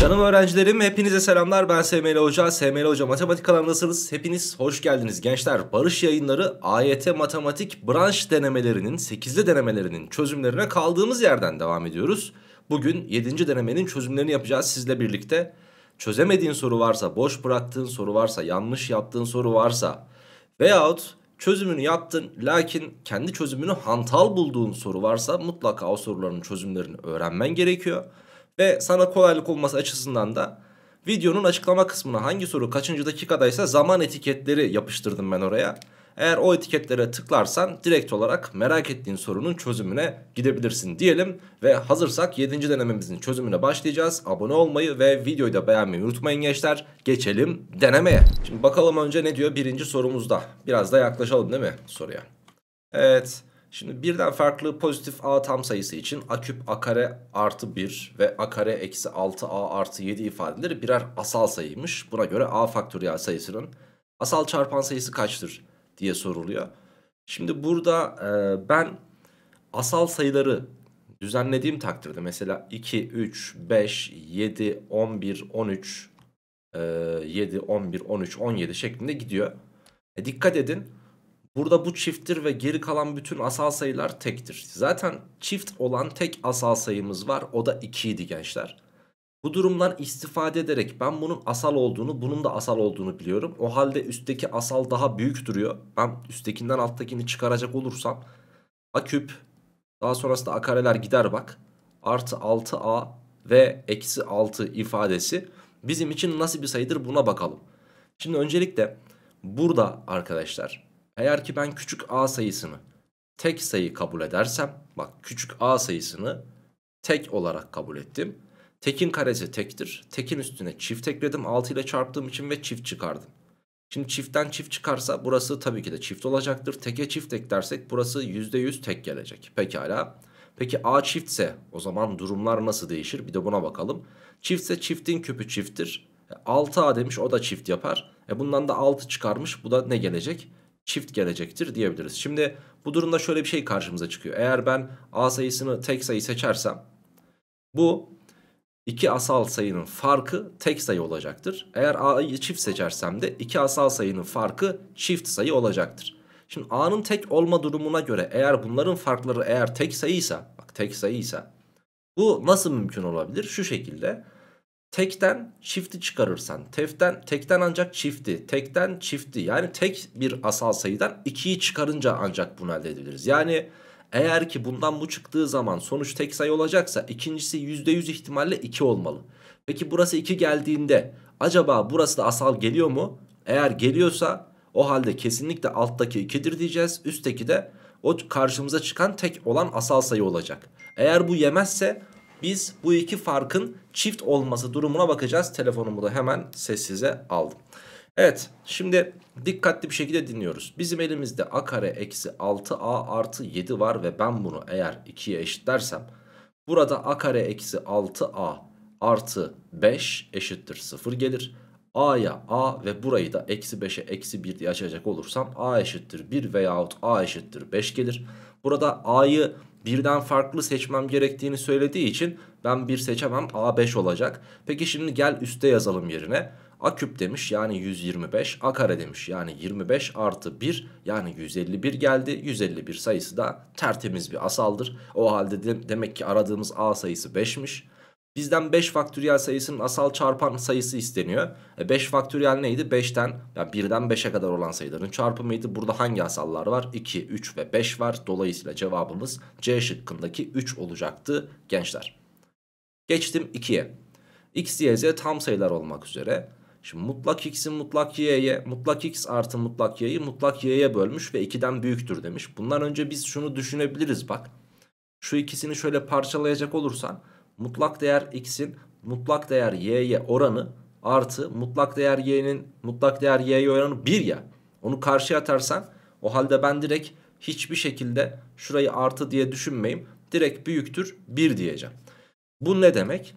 Canım öğrencilerim hepinize selamlar ben SML Hoca. SML Hoca matematik alanındasınız. Hepiniz hoş geldiniz gençler. Barış yayınları AYT matematik branş denemelerinin 8'li denemelerinin çözümlerine kaldığımız yerden devam ediyoruz. Bugün 7. denemenin çözümlerini yapacağız sizle birlikte. Çözemediğin soru varsa, boş bıraktığın soru varsa, yanlış yaptığın soru varsa veyahut çözümünü yaptın lakin kendi çözümünü hantal bulduğun soru varsa mutlaka o soruların çözümlerini öğrenmen gerekiyor. Ve sana kolaylık olması açısından da videonun açıklama kısmına hangi soru kaçıncı dakikadaysa zaman etiketleri yapıştırdım ben oraya. Eğer o etiketlere tıklarsan direkt olarak merak ettiğin sorunun çözümüne gidebilirsin diyelim. Ve hazırsak 7. denememizin çözümüne başlayacağız. Abone olmayı ve videoyu da beğenmeyi unutmayın gençler. Geçelim denemeye. Şimdi bakalım önce ne diyor birinci sorumuzda. Biraz da yaklaşalım değil mi soruya? Evet. Şimdi birden farklı pozitif a tam sayısı için a küp a kare artı 1 ve a kare eksi 6a artı 7 ifadeleri birer asal sayıymış. Buna göre a faktöriyel sayısının asal çarpan sayısı kaçtır diye soruluyor. Şimdi burada e, ben asal sayıları düzenlediğim takdirde mesela 2, 3, 5, 7, 11, 13, e, 7, 11, 13, 17 şeklinde gidiyor. E, dikkat edin Burada bu çifttir ve geri kalan bütün asal sayılar tektir. Zaten çift olan tek asal sayımız var. O da 2 idi gençler. Bu durumdan istifade ederek ben bunun asal olduğunu, bunun da asal olduğunu biliyorum. O halde üstteki asal daha büyük duruyor. Ben üsttekinden alttakini çıkaracak olursam a küp daha sonrasında a kareler gider bak. Artı 6a ve eksi 6 ifadesi bizim için nasıl bir sayıdır buna bakalım. Şimdi öncelikle burada arkadaşlar eğer ki ben küçük a sayısını tek sayı kabul edersem bak küçük a sayısını tek olarak kabul ettim. Tekin karesi tektir. Tekin üstüne çift ekledim 6 ile çarptığım için ve çift çıkardım. Şimdi çiftten çift çıkarsa burası tabii ki de çift olacaktır. Teke çift eklersek burası %100 tek gelecek. Pekala. Peki A çiftse o zaman durumlar nasıl değişir? Bir de buna bakalım. Çiftse çiftin küpü çifttir. 6A e, demiş o da çift yapar. E bundan da 6 çıkarmış. Bu da ne gelecek? çift gelecektir diyebiliriz. Şimdi bu durumda şöyle bir şey karşımıza çıkıyor. Eğer ben A sayısını tek sayı seçersem bu iki asal sayının farkı tek sayı olacaktır. Eğer A'yı çift seçersem de iki asal sayının farkı çift sayı olacaktır. Şimdi A'nın tek olma durumuna göre eğer bunların farkları eğer tek sayıysa bak tek sayıysa bu nasıl mümkün olabilir? Şu şekilde Tekten çifti çıkarırsan teften, tekten ancak çifti tekten çifti yani tek bir asal sayıdan 2'yi çıkarınca ancak bunu elde edebiliriz. Yani eğer ki bundan bu çıktığı zaman sonuç tek sayı olacaksa ikincisi %100 ihtimalle 2 olmalı. Peki burası 2 geldiğinde acaba burası da asal geliyor mu? Eğer geliyorsa o halde kesinlikle alttaki 2'dir diyeceğiz. Üstteki de o karşımıza çıkan tek olan asal sayı olacak. Eğer bu yemezse biz bu iki farkın çift olması durumuna bakacağız. Telefonumu da hemen sessize aldım. Evet şimdi dikkatli bir şekilde dinliyoruz. Bizim elimizde a kare eksi 6a artı 7 var ve ben bunu eğer 2'ye eşitlersem burada a kare eksi 6a artı 5 eşittir 0 gelir. A'ya A ve burayı da eksi 5'e eksi 1 diye açacak olursam A eşittir 1 veyahut A eşittir 5 gelir. Burada A'yı birden farklı seçmem gerektiğini söylediği için ben 1 seçemem A5 olacak. Peki şimdi gel üste yazalım yerine. A küp demiş yani 125, A kare demiş yani 25 artı 1 yani 151 geldi. 151 sayısı da tertemiz bir asaldır. O halde de demek ki aradığımız A sayısı 5'miş. Bizden 5 faktöriyel sayısının asal çarpan sayısı isteniyor. E 5 faktöriyel neydi? 5'ten yani 1'den 5'e kadar olan sayıların çarpımıydı. Burada hangi asallar var? 2, 3 ve 5 var. Dolayısıyla cevabımız C şıkkındaki 3 olacaktı gençler. Geçtim 2'ye. X, Y, Z tam sayılar olmak üzere. Şimdi mutlak x'in mutlak y'ye, mutlak x artı mutlak y'yi mutlak y'ye bölmüş ve 2'den büyüktür demiş. Bundan önce biz şunu düşünebiliriz bak. Şu ikisini şöyle parçalayacak olursan mutlak değer x'in mutlak değer y'ye oranı artı mutlak değer y'nin mutlak değer y'ye oranı 1 ya. Onu karşıya atarsan o halde ben direkt hiçbir şekilde şurayı artı diye düşünmeyeyim. Direkt büyüktür 1 diyeceğim. Bu ne demek?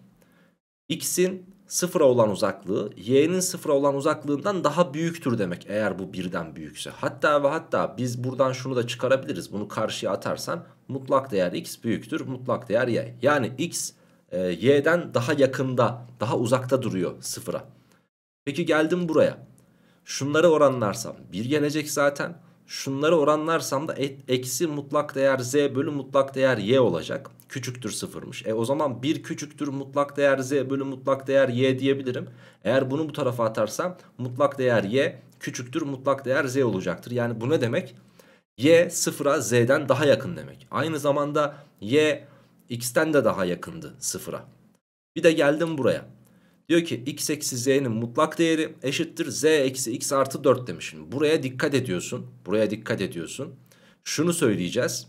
X'in sıfıra olan uzaklığı y'nin sıfıra olan uzaklığından daha büyüktür demek eğer bu birden büyükse. Hatta ve hatta biz buradan şunu da çıkarabiliriz. Bunu karşıya atarsan mutlak değer x büyüktür mutlak değer y. Yani x e, y'den daha yakında, daha uzakta duruyor sıfıra. Peki geldim buraya. Şunları oranlarsam 1 gelecek zaten. Şunları oranlarsam da et, eksi mutlak değer z bölü mutlak değer y olacak. Küçüktür sıfırmış. E o zaman 1 küçüktür mutlak değer z bölü mutlak değer y diyebilirim. Eğer bunu bu tarafa atarsam mutlak değer y küçüktür mutlak değer z olacaktır. Yani bu ne demek? y sıfıra z'den daha yakın demek. Aynı zamanda y x'ten de daha yakındı sıfıra. Bir de geldim buraya. Diyor ki x eksi z'nin mutlak değeri eşittir z eksi x artı 4 demişim. Buraya dikkat ediyorsun. Buraya dikkat ediyorsun. Şunu söyleyeceğiz.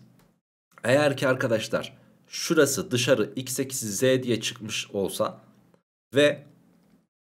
Eğer ki arkadaşlar şurası dışarı x eksi z diye çıkmış olsa ve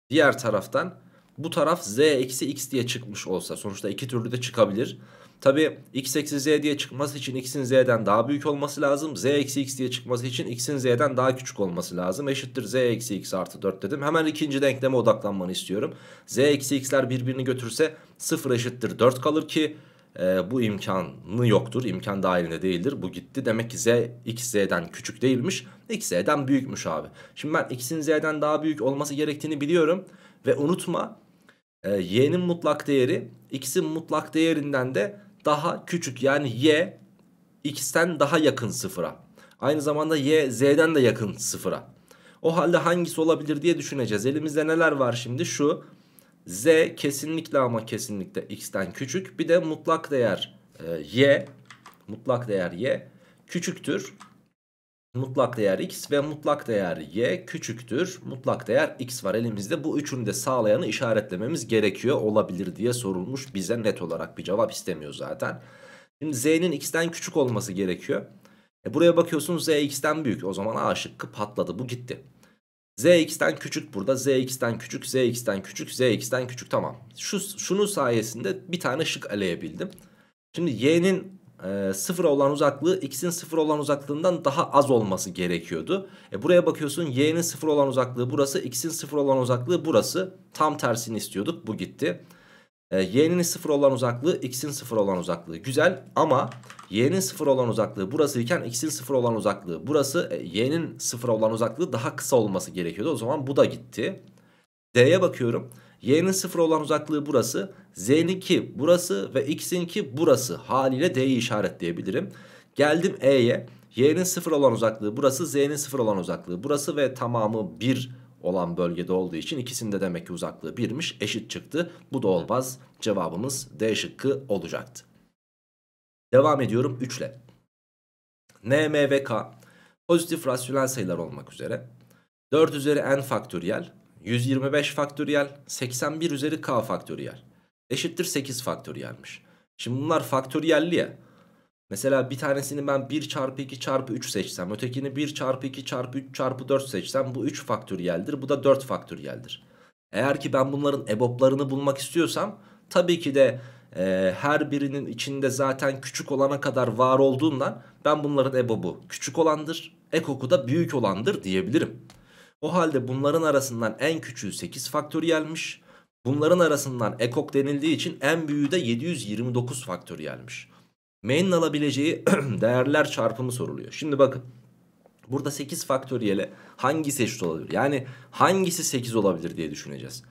diğer taraftan bu taraf z eksi x diye çıkmış olsa sonuçta iki türlü de çıkabilir. Tabii x eksi z diye çıkması için x'in z'den daha büyük olması lazım. z eksi x diye çıkması için x'in z'den daha küçük olması lazım. Eşittir z eksi x artı 4 dedim. Hemen ikinci denkleme odaklanmanı istiyorum. z eksi x'ler birbirini götürse 0 eşittir 4 kalır ki e, bu imkanı yoktur. İmkan dahilinde değildir. Bu gitti. Demek ki z x z'den küçük değilmiş. x z'den büyükmüş abi. Şimdi ben x'in z'den daha büyük olması gerektiğini biliyorum. Ve unutma e, y'nin mutlak değeri x'in mutlak değerinden de daha küçük yani y x'ten daha yakın sıfıra. Aynı zamanda y z'den de yakın sıfıra. O halde hangisi olabilir diye düşüneceğiz. Elimizde neler var şimdi? Şu z kesinlikle ama kesinlikle x'ten küçük. Bir de mutlak değer e, y mutlak değer y küçüktür Mutlak değer x ve mutlak değer y küçüktür. Mutlak değer x var elimizde. Bu üçünü de sağlayanı işaretlememiz gerekiyor olabilir diye sorulmuş. Bize net olarak bir cevap istemiyor zaten. Şimdi z'nin x'ten küçük olması gerekiyor. E buraya bakıyorsunuz z x'ten büyük. O zaman a şıkkı patladı. Bu gitti. z x'ten küçük burada. z x'ten küçük. z x'ten küçük. z x'ten küçük. Tamam. Şu, şunun sayesinde bir tane şık eleyebildim. Şimdi y'nin e, sıfıra olan uzaklığı x'in sıfır olan uzaklığından daha az olması gerekiyordu. E, buraya bakıyorsun y'nin sıfır olan uzaklığı burası x'in sıfır olan uzaklığı burası. Tam tersini istiyorduk bu gitti. E, y'nin sıfır olan uzaklığı x'in sıfır olan uzaklığı güzel ama y'nin sıfır olan uzaklığı burası iken x'in sıfır olan uzaklığı burası e, y'nin sıfır olan uzaklığı daha kısa olması gerekiyordu. O zaman bu da gitti. D'ye bakıyorum. Y'nin sıfır olan uzaklığı burası. Z'ninki burası ve X'inki burası haliyle D'yi işaretleyebilirim. Geldim E'ye. Y'nin sıfır olan uzaklığı burası, Z'nin sıfır olan uzaklığı burası ve tamamı 1 olan bölgede olduğu için ikisinde demek ki uzaklığı 1'miş eşit çıktı. Bu da olmaz. Cevabımız D şıkkı olacaktı. Devam ediyorum 3 ile. N, M ve K pozitif rasyonel sayılar olmak üzere 4 üzeri N faktöriyel, 125 faktöriyel, 81 üzeri K faktöriyel eşittir 8 faktöriyelmiş. Şimdi bunlar faktöriyelli ya. Mesela bir tanesini ben 1 çarpı 2 çarpı 3 seçsem ötekini 1 çarpı 2 çarpı 3 çarpı 4 seçsem bu 3 faktöriyeldir bu da 4 faktöriyeldir. Eğer ki ben bunların eboplarını bulmak istiyorsam tabii ki de e, her birinin içinde zaten küçük olana kadar var olduğundan ben bunların ebobu küçük olandır ekoku da büyük olandır diyebilirim. O halde bunların arasından en küçüğü 8 faktöriyelmiş Bunların arasından ekok denildiği için en büyüğü de 729 faktöriyelmiş. Main'in alabileceği değerler çarpımı soruluyor. Şimdi bakın. Burada 8 faktöriyele hangisi eşit olabilir? Yani hangisi 8 olabilir diye düşüneceğiz.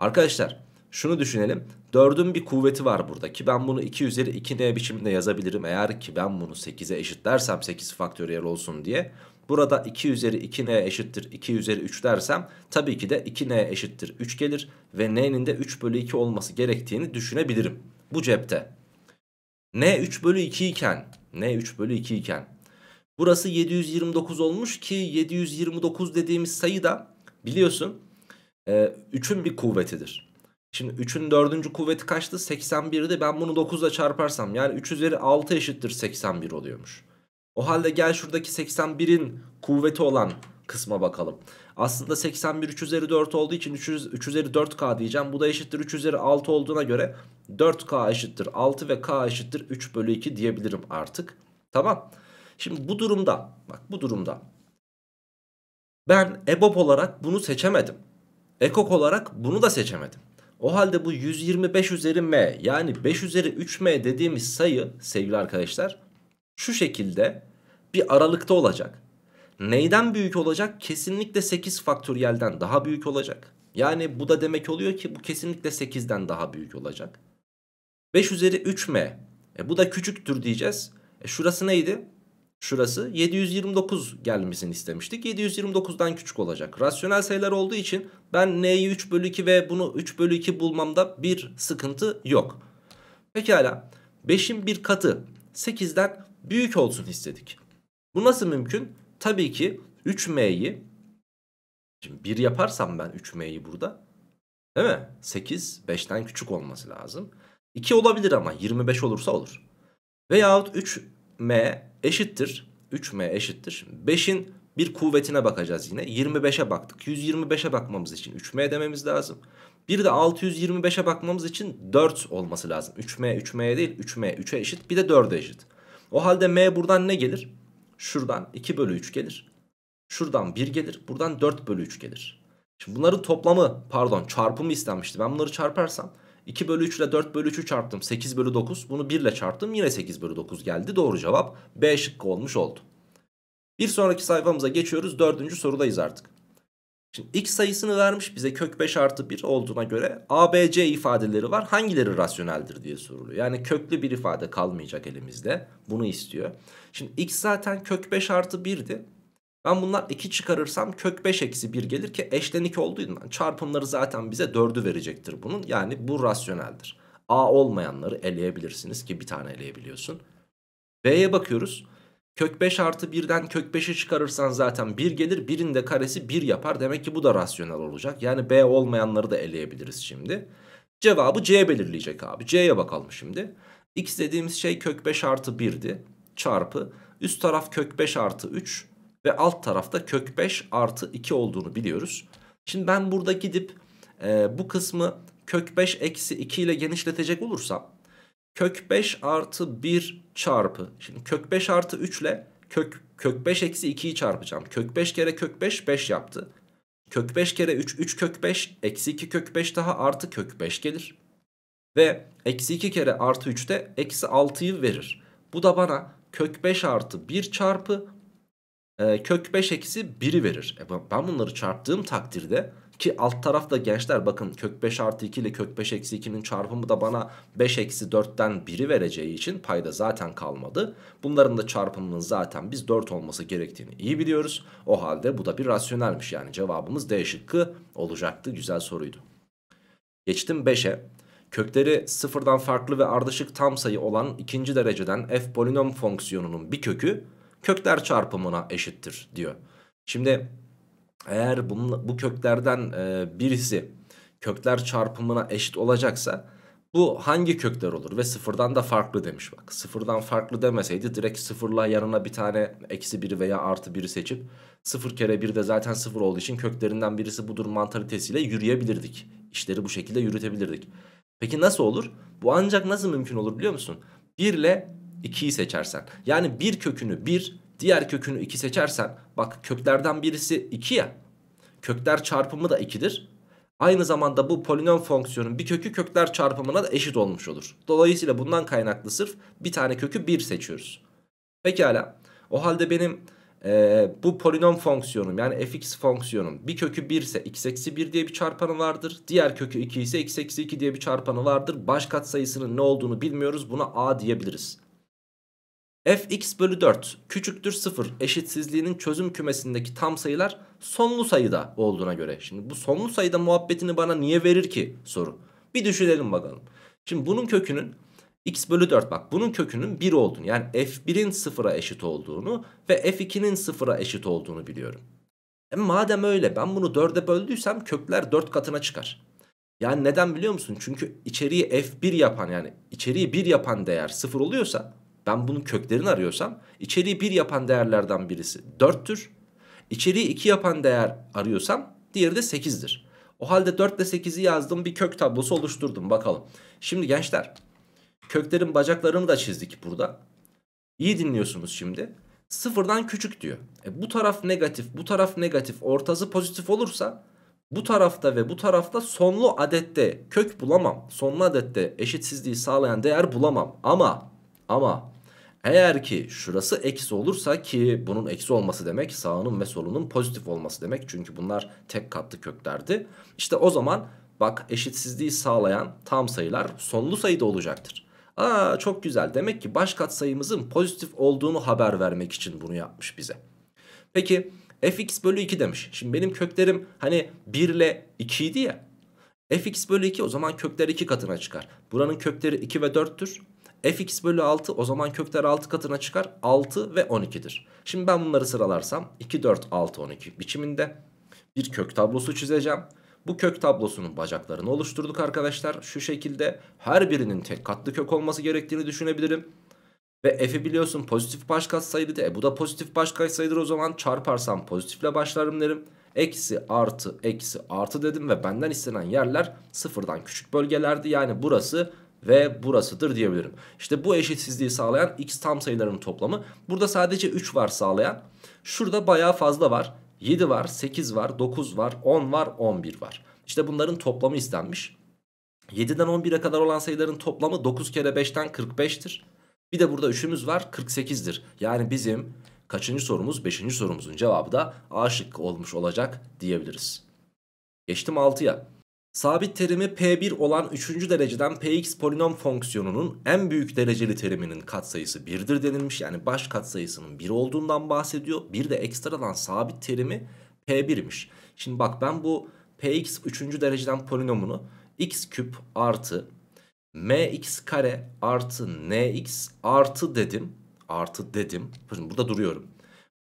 Arkadaşlar şunu düşünelim. 4'ün bir kuvveti var burada ki ben bunu 2 üzeri 2n biçiminde yazabilirim. Eğer ki ben bunu 8'e eşitlersem 8 faktöriyel olsun diye. Burada 2 üzeri 2n eşittir 2 üzeri 3 dersem tabii ki de 2n eşittir 3 gelir ve n'nin de 3 bölü 2 olması gerektiğini düşünebilirim. Bu cepte. n 3 bölü 2 iken n 3 bölü 2 iken burası 729 olmuş ki 729 dediğimiz sayı da biliyorsun 3'ün e, bir kuvvetidir. Şimdi 3'ün dördüncü kuvveti kaçtı? 81'di. Ben bunu 9'la çarparsam yani 3 üzeri 6 eşittir 81 oluyormuş. O halde gel şuradaki 81'in kuvveti olan kısma bakalım. Aslında 81 3 üzeri 4 olduğu için 3, 3 üzeri 4K diyeceğim. Bu da eşittir 3 üzeri 6 olduğuna göre 4K eşittir 6 ve K eşittir 3 bölü 2 diyebilirim artık. Tamam. Şimdi bu durumda bak bu durumda ben EBOB olarak bunu seçemedim. EKOK olarak bunu da seçemedim. O halde bu 125 üzeri M yani 5 üzeri 3M dediğimiz sayı sevgili arkadaşlar şu şekilde bir aralıkta olacak. Neyden büyük olacak? Kesinlikle 8 faktöriyelden daha büyük olacak. Yani bu da demek oluyor ki bu kesinlikle 8'den daha büyük olacak. 5 üzeri 3m. E bu da küçüktür diyeceğiz. E şurası neydi? Şurası 729 gelmesini istemiştik. 729'dan küçük olacak. Rasyonel sayılar olduğu için ben n'yi 3 bölü 2 ve bunu 3 bölü 2 bulmamda bir sıkıntı yok. Pekala 5'in bir katı 8'den büyük olsun istedik. Bu nasıl mümkün? Tabii ki 3m'yi şimdi 1 yaparsam ben 3m'yi burada değil mi? 8 5'ten küçük olması lazım. 2 olabilir ama 25 olursa olur. Veyahut 3m eşittir. 3m eşittir. 5'in bir kuvvetine bakacağız yine. 25'e baktık. 125'e bakmamız için 3m dememiz lazım. Bir de 625'e bakmamız için 4 olması lazım. 3m 3m'ye değil 3m 3'e eşit bir de 4'e eşit. O halde m buradan ne gelir? Şuradan 2 bölü 3 gelir. Şuradan 1 gelir. Buradan 4 bölü 3 gelir. Şimdi bunların toplamı pardon çarpımı istenmişti. Ben bunları çarparsam 2 bölü 3 ile 4 bölü 3'ü çarptım. 8 bölü 9. Bunu 1 ile çarptım. Yine 8 bölü 9 geldi. Doğru cevap B şıkkı olmuş oldu. Bir sonraki sayfamıza geçiyoruz. Dördüncü sorudayız artık. Şimdi x sayısını vermiş bize kök 5 artı 1 olduğuna göre ABC ifadeleri var. Hangileri rasyoneldir diye soruluyor. Yani köklü bir ifade kalmayacak elimizde. Bunu istiyor. Şimdi x zaten kök 5 artı 1'di. Ben bunlar 2 çıkarırsam kök 5 eksi 1 gelir ki eşlenik 2 olduğundan çarpımları zaten bize 4'ü verecektir bunun. Yani bu rasyoneldir. A olmayanları eleyebilirsiniz ki bir tane eleyebiliyorsun. B'ye bakıyoruz. Kök 5 artı 1'den kök 5'i çıkarırsan zaten 1 gelir. 1'in de karesi 1 yapar. Demek ki bu da rasyonel olacak. Yani B olmayanları da eleyebiliriz şimdi. Cevabı C belirleyecek abi. C'ye bakalım şimdi. X dediğimiz şey kök 5 artı 1'di. Çarpı üst taraf kök 5 artı 3 ve alt tarafta kök 5 artı 2 olduğunu biliyoruz. Şimdi ben burada gidip e, bu kısmı kök 5 eksi 2 ile genişletecek olursam kök 5 artı 1 çarpı. Şimdi kök 5 artı 3 ile kök, kök 5 eksi 2'yi çarpacağım. Kök 5 kere kök 5 5 yaptı. Kök 5 kere 3 3 kök 5 eksi 2 kök 5 daha artı kök 5 gelir. Ve eksi 2 kere artı 3 de eksi 6'yı verir. Bu da bana kök 5 artı 1 çarpı e, kök 5 eksi 1'i verir. E ben bunları çarptığım takdirde ki alt tarafta gençler bakın kök 5 artı 2 ile kök 5 eksi 2'nin çarpımı da bana 5 eksi 4'ten 1'i vereceği için payda zaten kalmadı. Bunların da çarpımının zaten biz 4 olması gerektiğini iyi biliyoruz. O halde bu da bir rasyonelmiş yani cevabımız D şıkkı olacaktı. Güzel soruydu. Geçtim 5'e. Kökleri sıfırdan farklı ve ardışık tam sayı olan ikinci dereceden f polinom fonksiyonunun bir kökü kökler çarpımına eşittir diyor. Şimdi eğer bunun, bu köklerden e, birisi kökler çarpımına eşit olacaksa bu hangi kökler olur ve sıfırdan da farklı demiş bak. Sıfırdan farklı demeseydi direkt sıfırla yanına bir tane eksi biri veya artı biri seçip sıfır kere bir de zaten sıfır olduğu için köklerinden birisi budur mantalitesiyle yürüyebilirdik. İşleri bu şekilde yürütebilirdik. Peki nasıl olur? Bu ancak nasıl mümkün olur biliyor musun? 1 ile 2'yi seçersen. Yani bir kökünü 1, Diğer kökünü 2 seçersen bak köklerden birisi 2 ya. Kökler çarpımı da 2'dir. Aynı zamanda bu polinom fonksiyonun bir kökü kökler çarpımına da eşit olmuş olur. Dolayısıyla bundan kaynaklı sırf bir tane kökü 1 seçiyoruz. Pekala. O halde benim e, bu polinom fonksiyonum yani fx fonksiyonum bir kökü 1 ise x eksi 1 diye bir çarpanı vardır. Diğer kökü 2 ise x eksi 2 diye bir çarpanı vardır. Baş sayısının ne olduğunu bilmiyoruz. Buna a diyebiliriz fx bölü 4 küçüktür 0 eşitsizliğinin çözüm kümesindeki tam sayılar sonlu sayıda olduğuna göre. Şimdi bu sonlu sayıda muhabbetini bana niye verir ki soru. Bir düşünelim bakalım. Şimdi bunun kökünün x bölü 4 bak bunun kökünün 1 olduğunu yani f1'in 0'a eşit olduğunu ve f2'nin 0'a eşit olduğunu biliyorum. E madem öyle ben bunu 4'e böldüysem kökler 4 katına çıkar. Yani neden biliyor musun? Çünkü içeriği f1 yapan yani içeriği 1 yapan değer 0 oluyorsa ben bunun köklerini arıyorsam içeriği bir yapan değerlerden birisi 4'tür. İçeriği 2 yapan değer arıyorsam diğeri de 8'dir. O halde 4 ile 8'i yazdım bir kök tablosu oluşturdum bakalım. Şimdi gençler köklerin bacaklarını da çizdik burada. İyi dinliyorsunuz şimdi. Sıfırdan küçük diyor. E, bu taraf negatif bu taraf negatif ortası pozitif olursa bu tarafta ve bu tarafta sonlu adette kök bulamam. Sonlu adette eşitsizliği sağlayan değer bulamam. Ama ama eğer ki şurası eksi olursa ki bunun eksi olması demek sağının ve solunun pozitif olması demek. Çünkü bunlar tek katlı köklerdi. İşte o zaman bak eşitsizliği sağlayan tam sayılar sonlu sayıda olacaktır. Aa çok güzel demek ki baş sayımızın pozitif olduğunu haber vermek için bunu yapmış bize. Peki fx bölü 2 demiş. Şimdi benim köklerim hani 1 ile 2 idi ya. fx bölü 2 o zaman kökler 2 katına çıkar. Buranın kökleri 2 ve 4'tür fx bölü 6 o zaman kökler 6 katına çıkar 6 ve 12'dir. Şimdi ben bunları sıralarsam 2, 4, 6, 12 biçiminde bir kök tablosu çizeceğim. Bu kök tablosunun bacaklarını oluşturduk arkadaşlar. Şu şekilde her birinin tek katlı kök olması gerektiğini düşünebilirim. Ve f'i biliyorsun pozitif başkatsayıydı. E bu da pozitif sayıdır o zaman çarparsam pozitifle başlarım derim. Eksi artı eksi artı dedim ve benden istenen yerler sıfırdan küçük bölgelerdi. Yani burası ve burasıdır diyebilirim. İşte bu eşitsizliği sağlayan x tam sayılarının toplamı. Burada sadece 3 var sağlayan. Şurada baya fazla var. 7 var, 8 var, 9 var, 10 var, 11 var. İşte bunların toplamı istenmiş. 7'den 11'e kadar olan sayıların toplamı 9 kere 5'ten 45'tir. Bir de burada 3'ümüz var 48'dir. Yani bizim kaçıncı sorumuz? 5. sorumuzun cevabı da A şıkkı olmuş olacak diyebiliriz. Geçtim 6'ya. Sabit terimi P1 olan 3. dereceden Px polinom fonksiyonunun en büyük dereceli teriminin katsayısı 1'dir denilmiş. Yani baş katsayısının 1 olduğundan bahsediyor. Bir de ekstradan sabit terimi P1'miş. Şimdi bak ben bu Px 3. dereceden polinomunu x küp artı mx kare artı nx artı dedim. Artı dedim. burada duruyorum.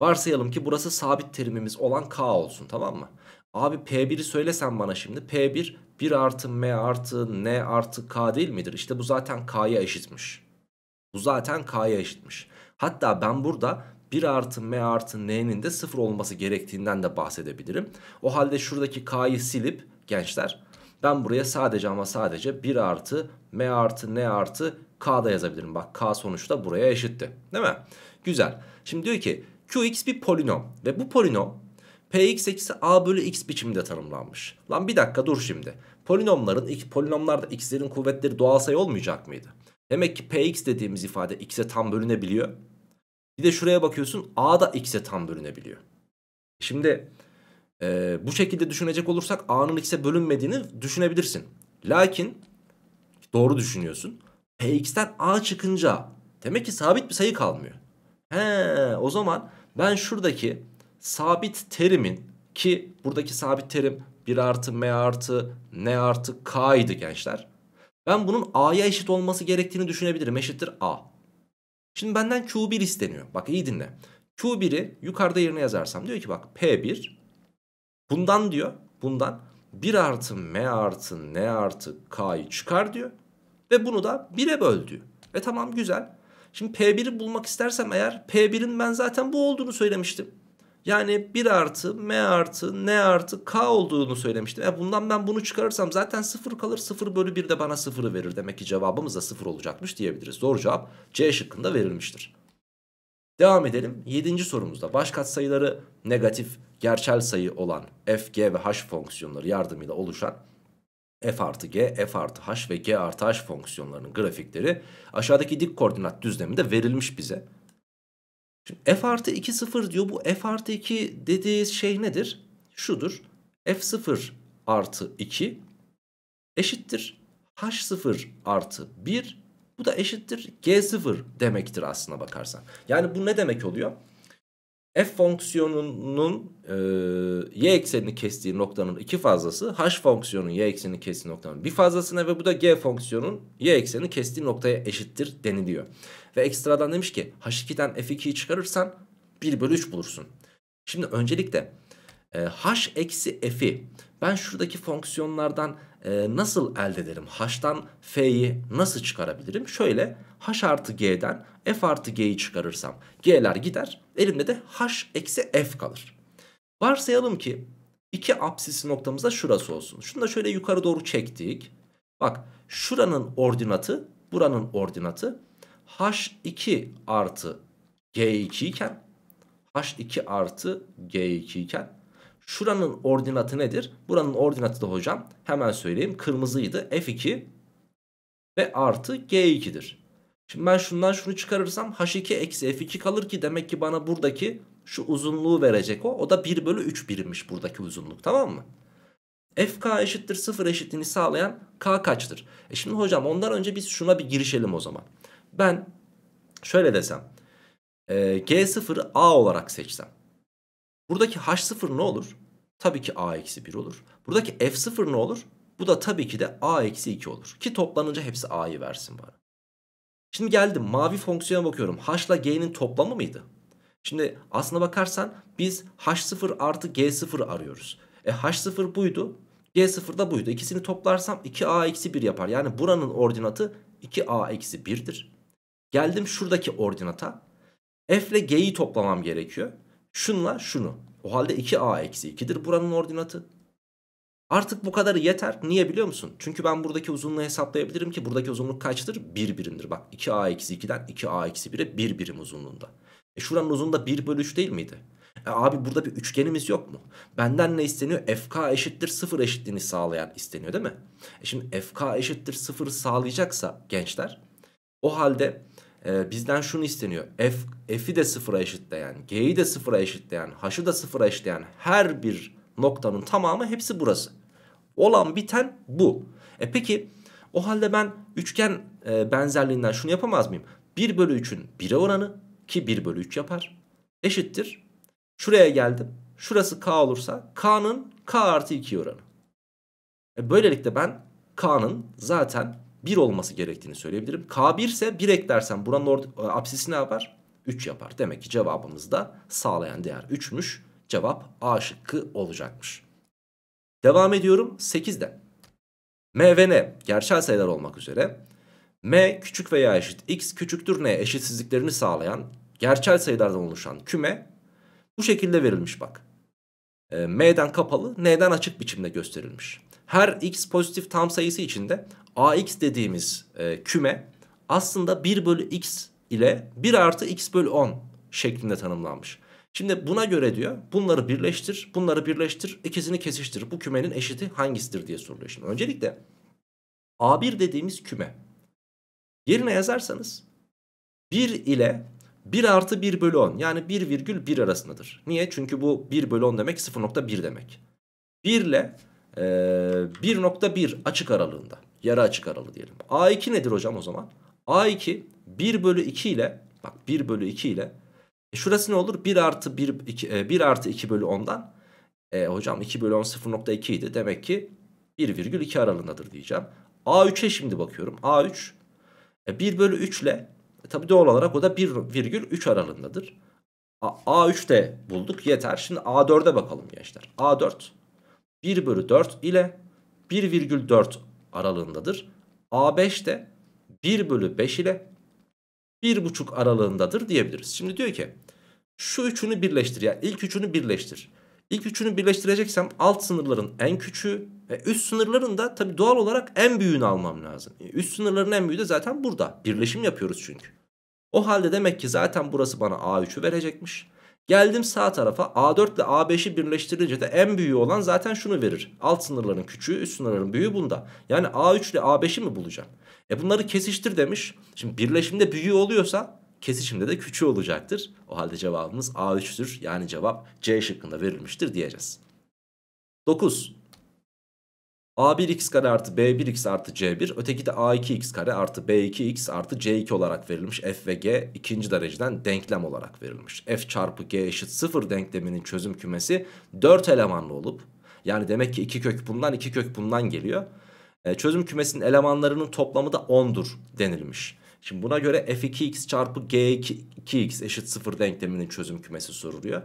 Varsayalım ki burası sabit terimimiz olan k olsun tamam mı? Abi P1'i söylesen bana şimdi. P1 1 artı M artı N artı K değil midir? İşte bu zaten K'ya eşitmiş. Bu zaten K'ya eşitmiş. Hatta ben burada 1 artı M artı N'nin de 0 olması gerektiğinden de bahsedebilirim. O halde şuradaki K'yı silip gençler ben buraya sadece ama sadece 1 artı M artı N artı K'da yazabilirim. Bak K sonuçta buraya eşitti. Değil mi? Güzel. Şimdi diyor ki Qx bir polinom ve bu polinom Px eksi a bölü x biçiminde tanımlanmış. Lan bir dakika dur şimdi. Polinomların, polinomlarda x'lerin kuvvetleri doğal sayı olmayacak mıydı? Demek ki px dediğimiz ifade x'e tam bölünebiliyor. Bir de şuraya bakıyorsun a da x'e tam bölünebiliyor. Şimdi e, bu şekilde düşünecek olursak a'nın x'e bölünmediğini düşünebilirsin. Lakin doğru düşünüyorsun. px'ten a çıkınca demek ki sabit bir sayı kalmıyor. He, o zaman ben şuradaki sabit terimin ki buradaki sabit terim 1 artı m artı n artı k idi gençler. Ben bunun a'ya eşit olması gerektiğini düşünebilirim. Eşittir a. Şimdi benden q1 isteniyor. Bak iyi dinle. Q1'i yukarıda yerine yazarsam diyor ki bak P1 bundan diyor bundan 1 artı M artı N artı K'yı çıkar diyor. Ve bunu da 1'e böl diyor. E tamam güzel. Şimdi P1'i bulmak istersem eğer P1'in ben zaten bu olduğunu söylemiştim. Yani 1 artı m artı n artı k olduğunu söylemiştim. E bundan ben bunu çıkarırsam zaten 0 kalır. 0 bölü 1 de bana 0'ı verir. Demek ki cevabımız da 0 olacakmış diyebiliriz. Doğru cevap C şıkkında verilmiştir. Devam edelim. 7. sorumuzda baş katsayıları negatif gerçel sayı olan f, g ve h fonksiyonları yardımıyla oluşan f artı g, f artı h ve g artı h fonksiyonlarının grafikleri aşağıdaki dik koordinat düzleminde verilmiş bize. Şimdi f artı 2 0 diyor. Bu f artı 2 dediği şey nedir? Şudur. f0 artı 2 eşittir. h0 artı 1 bu da eşittir. g0 demektir aslına bakarsan. Yani bu ne demek oluyor? f fonksiyonunun e, y eksenini kestiği noktanın iki fazlası h fonksiyonun y eksenini kestiği noktanın bir fazlasına ve bu da g fonksiyonun y eksenini kestiği noktaya eşittir deniliyor. Ve ekstradan demiş ki H2'den F2'yi çıkarırsan 1 bölü 3 bulursun. Şimdi öncelikle e, h eksi f'i ben şuradaki fonksiyonlardan e, nasıl elde ederim? h'tan f'yi nasıl çıkarabilirim? Şöyle h artı g'den f artı g'yi çıkarırsam g'ler gider elimde de h eksi f kalır. Varsayalım ki iki absis noktamız da şurası olsun. Şunu da şöyle yukarı doğru çektik. Bak şuranın ordinatı buranın ordinatı H2 artı G2 iken H2 artı G2 iken şuranın ordinatı nedir? Buranın ordinatı da hocam hemen söyleyeyim kırmızıydı F2 ve artı G2'dir. Şimdi ben şundan şunu çıkarırsam H2 eksi F2 kalır ki demek ki bana buradaki şu uzunluğu verecek o. O da 1 bölü 3 birimmiş buradaki uzunluk tamam mı? FK eşittir 0 eşitliğini sağlayan K kaçtır? E şimdi hocam ondan önce biz şuna bir girişelim o zaman. Ben şöyle desem e, G0 A olarak seçsem. Buradaki H0 ne olur? Tabii ki A-1 olur. Buradaki F0 ne olur? Bu da tabii ki de A-2 olur. Ki toplanınca hepsi A'yı versin bana. Şimdi geldim mavi fonksiyona bakıyorum. H ile G'nin toplamı mıydı? Şimdi aslına bakarsan biz H0 artı G0 arıyoruz. E H0 buydu. G0 da buydu. İkisini toplarsam 2A-1 yapar. Yani buranın ordinatı 2A-1'dir. Geldim şuradaki ordinata. F ile G'yi toplamam gerekiyor. Şunla şunu. O halde 2A eksi 2'dir buranın ordinatı. Artık bu kadarı yeter. Niye biliyor musun? Çünkü ben buradaki uzunluğu hesaplayabilirim ki buradaki uzunluk kaçtır? 1 birimdir. Bak 2A eksi 2'den 2A eksi 1'e 1 birim uzunluğunda. E şuranın uzunluğu da 1 bölü 3 değil miydi? E abi burada bir üçgenimiz yok mu? Benden ne isteniyor? FK eşittir 0 eşitliğini sağlayan isteniyor değil mi? E şimdi FK eşittir 0 sağlayacaksa gençler o halde e, bizden şunu isteniyor. F, F'i de sıfıra eşitleyen, G'yi de sıfıra eşitleyen, H'ı da sıfıra eşitleyen her bir noktanın tamamı hepsi burası. Olan biten bu. E peki o halde ben üçgen e, benzerliğinden şunu yapamaz mıyım? 1 bölü 3'ün 1'e oranı ki 1 bölü 3 yapar. Eşittir. Şuraya geldim. Şurası K olursa K'nın K artı 2 oranı. E böylelikle ben K'nın zaten 1 olması gerektiğini söyleyebilirim. K1 ise 1 eklersen buranın or e, apsisi ne yapar? 3 yapar. Demek ki cevabımız da sağlayan değer 3'müş. Cevap A şıkkı olacakmış. Devam ediyorum 8'de. M ve N gerçel sayılar olmak üzere M küçük veya eşit X küçüktür N eşitsizliklerini sağlayan gerçel sayılardan oluşan küme bu şekilde verilmiş bak. E, M'den kapalı N'den açık biçimde gösterilmiş. Her X pozitif tam sayısı içinde AX dediğimiz e, küme aslında 1 bölü X ile 1 artı X bölü 10 şeklinde tanımlanmış. Şimdi buna göre diyor bunları birleştir, bunları birleştir, ikisini kesiştir. Bu kümenin eşiti hangisidir diye soruluyor. Şimdi öncelikle A1 dediğimiz küme. Yerine yazarsanız 1 ile 1 artı 1 bölü 10 yani 1 virgül 1 arasındadır. Niye? Çünkü bu 1 bölü 10 demek 0.1 demek. 1 ile e, 1.1 açık aralığında yarı açık aralı diyelim. A2 nedir hocam o zaman? A2 1 bölü 2 ile bak 1 bölü 2 ile e şurası ne olur? 1 artı 1, 2, 1 artı 2 bölü 10'dan e, hocam 2 bölü 10 0.2 idi. Demek ki 1,2 aralığındadır diyeceğim. A3'e şimdi bakıyorum. A3 e, 1 bölü 3 ile e, tabi doğal olarak o da 1,3 aralığındadır. A, A3 de bulduk yeter. Şimdi A4'e bakalım gençler. A4 1 bölü 4 ile 1,4 aralığındadır. A5 de 1 bölü 5 ile 1,5 aralığındadır diyebiliriz. Şimdi diyor ki şu üçünü birleştir yani ilk üçünü birleştir. İlk üçünü birleştireceksem alt sınırların en küçüğü ve üst sınırların da tabii doğal olarak en büyüğünü almam lazım. Üst sınırların en büyüğü de zaten burada. Birleşim yapıyoruz çünkü. O halde demek ki zaten burası bana A3'ü verecekmiş. Geldim sağ tarafa A4 ile A5'i birleştirince de en büyüğü olan zaten şunu verir. Alt sınırların küçüğü üst sınırların büyüğü bunda. Yani A3 ile A5'i mi bulacağım? E bunları kesiştir demiş. Şimdi birleşimde büyüğü oluyorsa kesişimde de küçüğü olacaktır. O halde cevabımız A3'tür. Yani cevap C şıkkında verilmiştir diyeceğiz. 9. A1x kare artı B1x artı C1 öteki de A2x kare artı B2x artı C2 olarak verilmiş f ve g ikinci dereceden denklem olarak verilmiş. f çarpı g eşit 0 denkleminin çözüm kümesi 4 elemanlı olup yani demek ki 2 kök bundan 2 kök bundan geliyor. E, çözüm kümesinin elemanlarının toplamı da 10'dur denilmiş. Şimdi buna göre f2x çarpı g2x eşit 0 denkleminin çözüm kümesi soruluyor.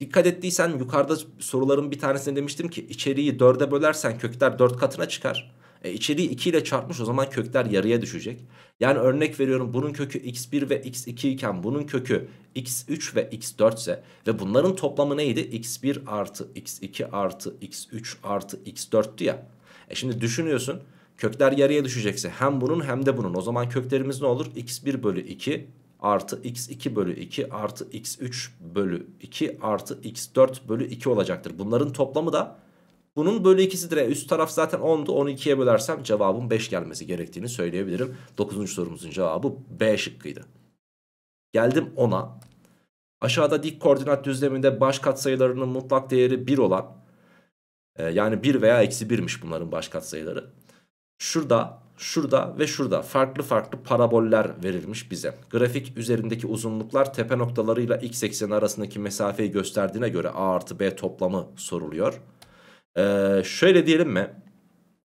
Dikkat ettiysen yukarıda soruların bir tanesinde demiştim ki içeriği 4'e bölersen kökler 4 katına çıkar. E, içeriği 2 ile çarpmış o zaman kökler yarıya düşecek. Yani örnek veriyorum bunun kökü x1 ve x2 iken bunun kökü x3 ve x4 ise ve bunların toplamı neydi? x1 artı x2 artı x3 artı x4'tü ya. E şimdi düşünüyorsun kökler yarıya düşecekse hem bunun hem de bunun o zaman köklerimiz ne olur? x1 bölü 2 artı x2 bölü 2 artı x3 bölü 2 artı x4 bölü 2 olacaktır. Bunların toplamı da bunun bölü ikisidir. Üst taraf zaten 10'du. 12'ye bölersem cevabın 5 gelmesi gerektiğini söyleyebilirim. 9. sorumuzun cevabı B şıkkıydı. Geldim 10'a. Aşağıda dik koordinat düzleminde baş katsayılarının mutlak değeri 1 olan e, yani 1 veya eksi 1'miş bunların baş katsayıları. Şurada şurada ve şurada farklı farklı paraboller verilmiş bize. Grafik üzerindeki uzunluklar tepe noktalarıyla x ekseni arasındaki mesafeyi gösterdiğine göre a artı b toplamı soruluyor. Ee, şöyle diyelim mi?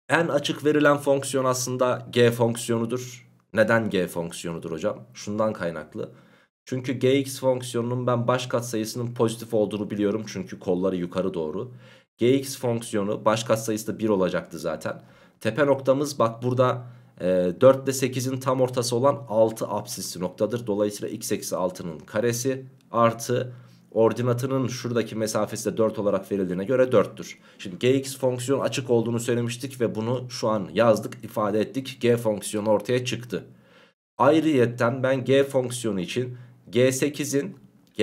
En açık verilen fonksiyon aslında g fonksiyonudur. Neden g fonksiyonudur hocam? Şundan kaynaklı. Çünkü gx fonksiyonunun ben baş katsayısının pozitif olduğunu biliyorum. Çünkü kolları yukarı doğru. gx fonksiyonu baş katsayısı da 1 olacaktı zaten. Tepe noktamız bak burada e, 4 ile 8'in tam ortası olan 6 absisli noktadır. Dolayısıyla x eksi 6'nın karesi artı ordinatının şuradaki mesafesi de 4 olarak verildiğine göre 4'tür. Şimdi gx fonksiyon açık olduğunu söylemiştik ve bunu şu an yazdık ifade ettik. g fonksiyonu ortaya çıktı. Ayrıyeten ben g fonksiyonu için g8'in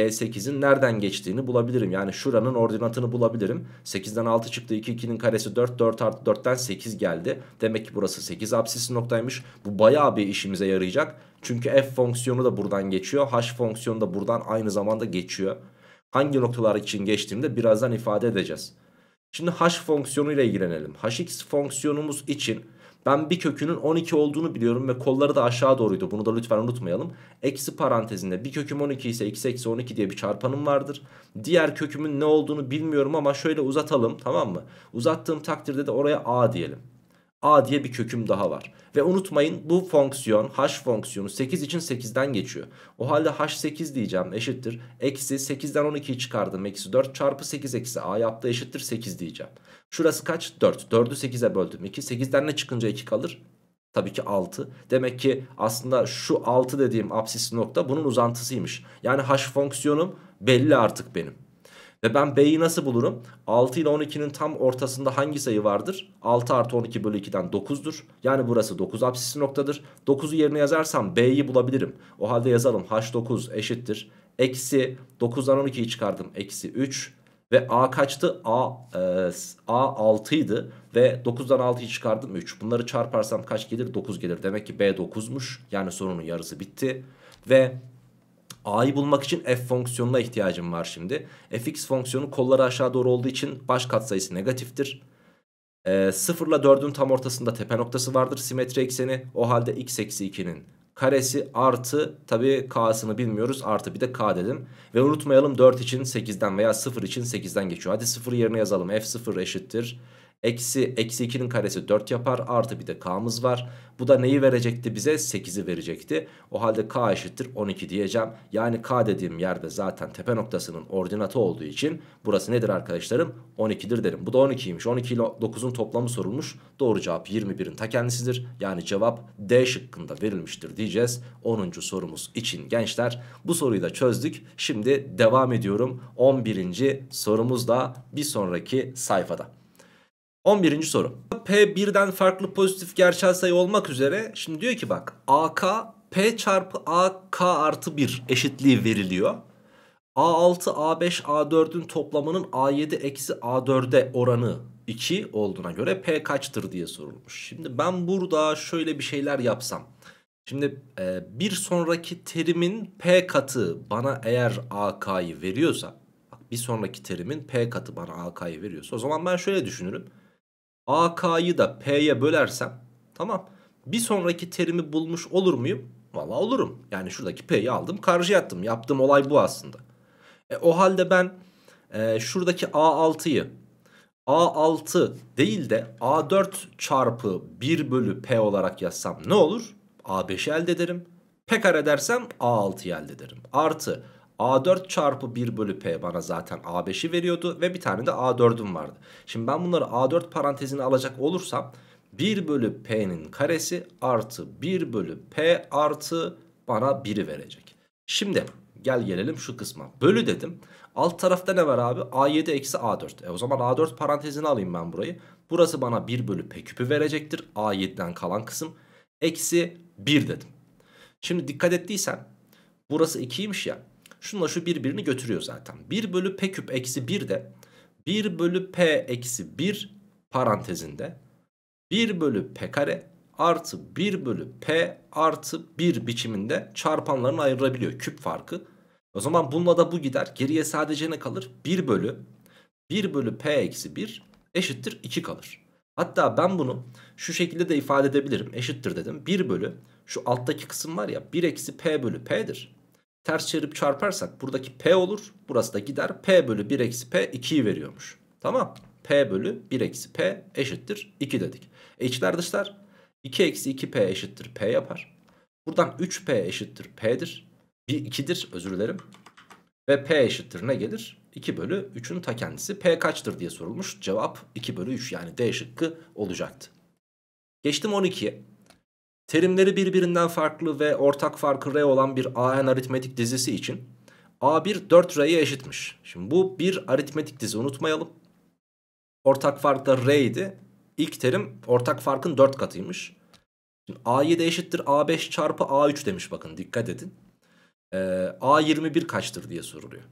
G8'in nereden geçtiğini bulabilirim. Yani şuranın ordinatını bulabilirim. 8'den 6 çıktı. 2 2'nin karesi 4. 4 artı 4'ten 8 geldi. Demek ki burası 8 absisi noktaymış. Bu bayağı bir işimize yarayacak. Çünkü f fonksiyonu da buradan geçiyor. H fonksiyonu da buradan aynı zamanda geçiyor. Hangi noktalar için geçtiğimde birazdan ifade edeceğiz. Şimdi h ile ilgilenelim. hx fonksiyonumuz için ben bir kökünün 12 olduğunu biliyorum ve kolları da aşağı doğruydu. Bunu da lütfen unutmayalım. Eksi parantezinde bir köküm 12 ise eksi eksi 12 diye bir çarpanım vardır. Diğer kökümün ne olduğunu bilmiyorum ama şöyle uzatalım tamam mı? Uzattığım takdirde de oraya a diyelim. A diye bir köküm daha var. Ve unutmayın bu fonksiyon h fonksiyonu 8 için 8'den geçiyor. O halde h8 diyeceğim eşittir. Eksi 8'den 12'yi çıkardım. Eksi 4 çarpı 8 eksi a yaptı eşittir 8 diyeceğim. Şurası kaç? 4. 4'ü 8'e böldüm 2. 8'den ne çıkınca 2 kalır? Tabii ki 6. Demek ki aslında şu 6 dediğim absisli nokta bunun uzantısıymış. Yani h fonksiyonum belli artık benim. Ve ben b'yi nasıl bulurum? 6 ile 12'nin tam ortasında hangi sayı vardır? 6 artı 12 bölü 2'den 9'dur. Yani burası 9 absisli noktadır. 9'u yerine yazarsam b'yi bulabilirim. O halde yazalım h9 eşittir. Eksi 9'dan 12'yi çıkardım. Eksi 3 ve A kaçtı? A, e, A 6 idi. Ve 9'dan 6'yı çıkardım 3. Bunları çarparsam kaç gelir? 9 gelir. Demek ki B 9'muş. Yani sorunun yarısı bitti. Ve A'yı bulmak için f fonksiyonuna ihtiyacım var şimdi. fx fonksiyonu kolları aşağı doğru olduğu için baş katsayısı negatiftir. E, 0 ile 4'ün tam ortasında tepe noktası vardır simetri ekseni. O halde x eksi 2'nin karesi artı tabi k'sını bilmiyoruz artı bir de k dedim. Ve unutmayalım 4 için 8'den veya 0 için 8'den geçiyor. Hadi 0 yerine yazalım f0 eşittir Eksi, eksi 2'nin karesi 4 yapar. Artı bir de k'mız var. Bu da neyi verecekti bize? 8'i verecekti. O halde k eşittir 12 diyeceğim. Yani k dediğim yerde zaten tepe noktasının ordinatı olduğu için burası nedir arkadaşlarım? 12'dir derim. Bu da 12'ymiş. 12 ile 9'un toplamı sorulmuş. Doğru cevap 21'in ta kendisidir. Yani cevap D şıkkında verilmiştir diyeceğiz. 10. sorumuz için gençler bu soruyu da çözdük. Şimdi devam ediyorum. 11. sorumuz da bir sonraki sayfada. 11. soru. P birden farklı pozitif gerçel sayı olmak üzere şimdi diyor ki bak AK P çarpı AK artı 1 eşitliği veriliyor. A6, A5, A4'ün toplamının A7 eksi A4'e oranı 2 olduğuna göre P kaçtır diye sorulmuş. Şimdi ben burada şöyle bir şeyler yapsam. Şimdi e, bir sonraki terimin P katı bana eğer AK'yı veriyorsa. bir sonraki terimin P katı bana AK'yı veriyorsa. O zaman ben şöyle düşünürüm. AK'yı da P'ye bölersem tamam bir sonraki terimi bulmuş olur muyum? Valla olurum. Yani şuradaki P'yi aldım karşıya attım. Yaptığım olay bu aslında. E, o halde ben e, şuradaki A6'yı A6 değil de A4 çarpı 1 bölü P olarak yazsam ne olur? A5'i elde ederim. P kare dersem A6'yı elde ederim. Artı A4 çarpı 1 bölü P bana zaten A5'i veriyordu ve bir tane de A4'üm vardı. Şimdi ben bunları A4 parantezine alacak olursam 1 bölü P'nin karesi artı 1 bölü P artı bana 1'i verecek. Şimdi gel gelelim şu kısma. Bölü dedim. Alt tarafta ne var abi? A7 eksi A4. E o zaman A4 parantezine alayım ben burayı. Burası bana 1 bölü P küpü verecektir. A7'den kalan kısım. Eksi 1 dedim. Şimdi dikkat ettiysen burası 2'ymiş ya. Şunla şu birbirini götürüyor zaten. 1 bölü p küp eksi 1 de 1 bölü p eksi 1 parantezinde 1 bölü p kare artı 1 bölü p artı 1 biçiminde çarpanlarını ayırabiliyor küp farkı. O zaman bununla da bu gider. Geriye sadece ne kalır? 1 bölü 1 bölü p eksi 1 eşittir 2 kalır. Hatta ben bunu şu şekilde de ifade edebilirim. Eşittir dedim. 1 bölü şu alttaki kısım var ya 1 eksi p bölü p'dir ters çevirip çarparsak buradaki P olur. Burası da gider. P bölü 1 eksi P 2'yi veriyormuş. Tamam. P bölü 1 eksi P eşittir 2 dedik. E içler dışlar 2 eksi 2P eşittir P yapar. Buradan 3P eşittir P'dir. 1 2'dir özür dilerim. Ve P eşittir ne gelir? 2 bölü 3'ün ta kendisi P kaçtır diye sorulmuş. Cevap 2 bölü 3 yani D şıkkı olacaktı. Geçtim 12'ye. Terimleri birbirinden farklı ve ortak farkı R olan bir AN aritmetik dizisi için A1 4R'ye eşitmiş. Şimdi bu bir aritmetik dizi unutmayalım. Ortak fark da R idi. İlk terim ortak farkın 4 katıymış. Şimdi A7 eşittir A5 çarpı A3 demiş bakın dikkat edin. Ee, A21 kaçtır diye soruluyor.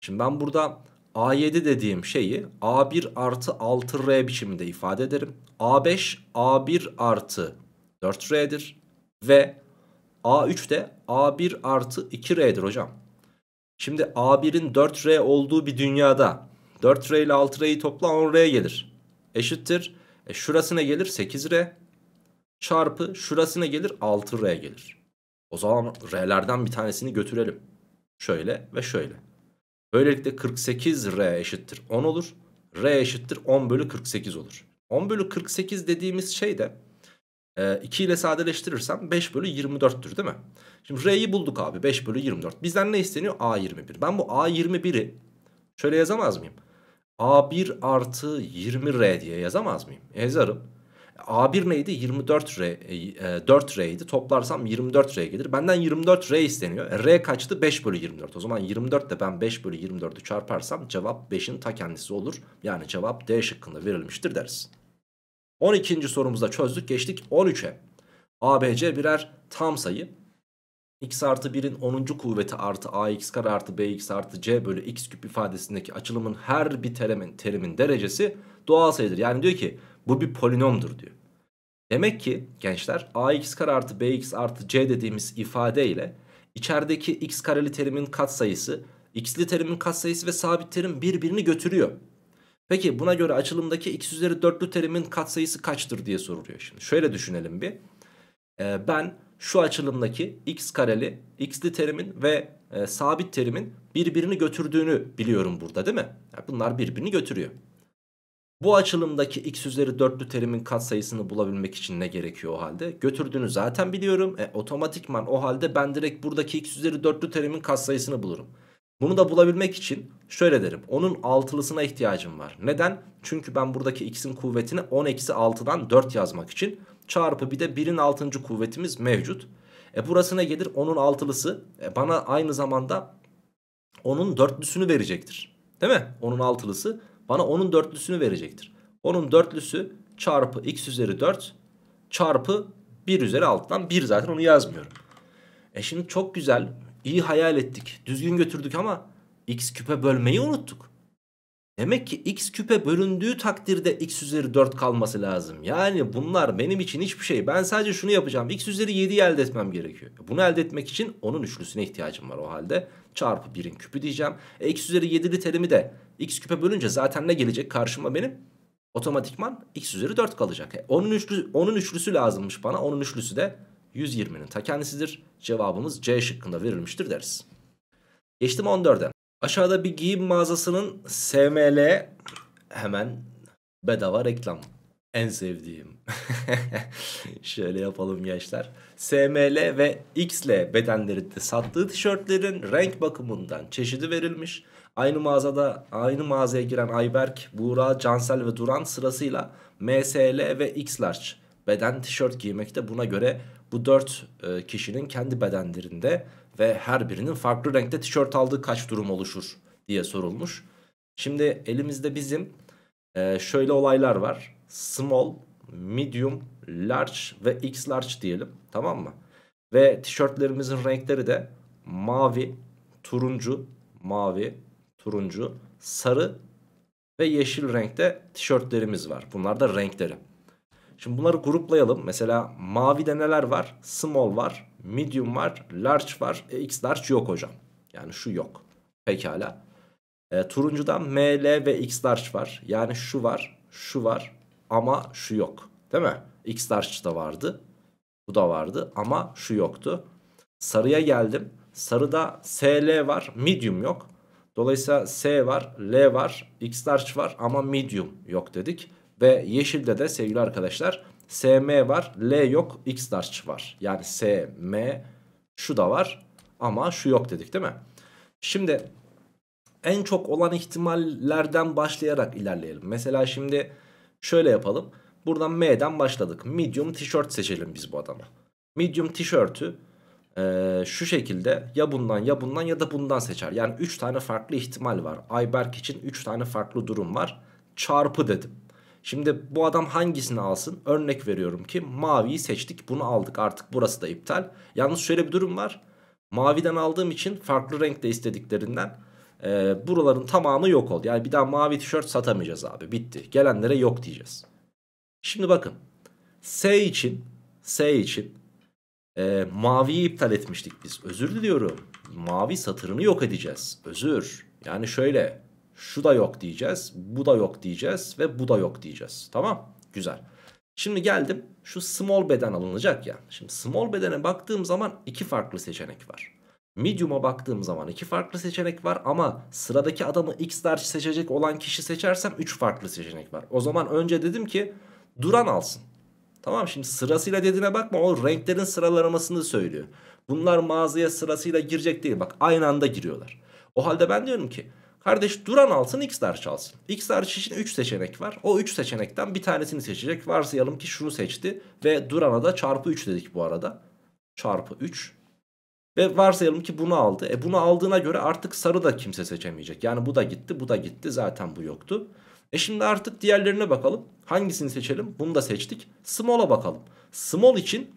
Şimdi ben burada A7 dediğim şeyi A1 artı 6R biçiminde ifade ederim. A5 A1 artı 4R'dir. Ve A3 de A1 artı 2R'dir hocam. Şimdi A1'in 4R olduğu bir dünyada 4R ile 6R'yi topla 10R gelir. Eşittir. E şurasına gelir 8R çarpı şurasına gelir 6R gelir. O zaman R'lerden bir tanesini götürelim. Şöyle ve şöyle. Böylelikle 48R eşittir 10 olur. R eşittir 10 bölü 48 olur. 10 bölü 48 dediğimiz şey de 2 ee, ile sadeleştirirsem 5 bölü 24'tür değil mi? Şimdi R'yi bulduk abi 5 bölü 24. Bizden ne isteniyor? A21. Ben bu A21'i şöyle yazamaz mıyım? A1 artı 20R diye yazamaz mıyım? E, yazarım. A1 neydi? 24R, 4R'ydi. E, e, Toplarsam 24R gelir. Benden 24R isteniyor. R kaçtı? 5 bölü 24. O zaman 24 de ben 5 bölü 24'ü çarparsam cevap 5'in ta kendisi olur. Yani cevap D şıkkında verilmiştir deriz. 12. sorumuzda çözdük geçtik 13'e. ABC birer tam sayı. x artı 1'in 10. kuvveti artı ax kare artı bx artı c bölü x küp ifadesindeki açılımın her bir terimin, terimin derecesi doğal sayıdır. Yani diyor ki bu bir polinomdur diyor. Demek ki gençler ax kare artı bx artı c dediğimiz ifade ile içerideki x kareli terimin katsayısı, x'li terimin katsayısı ve sabit terim birbirini götürüyor. Peki buna göre açılımdaki x üzeri 4'lü terimin katsayısı kaçtır diye soruluyor. Şimdi şöyle düşünelim bir. Ee, ben şu açılımdaki x kareli, x'li terimin ve e, sabit terimin birbirini götürdüğünü biliyorum burada değil mi? Yani bunlar birbirini götürüyor. Bu açılımdaki x üzeri 4'lü terimin katsayısını bulabilmek için ne gerekiyor o halde? Götürdüğünü zaten biliyorum. E, otomatikman o halde ben direkt buradaki x üzeri 4'lü terimin katsayısını bulurum. Bunu da bulabilmek için şöyle derim. Onun altılısına ihtiyacım var. Neden? Çünkü ben buradaki x'in kuvvetini 10 eksi 6'dan 4 yazmak için çarpı bir de 1'in 6. kuvvetimiz mevcut. E burası ne gelir? Onun altılısı e bana aynı zamanda onun dörtlüsünü verecektir. Değil mi? Onun altılısı bana onun dörtlüsünü verecektir. Onun dörtlüsü çarpı x üzeri 4 çarpı 1 üzeri 6'dan 1 zaten onu yazmıyorum. E şimdi çok güzel iyi hayal ettik. Düzgün götürdük ama x küpe bölmeyi unuttuk. Demek ki x küpe bölündüğü takdirde x üzeri 4 kalması lazım. Yani bunlar benim için hiçbir şey. Ben sadece şunu yapacağım. x üzeri 7'yi elde etmem gerekiyor. Bunu elde etmek için onun üçlüsüne ihtiyacım var o halde. Çarpı 1'in küpü diyeceğim. E, x üzeri 7'li terimi de x küpe bölünce zaten ne gelecek karşıma benim? Otomatikman x üzeri 4 kalacak. E, onun, üçlü, onun üçlüsü lazımmış bana. Onun üçlüsü de 120'nin ta kendisidir. Cevabımız C şıkkında verilmiştir deriz. Geçtim 14'e. Aşağıda bir giyim mağazasının SML hemen bedava reklam. En sevdiğim. Şöyle yapalım gençler. SML ve XL bedenleri de sattığı tişörtlerin renk bakımından çeşidi verilmiş. Aynı mağazada aynı mağazaya giren Ayberk, Buğra, Cansel ve Duran sırasıyla MSL ve X large beden tişört giymek de buna göre bu dört e, kişinin kendi bedenlerinde ve her birinin farklı renkte tişört aldığı kaç durum oluşur diye sorulmuş. Şimdi elimizde bizim e, şöyle olaylar var. Small, medium, large ve x large diyelim tamam mı? Ve tişörtlerimizin renkleri de mavi, turuncu, mavi, turuncu, sarı ve yeşil renkte tişörtlerimiz var. Bunlar da renklerim. Şimdi bunları gruplayalım. Mesela mavide neler var? Small var, medium var, large var. E, X large yok hocam. Yani şu yok. Pekala. E, Turuncudan M, L ve X large var. Yani şu var, şu var ama şu yok. Değil mi? X large da vardı. Bu da vardı ama şu yoktu. Sarıya geldim. Sarıda SL var, medium yok. Dolayısıyla S var, L var, X large var ama medium yok dedik. Ve yeşilde de sevgili arkadaşlar SM var, L yok, X darç var. Yani SM şu da var ama şu yok dedik değil mi? Şimdi en çok olan ihtimallerden başlayarak ilerleyelim. Mesela şimdi şöyle yapalım. Buradan M'den başladık. Medium tişört seçelim biz bu adama. Medium tişörtü e, şu şekilde ya bundan ya bundan ya da bundan seçer. Yani 3 tane farklı ihtimal var. Ayberk için 3 tane farklı durum var. Çarpı dedim. Şimdi bu adam hangisini alsın? Örnek veriyorum ki maviyi seçtik bunu aldık artık burası da iptal. Yalnız şöyle bir durum var. Maviden aldığım için farklı renkte istediklerinden e, buraların tamamı yok oldu. Yani bir daha mavi tişört satamayacağız abi bitti. Gelenlere yok diyeceğiz. Şimdi bakın S için S için e, maviyi iptal etmiştik biz. Özür diliyorum. Mavi satırını yok edeceğiz. Özür. Yani şöyle şu da yok diyeceğiz. Bu da yok diyeceğiz. Ve bu da yok diyeceğiz. Tamam. Güzel. Şimdi geldim. Şu small beden alınacak ya. Şimdi small bedene baktığım zaman iki farklı seçenek var. Medium'a baktığım zaman iki farklı seçenek var ama sıradaki adamı X large seçecek olan kişi seçersem üç farklı seçenek var. O zaman önce dedim ki duran alsın. Tamam şimdi sırasıyla dediğine bakma o renklerin sıralamasını söylüyor. Bunlar mağazaya sırasıyla girecek değil bak aynı anda giriyorlar. O halde ben diyorum ki Kardeş duran alsın X harç alsın. X harç için 3 seçenek var. O 3 seçenekten bir tanesini seçecek. Varsayalım ki şunu seçti ve durana da çarpı 3 dedik bu arada. Çarpı 3. Ve varsayalım ki bunu aldı. E bunu aldığına göre artık sarı da kimse seçemeyecek. Yani bu da gitti, bu da gitti. Zaten bu yoktu. E şimdi artık diğerlerine bakalım. Hangisini seçelim? Bunu da seçtik. Small'a bakalım. Small için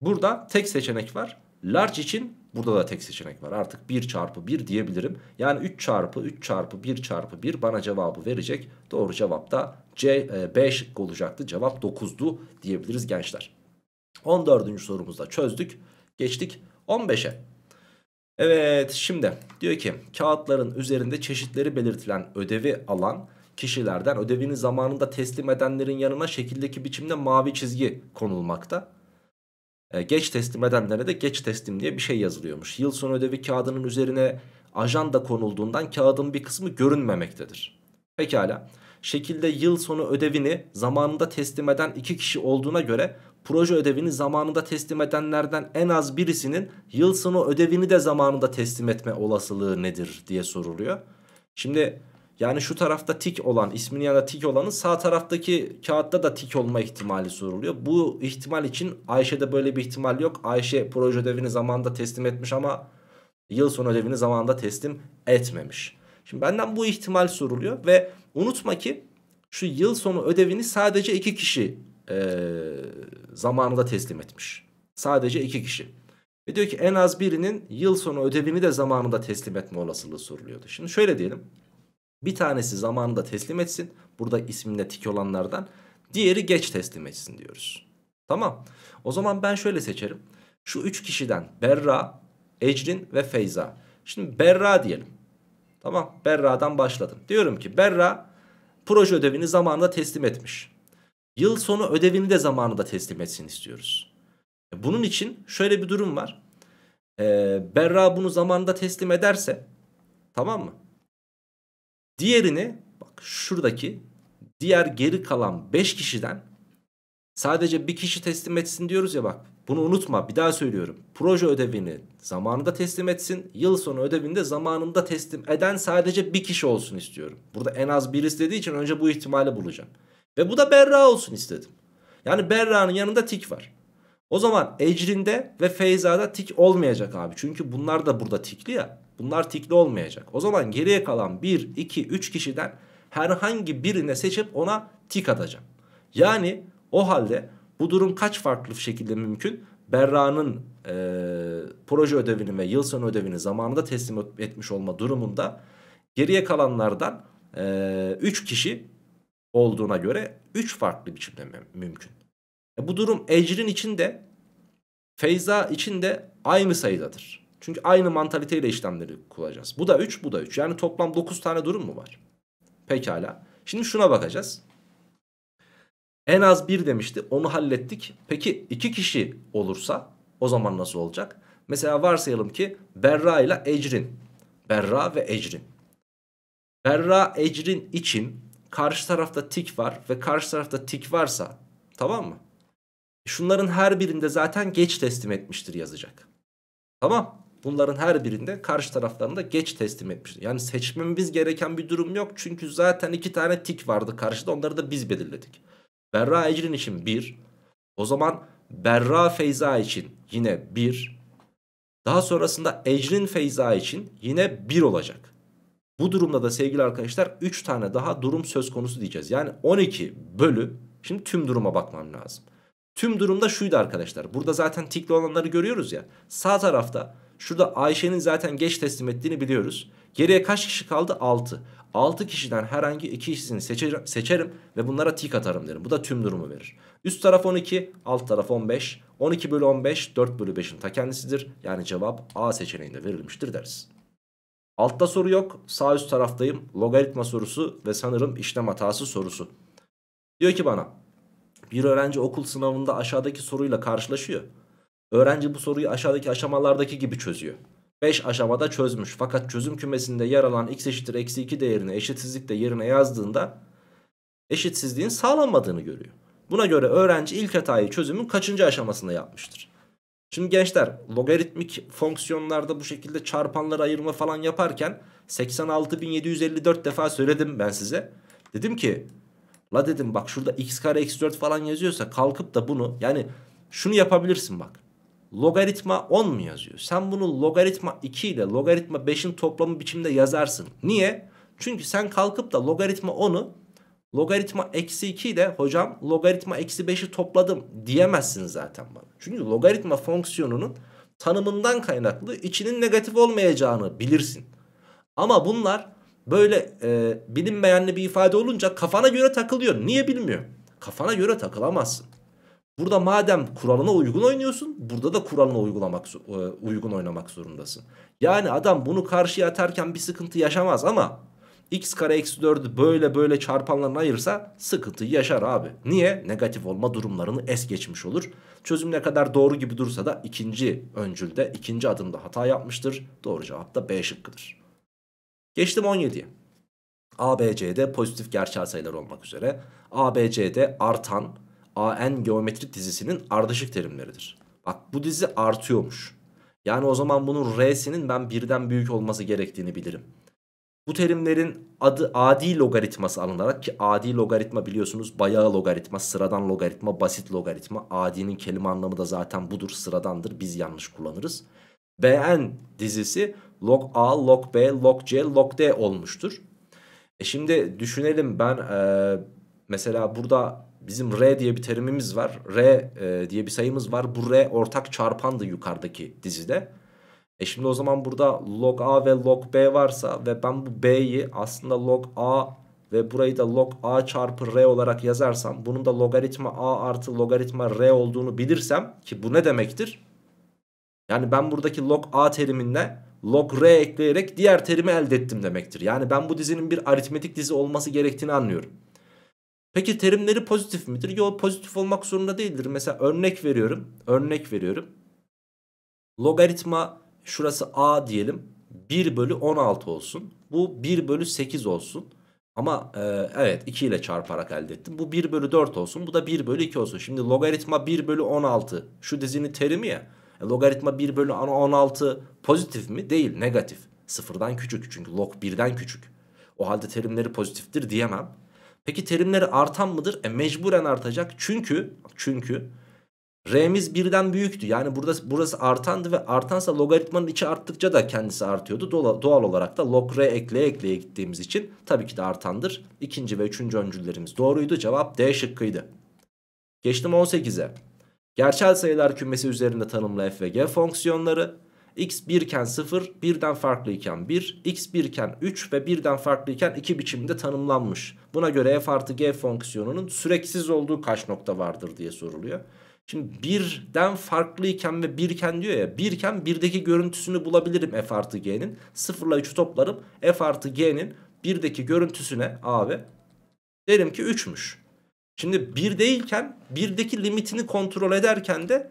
burada tek seçenek var. Large için Burada da tek seçenek var. Artık 1 çarpı 1 diyebilirim. Yani 3 çarpı 3 çarpı 1 çarpı 1 bana cevabı verecek. Doğru cevap da C, e, B şıkkı olacaktı. Cevap 9'du diyebiliriz gençler. 14. sorumuzda çözdük. Geçtik 15'e. Evet şimdi diyor ki kağıtların üzerinde çeşitleri belirtilen ödevi alan kişilerden ödevini zamanında teslim edenlerin yanına şekildeki biçimde mavi çizgi konulmakta. E, geç teslim edenlere de geç teslim diye bir şey yazılıyormuş. Yıl sonu ödevi kağıdının üzerine ajanda konulduğundan kağıdın bir kısmı görünmemektedir. Pekala. Şekilde yıl sonu ödevini zamanında teslim eden iki kişi olduğuna göre proje ödevini zamanında teslim edenlerden en az birisinin yıl sonu ödevini de zamanında teslim etme olasılığı nedir diye soruluyor. Şimdi yani şu tarafta tik olan ismini ya da tik olanın sağ taraftaki kağıtta da tik olma ihtimali soruluyor. Bu ihtimal için Ayşe'de böyle bir ihtimal yok. Ayşe proje ödevini zamanında teslim etmiş ama yıl sonu ödevini zamanında teslim etmemiş. Şimdi benden bu ihtimal soruluyor ve unutma ki şu yıl sonu ödevini sadece iki kişi e, zamanında teslim etmiş. Sadece iki kişi. Ve diyor ki en az birinin yıl sonu ödevini de zamanında teslim etme olasılığı soruluyordu. Şimdi şöyle diyelim. Bir tanesi zamanında teslim etsin. Burada isminde tik olanlardan. Diğeri geç teslim etsin diyoruz. Tamam. O zaman ben şöyle seçerim. Şu üç kişiden Berra, Ecrin ve Feyza. Şimdi Berra diyelim. Tamam. Berra'dan başladım. Diyorum ki Berra proje ödevini zamanında teslim etmiş. Yıl sonu ödevini de zamanında teslim etsin istiyoruz. E, bunun için şöyle bir durum var. Ee, Berra bunu zamanında teslim ederse tamam mı? Diğerini bak şuradaki diğer geri kalan 5 kişiden sadece bir kişi teslim etsin diyoruz ya bak. Bunu unutma bir daha söylüyorum. Proje ödevini zamanında teslim etsin. Yıl sonu ödevinde zamanında teslim eden sadece bir kişi olsun istiyorum. Burada en az bir istediği için önce bu ihtimali bulacağım. Ve bu da Berra olsun istedim. Yani Berra'nın yanında tik var. O zaman Ecrin'de ve Feyza'da tik olmayacak abi. Çünkü bunlar da burada tikli ya. Bunlar tikli olmayacak. O zaman geriye kalan 1, 2, 3 kişiden herhangi birine seçip ona tik atacağım. Yani o halde bu durum kaç farklı şekilde mümkün? Berra'nın e, proje ödevini ve yıl sonu ödevini zamanında teslim etmiş olma durumunda geriye kalanlardan 3 e, üç kişi olduğuna göre 3 farklı biçimde mümkün. E, bu durum Ecrin için de Feyza için de aynı sayıdadır. Çünkü aynı mantaliteyle işlemleri kullanacağız. Bu da 3 bu da 3. Yani toplam 9 tane durum mu var? Pekala. Şimdi şuna bakacağız. En az 1 demişti onu hallettik. Peki 2 kişi olursa o zaman nasıl olacak? Mesela varsayalım ki Berra ile Ecrin. Berra ve Ecrin. Berra Ecrin için karşı tarafta tik var ve karşı tarafta tik varsa tamam mı? Şunların her birinde zaten geç teslim etmiştir yazacak. Tamam. Bunların her birinde karşı taraflarında geç teslim etmişti. Yani seçmemiz gereken bir durum yok. Çünkü zaten iki tane tik vardı karşıda onları da biz belirledik. Berra Ecrin için 1. O zaman Berra Feyza için yine 1. Daha sonrasında Ecrin Feyza için yine 1 olacak. Bu durumda da sevgili arkadaşlar 3 tane daha durum söz konusu diyeceğiz. Yani 12 bölü. Şimdi tüm duruma bakmam lazım. Tüm durumda şuydu arkadaşlar. Burada zaten tikli olanları görüyoruz ya. Sağ tarafta Şurada Ayşe'nin zaten geç teslim ettiğini biliyoruz. Geriye kaç kişi kaldı? 6. 6 kişiden herhangi 2 kişisini seçerim, ve bunlara tik atarım derim. Bu da tüm durumu verir. Üst taraf 12, alt taraf 15. 12 bölü 15, 4 bölü 5'in ta kendisidir. Yani cevap A seçeneğinde verilmiştir deriz. Altta soru yok. Sağ üst taraftayım. Logaritma sorusu ve sanırım işlem hatası sorusu. Diyor ki bana bir öğrenci okul sınavında aşağıdaki soruyla karşılaşıyor. Öğrenci bu soruyu aşağıdaki aşamalardaki gibi çözüyor. 5 aşamada çözmüş fakat çözüm kümesinde yer alan x eşittir eksi 2 değerini eşitsizlikte yerine yazdığında eşitsizliğin sağlanmadığını görüyor. Buna göre öğrenci ilk hatayı çözümün kaçıncı aşamasında yapmıştır? Şimdi gençler logaritmik fonksiyonlarda bu şekilde çarpanları ayırma falan yaparken 86.754 defa söyledim ben size. Dedim ki la dedim bak şurada x kare eksi 4 falan yazıyorsa kalkıp da bunu yani şunu yapabilirsin bak logaritma 10 mu yazıyor? Sen bunu logaritma 2 ile logaritma 5'in toplamı biçimde yazarsın. Niye? Çünkü sen kalkıp da logaritma 10'u logaritma eksi 2 ile hocam logaritma eksi 5'i topladım diyemezsin zaten bana. Çünkü logaritma fonksiyonunun tanımından kaynaklı içinin negatif olmayacağını bilirsin. Ama bunlar böyle e, bilinmeyenli bir ifade olunca kafana göre takılıyor. Niye bilmiyor? Kafana göre takılamazsın. Burada madem kuralına uygun oynuyorsun burada da kuralına uygulamak, e, uygun oynamak zorundasın. Yani adam bunu karşıya atarken bir sıkıntı yaşamaz ama x kare eksi 4'ü böyle böyle çarpanlarına ayırsa sıkıntı yaşar abi. Niye? Negatif olma durumlarını es geçmiş olur. Çözüm ne kadar doğru gibi dursa da ikinci öncülde ikinci adımda hata yapmıştır. Doğru cevap da B şıkkıdır. Geçtim 17'ye. ABC'de pozitif gerçel sayılar olmak üzere ABC'de artan AN geometrik dizisinin ardışık terimleridir. Bak bu dizi artıyormuş. Yani o zaman bunun R'sinin ben birden büyük olması gerektiğini bilirim. Bu terimlerin adı adi logaritması alınarak ki adi logaritma biliyorsunuz bayağı logaritma, sıradan logaritma, basit logaritma. Adinin kelime anlamı da zaten budur, sıradandır. Biz yanlış kullanırız. BN dizisi log A, log B, log C, log D olmuştur. E şimdi düşünelim ben e, mesela burada Bizim R diye bir terimimiz var. R e, diye bir sayımız var. Bu R ortak çarpandı yukarıdaki dizide. E şimdi o zaman burada log A ve log B varsa ve ben bu B'yi aslında log A ve burayı da log A çarpı R olarak yazarsam bunun da logaritma A artı logaritma R olduğunu bilirsem ki bu ne demektir? Yani ben buradaki log A terimine log R ekleyerek diğer terimi elde ettim demektir. Yani ben bu dizinin bir aritmetik dizi olması gerektiğini anlıyorum. Peki terimleri pozitif midir? Yok pozitif olmak zorunda değildir. Mesela örnek veriyorum. Örnek veriyorum. Logaritma şurası a diyelim. 1 bölü 16 olsun. Bu 1 bölü 8 olsun. Ama e, evet 2 ile çarparak elde ettim. Bu 1 bölü 4 olsun. Bu da 1 bölü 2 olsun. Şimdi logaritma 1 bölü 16. Şu dizinin terimi ya. E, logaritma 1 bölü 16 pozitif mi? Değil negatif. Sıfırdan küçük. Çünkü log 1'den küçük. O halde terimleri pozitiftir diyemem. Peki terimleri artan mıdır? E mecburen artacak. Çünkü çünkü R'miz birden büyüktü. Yani burada burası artandı ve artansa logaritmanın içi arttıkça da kendisi artıyordu. doğal olarak da log R ekleye ekleye gittiğimiz için tabii ki de artandır. İkinci ve üçüncü öncüllerimiz doğruydu. Cevap D şıkkıydı. Geçtim 18'e. Gerçel sayılar kümesi üzerinde tanımlı f ve g fonksiyonları x 1 iken 0 birden farklı iken 1 x 1 iken 3 ve birden farklı iken 2 biçiminde tanımlanmış. Buna göre f artı g fonksiyonunun süreksiz olduğu kaç nokta vardır diye soruluyor. Şimdi birden farklı iken ve birken diyor ya birken birdeki görüntüsünü bulabilirim f artı g'nin. Sıfırla 3'ü toplarım f artı g'nin birdeki görüntüsüne abi derim ki 3'müş. Şimdi bir değilken birdeki limitini kontrol ederken de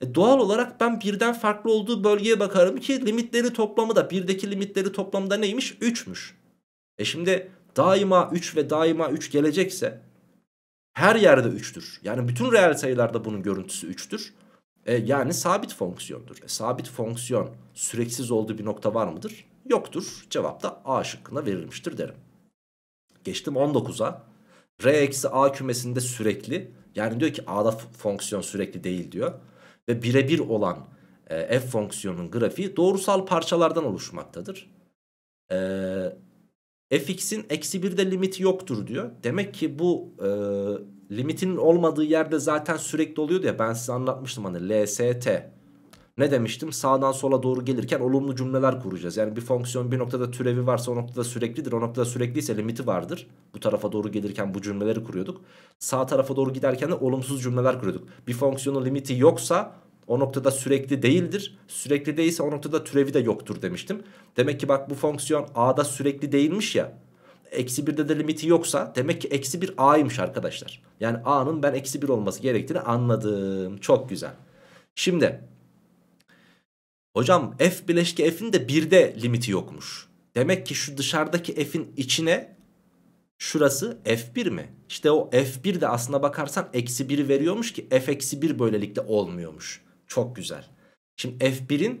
e doğal olarak ben birden farklı olduğu bölgeye bakarım ki limitleri toplamı da birdeki limitleri toplamda neymiş? 3'müş. E şimdi daima 3 ve daima 3 gelecekse her yerde 3'tür. Yani bütün reel sayılarda bunun görüntüsü 3'tür. E, yani sabit fonksiyondur. E, sabit fonksiyon süreksiz olduğu bir nokta var mıdır? Yoktur. Cevap da A şıkkına verilmiştir derim. Geçtim 19'a. R eksi A kümesinde sürekli. Yani diyor ki A'da fonksiyon sürekli değil diyor ve birebir olan e, f fonksiyonun grafiği doğrusal parçalardan oluşmaktadır. E, fx'in eksi 1'de limiti yoktur diyor. Demek ki bu e, limitinin olmadığı yerde zaten sürekli oluyor diye ben size anlatmıştım hani lst ne demiştim? Sağdan sola doğru gelirken olumlu cümleler kuracağız. Yani bir fonksiyon bir noktada türevi varsa o noktada süreklidir. O noktada sürekliyse limiti vardır. Bu tarafa doğru gelirken bu cümleleri kuruyorduk. Sağ tarafa doğru giderken de olumsuz cümleler kuruyorduk. Bir fonksiyonun limiti yoksa o noktada sürekli değildir. Sürekli değilse o noktada türevi de yoktur demiştim. Demek ki bak bu fonksiyon a'da sürekli değilmiş ya. Eksi 1'de de limiti yoksa demek ki eksi 1 a'ymış arkadaşlar. Yani a'nın ben eksi 1 olması gerektiğini anladım. Çok güzel. Şimdi Hocam f bileşki f'in de birde limiti yokmuş. Demek ki şu dışarıdaki f'in içine şurası f1 mi? İşte o f1 de aslına bakarsan eksi 1 veriyormuş ki f eksi 1 böylelikle olmuyormuş. Çok güzel. Şimdi f1'in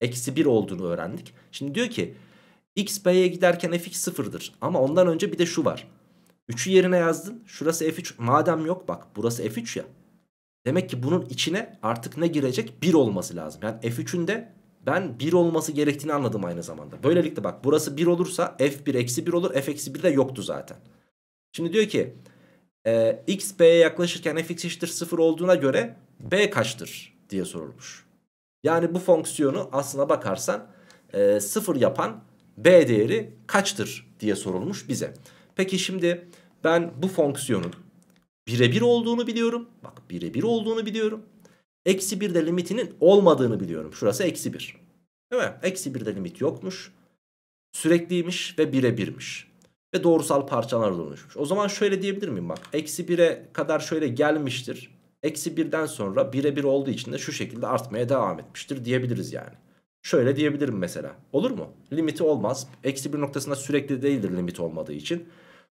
eksi 1 olduğunu öğrendik. Şimdi diyor ki x b'ye giderken fx sıfırdır. Ama ondan önce bir de şu var. 3'ü yerine yazdın. Şurası f3. Madem yok bak burası f3 ya. Demek ki bunun içine artık ne girecek? 1 olması lazım. Yani F3'ün de ben 1 olması gerektiğini anladım aynı zamanda. Böylelikle bak burası 1 olursa F1 eksi 1 olur. F eksi 1 de yoktu zaten. Şimdi diyor ki e, x b'ye yaklaşırken f x eşittir 0 olduğuna göre b kaçtır diye sorulmuş. Yani bu fonksiyonu aslına bakarsan e, 0 yapan b değeri kaçtır diye sorulmuş bize. Peki şimdi ben bu fonksiyonun birebir olduğunu biliyorum. Bak birebir olduğunu biliyorum. Eksi 1 limitinin olmadığını biliyorum. Şurası eksi 1. Değil mi? Eksi 1 limit yokmuş. Sürekliymiş ve birebirmiş. Ve doğrusal parçalar dönüşmüş. O zaman şöyle diyebilir miyim bak. Eksi 1'e kadar şöyle gelmiştir. Eksi 1'den sonra birebir olduğu için de şu şekilde artmaya devam etmiştir diyebiliriz yani. Şöyle diyebilirim mesela. Olur mu? Limiti olmaz. Eksi 1 noktasında sürekli değildir limit olmadığı için.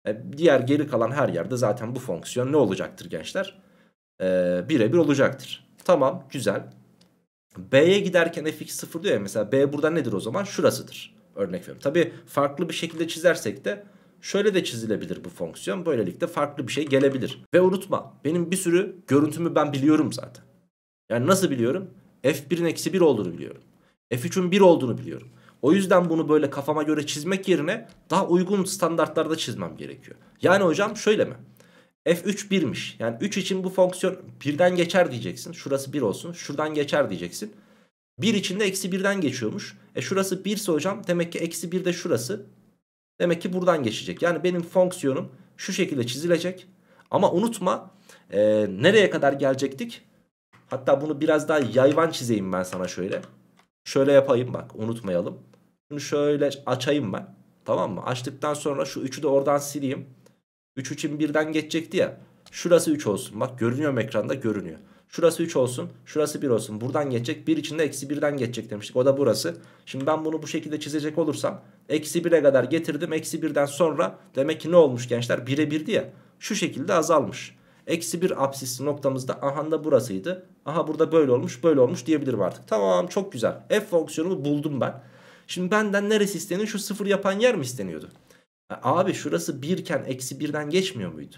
E, diğer geri kalan her yerde zaten bu fonksiyon ne olacaktır gençler? E, Birebir olacaktır. Tamam güzel. B'ye giderken fx sıfır diyor ya mesela B burada nedir o zaman? Şurasıdır. Örnek veriyorum. Tabi farklı bir şekilde çizersek de şöyle de çizilebilir bu fonksiyon. Böylelikle farklı bir şey gelebilir. Ve unutma benim bir sürü görüntümü ben biliyorum zaten. Yani nasıl biliyorum? f1'in eksi 1 olduğunu biliyorum. f3'ün 1 olduğunu biliyorum. O yüzden bunu böyle kafama göre çizmek yerine daha uygun standartlarda çizmem gerekiyor. Yani hocam şöyle mi? F3 1'miş. Yani 3 için bu fonksiyon birden geçer diyeceksin. Şurası 1 olsun. Şuradan geçer diyeceksin. 1 içinde eksi 1'den geçiyormuş. E şurası 1 ise hocam demek ki eksi 1 de şurası. Demek ki buradan geçecek. Yani benim fonksiyonum şu şekilde çizilecek. Ama unutma e, nereye kadar gelecektik? Hatta bunu biraz daha yayvan çizeyim ben sana şöyle. Şöyle yapayım bak unutmayalım. Şunu şöyle açayım ben. Tamam mı? Açtıktan sonra şu 3'ü de oradan sileyim. 3 için birden geçecekti ya. Şurası 3 olsun. Bak görünüyor mu ekranda? Görünüyor. Şurası 3 olsun. Şurası 1 olsun. Buradan geçecek. 1 içinde eksi 1'den geçecek demiştik. O da burası. Şimdi ben bunu bu şekilde çizecek olursam. Eksi 1'e kadar getirdim. Eksi 1'den sonra demek ki ne olmuş gençler? 1'e 1'di ya. Şu şekilde azalmış. Eksi 1 apsisli noktamızda ahanda burasıydı. Aha burada böyle olmuş böyle olmuş diyebilirim artık. Tamam çok güzel. F fonksiyonumu buldum ben. Şimdi benden neresi isteniyor? Şu sıfır yapan yer mi isteniyordu? E, abi şurası birken eksi birden geçmiyor muydu?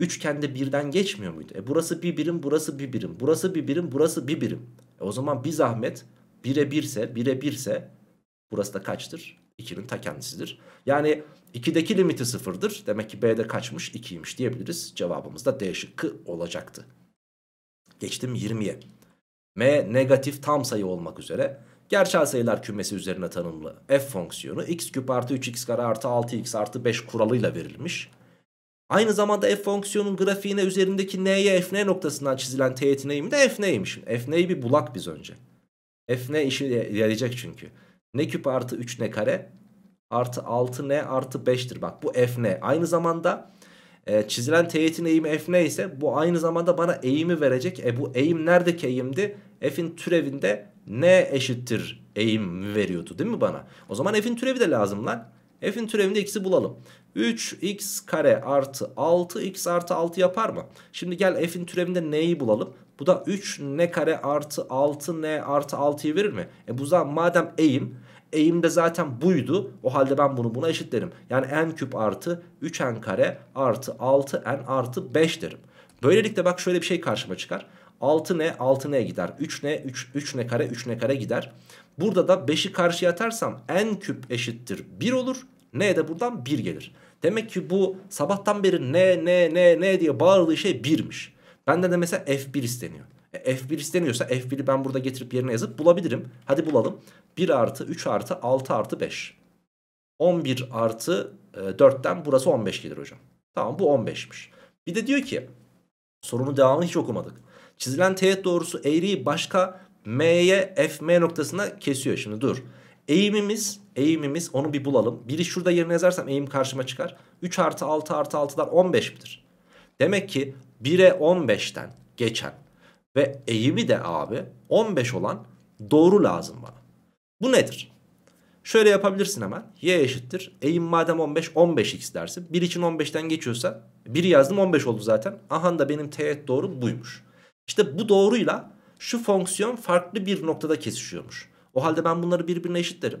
Üçkende birden geçmiyor muydu? E burası bir birim burası bir birim burası bir birim burası bir birim. E, o zaman bir zahmet 1'e 1'se 1'e birse burası da kaçtır? 2'nin ta kendisidir. Yani 2'deki limiti sıfırdır. Demek ki B'de kaçmış? 2'ymiş diyebiliriz. Cevabımız da D şıkkı olacaktı. Geçtim 20'ye. M negatif tam sayı olmak üzere gerçel sayılar kümesi üzerine tanımlı f fonksiyonu x küp artı 3x kare artı 6x artı 5 kuralıyla verilmiş. Aynı zamanda f fonksiyonun grafiğine üzerindeki n'ye n noktasından çizilen teğet neyimi de F n'yi bir bulak biz önce. F n işi yarayacak çünkü. n küp artı 3 n kare artı 6 n artı 5'tir. Bak bu f n. Aynı zamanda e, çizilen teğetin eğimi f ne ise bu aynı zamanda bana eğimi verecek. E bu eğim neredeki eğimdi? F'in türevinde n eşittir eğim veriyordu değil mi bana? O zaman f'in türevi de lazım lan. F'in türevinde x'i bulalım. 3x kare artı 6x artı 6 yapar mı? Şimdi gel f'in türevinde n'yi bulalım. Bu da 3 n kare artı 6 n artı 6'yı verir mi? E bu zaman madem eğim Eğim de zaten buydu. O halde ben bunu buna eşitlerim. Yani n küp artı 3n kare artı 6n artı 5 derim. Böylelikle bak şöyle bir şey karşıma çıkar. 6n 6n gider. 3n 3 3n kare 3n kare gider. Burada da 5'i karşıya atarsam n küp eşittir 1 olur. n de buradan 1 gelir. Demek ki bu sabahtan beri n n n n diye bağırdığı şey 1'miş. Benden de mesela f1 isteniyor. E, F1 isteniyorsa F1'i ben burada getirip yerine yazıp bulabilirim. Hadi bulalım. 1 artı 3 artı 6 artı 5. 11 artı e, 4'ten burası 15 gelir hocam. Tamam bu 15'miş. Bir de diyor ki sorunun devamını hiç okumadık. Çizilen teğet doğrusu eğriyi başka M'ye FM noktasına kesiyor. Şimdi dur. Eğimimiz, eğimimiz onu bir bulalım. Biri şurada yerine yazarsam eğim karşıma çıkar. 3 artı 6 artı 6'dan 15 midir? Demek ki 1'e 15'ten geçen ve eğimi de abi 15 olan doğru lazım bana. Bu nedir? Şöyle yapabilirsin hemen. Y eşittir. Eğim madem 15 15x dersin. 1 için 15'ten geçiyorsa 1'i yazdım 15 oldu zaten. Aha da benim teğet doğru buymuş. İşte bu doğruyla şu fonksiyon farklı bir noktada kesişiyormuş. O halde ben bunları birbirine eşitlerim.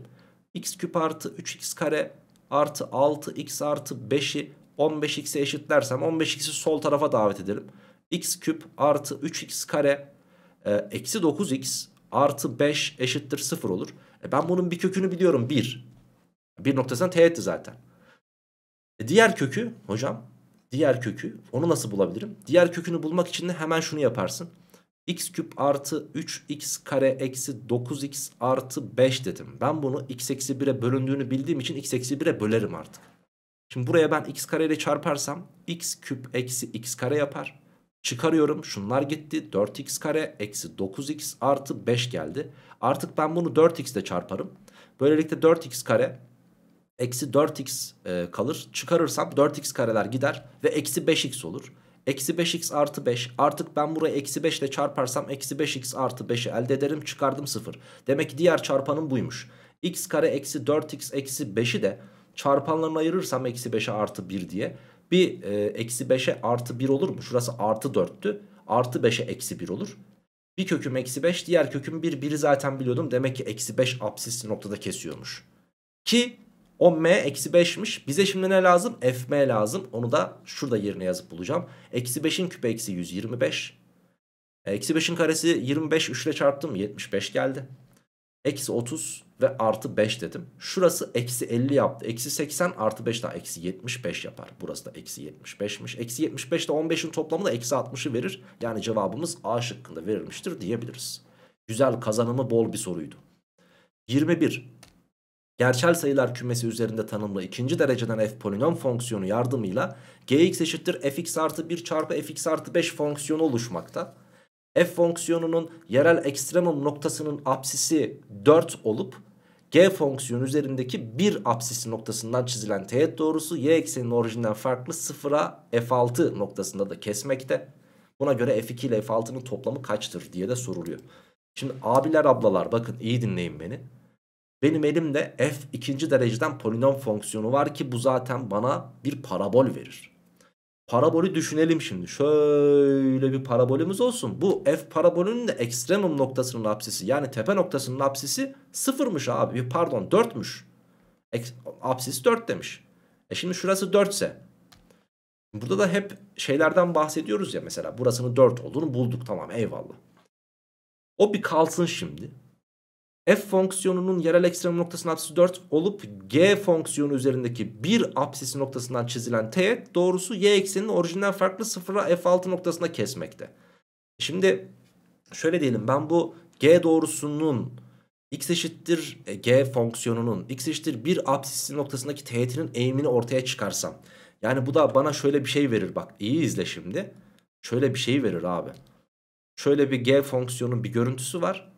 x küp artı 3x kare artı 6x artı 5'i 15x'e eşitlersem 15x'i sol tarafa davet ederim x küp artı 3x kare e, eksi 9x artı 5 eşittir 0 olur. E ben bunun bir kökünü biliyorum 1. 1 noktasından teğetti zaten. E diğer kökü hocam diğer kökü onu nasıl bulabilirim? Diğer kökünü bulmak için de hemen şunu yaparsın. x küp artı 3x kare eksi 9x artı 5 dedim. Ben bunu x eksi 1'e bölündüğünü bildiğim için x eksi 1'e bölerim artık. Şimdi buraya ben x kare ile çarparsam x küp eksi x kare yapar. Çıkarıyorum şunlar gitti 4x kare eksi 9x artı 5 geldi. Artık ben bunu 4x ile çarparım. Böylelikle 4x kare eksi 4x e, kalır. Çıkarırsam 4x kareler gider ve eksi 5x olur. Eksi 5x artı 5 artık ben burayı eksi 5 ile çarparsam eksi 5x artı 5'i elde ederim çıkardım 0. Demek ki diğer çarpanım buymuş. x kare eksi 4x eksi 5'i de çarpanlarını ayırırsam eksi 5'e artı 1 diye bir e, eksi 5'e artı 1 olur mu? Şurası artı 4'tü. Artı 5'e eksi 1 olur. Bir köküm eksi 5 diğer köküm 1. 1'i zaten biliyordum. Demek ki eksi 5 absisli noktada kesiyormuş. Ki o m eksi 5'miş. Bize şimdi ne lazım? fm lazım. Onu da şurada yerine yazıp bulacağım. Eksi 5'in küpü eksi 125. E, eksi 5'in karesi 25 3 ile çarptım 75 geldi. Eksi 30 ve artı 5 dedim. Şurası eksi 50 yaptı. Eksi 80 artı 5 daha eksi 75 yapar. Burası da eksi 75'miş. Eksi 75 de 15'in toplamı da eksi 60'ı verir. Yani cevabımız A şıkkında verilmiştir diyebiliriz. Güzel kazanımı bol bir soruydu. 21. Gerçel sayılar kümesi üzerinde tanımlı ikinci dereceden f polinom fonksiyonu yardımıyla gx eşittir fx artı 1 çarpı fx artı 5 fonksiyonu oluşmakta f fonksiyonunun yerel ekstremum noktasının apsisi 4 olup g fonksiyonu üzerindeki bir apsisi noktasından çizilen teğet doğrusu y ekseninin orijinden farklı sıfıra f6 noktasında da kesmekte. Buna göre f2 ile f6'nın toplamı kaçtır diye de soruluyor. Şimdi abiler ablalar bakın iyi dinleyin beni. Benim elimde f ikinci dereceden polinom fonksiyonu var ki bu zaten bana bir parabol verir. Parabolü düşünelim şimdi. Şöyle bir parabolümüz olsun. Bu f parabolünün de ekstremum noktasının apsisi yani tepe noktasının apsisi sıfırmış abi. Bir Pardon 4'müş. Apsis 4 demiş. E şimdi şurası 4 ise Burada da hep şeylerden bahsediyoruz ya mesela burasının 4 olduğunu bulduk tamam eyvallah. O bir kalsın şimdi f fonksiyonunun yerel ekstrem noktasının apsisi 4 olup g fonksiyonu üzerindeki bir apsisi noktasından çizilen teğet doğrusu y ekseninin orijinden farklı sıfıra f6 noktasına kesmekte. Şimdi şöyle diyelim ben bu g doğrusunun x eşittir e, g fonksiyonunun x eşittir bir apsisi noktasındaki teğetinin eğimini ortaya çıkarsam. Yani bu da bana şöyle bir şey verir bak iyi izle şimdi. Şöyle bir şey verir abi. Şöyle bir g fonksiyonun bir görüntüsü var.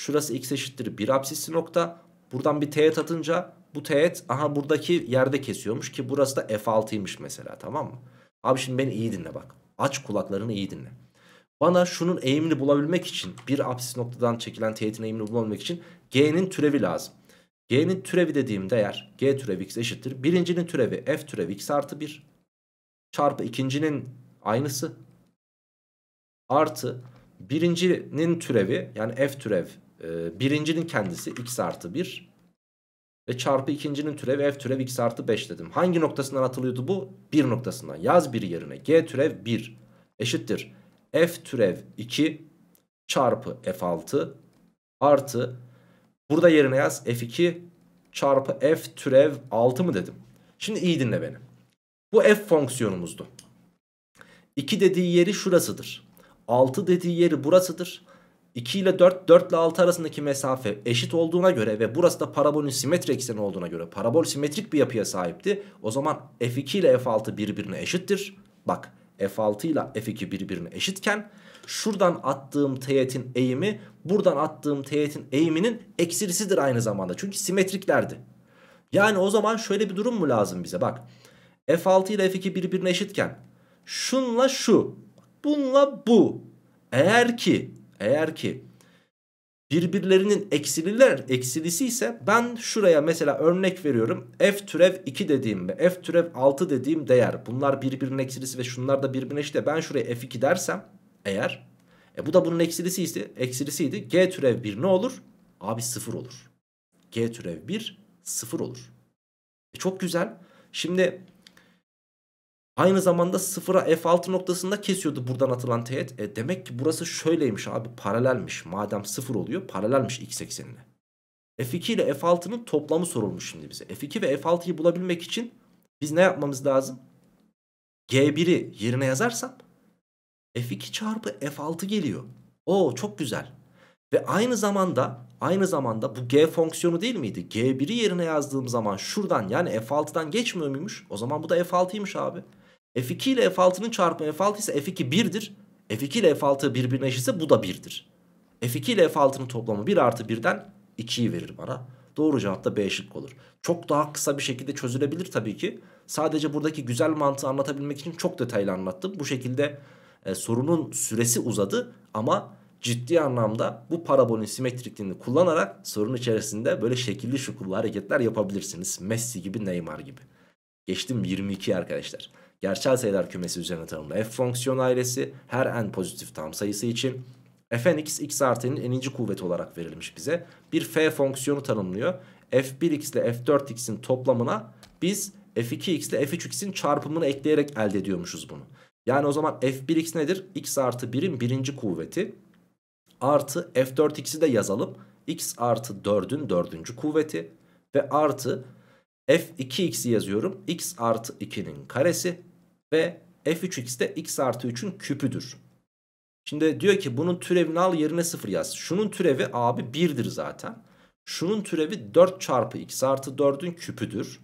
Şurası x eşittir 1 apsisli nokta. Buradan bir teğet atınca bu teğet aha buradaki yerde kesiyormuş ki burası da f6'ymış mesela tamam mı? Abi şimdi beni iyi dinle bak. Aç kulaklarını iyi dinle. Bana şunun eğimini bulabilmek için bir apsis noktadan çekilen teğetin eğimini bulabilmek için g'nin türevi lazım. G'nin türevi dediğim değer g türevi x eşittir. Birincinin türevi f türevi x artı 1 çarpı ikincinin aynısı artı birincinin türevi yani f türev ee, birincinin kendisi x artı 1 ve çarpı ikincinin türevi f türev x artı 5 dedim. Hangi noktasından atılıyordu bu? 1 noktasından. Yaz 1 yerine. G türev 1 eşittir. F türev 2 çarpı f6 artı burada yerine yaz f2 çarpı f türev 6 mı dedim. Şimdi iyi dinle beni. Bu f fonksiyonumuzdu. 2 dediği yeri şurasıdır. 6 dediği yeri burasıdır. 2 ile 4, 4 ile 6 arasındaki mesafe eşit olduğuna göre ve burası da parabolün simetri ekseni olduğuna göre parabol simetrik bir yapıya sahipti. O zaman f2 ile f6 birbirine eşittir. Bak f6 ile f2 birbirine eşitken şuradan attığım teğetin eğimi buradan attığım teğetin eğiminin eksilisidir aynı zamanda. Çünkü simetriklerdi. Yani o zaman şöyle bir durum mu lazım bize bak. f6 ile f2 birbirine eşitken şunla şu bununla bu eğer ki eğer ki birbirlerinin eksililer eksilisi ise ben şuraya mesela örnek veriyorum. F türev 2 dediğim ve F türev 6 dediğim değer. Bunlar birbirinin eksilisi ve şunlar da birbirine eşit. Ben şuraya F2 dersem eğer e bu da bunun eksilisiydi. Eksilisiydi. G türev 1 ne olur? Abi 0 olur. G türev 1 0 olur. E çok güzel. Şimdi Aynı zamanda sıfıra F6 noktasında kesiyordu buradan atılan teğet. E demek ki burası şöyleymiş abi paralelmiş. Madem sıfır oluyor paralelmiş x eksenine. F2 ile F6'nın toplamı sorulmuş şimdi bize. F2 ve F6'yı bulabilmek için biz ne yapmamız lazım? G1'i yerine yazarsam F2 çarpı F6 geliyor. Oo çok güzel. Ve aynı zamanda aynı zamanda bu G fonksiyonu değil miydi? G1'i yerine yazdığım zaman şuradan yani F6'dan geçmiyor muymuş? O zaman bu da F6'ymış abi. F2 ile F6'nın çarpımı F6 ise F2 1'dir. F2 ile F6 birbirine eşitse bu da 1'dir. F2 ile F6'nın toplamı 1 artı 1'den 2'yi verir bana. Doğru cevap da B şıkkı olur. Çok daha kısa bir şekilde çözülebilir tabii ki. Sadece buradaki güzel mantığı anlatabilmek için çok detaylı anlattım. Bu şekilde e, sorunun süresi uzadı ama ciddi anlamda bu parabolün simetrikliğini kullanarak sorun içerisinde böyle şekilli şukullu hareketler yapabilirsiniz. Messi gibi Neymar gibi. Geçtim 22 arkadaşlar gerçel sayılar kümesi üzerine tanımlı f fonksiyon ailesi her n pozitif tam sayısı için fn x x artinin n'inci kuvveti olarak verilmiş bize. Bir f fonksiyonu tanımlıyor. f1x ile f4x'in toplamına biz f2x ile f3x'in çarpımını ekleyerek elde ediyormuşuz bunu. Yani o zaman f1x nedir? x artı 1'in birinci kuvveti artı f4x'i de yazalım. x artı 4'ün dördüncü kuvveti ve artı f2x'i yazıyorum. x artı 2'nin karesi ve f3x de x artı 3'ün küpüdür. Şimdi diyor ki bunun türevini al yerine 0 yaz. Şunun türevi abi 1'dir zaten. Şunun türevi 4 çarpı x artı 4'ün küpüdür.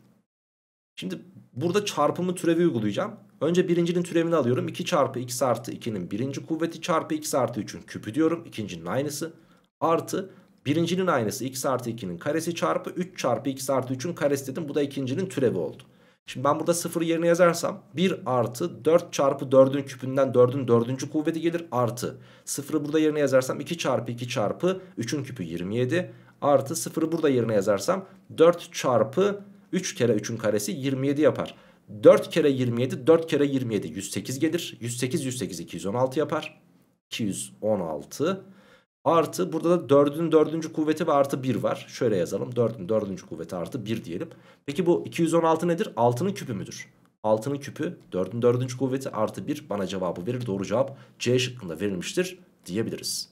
Şimdi burada çarpımı türevi uygulayacağım. Önce birincinin türevini alıyorum. 2 çarpı x artı 2'nin birinci kuvveti çarpı x artı 3'ün küpü diyorum. İkincinin aynısı. Artı birincinin aynısı x artı 2'nin karesi çarpı 3 çarpı x artı 3'ün karesi dedim. Bu da ikincinin türevi oldu. Şimdi ben burada 0 yerine yazarsam 1 artı 4 çarpı 4'ün küpünden 4'ün 4. kuvveti gelir artı. 0'ı burada yerine yazarsam 2 çarpı 2 çarpı 3'ün küpü 27 artı 0'ı burada yerine yazarsam 4 çarpı 3 kere 3'ün karesi 27 yapar. 4 kere 27 4 kere 27 108 gelir. 108 108 216 yapar. 216 Artı burada da 4'ün 4. kuvveti ve artı 1 var. Şöyle yazalım. 4'ün 4. kuvveti artı 1 diyelim. Peki bu 216 nedir? 6'nın küpü müdür? 6'nın küpü 4'ün 4. kuvveti artı 1 bana cevabı verir. Doğru cevap C şıkkında verilmiştir diyebiliriz.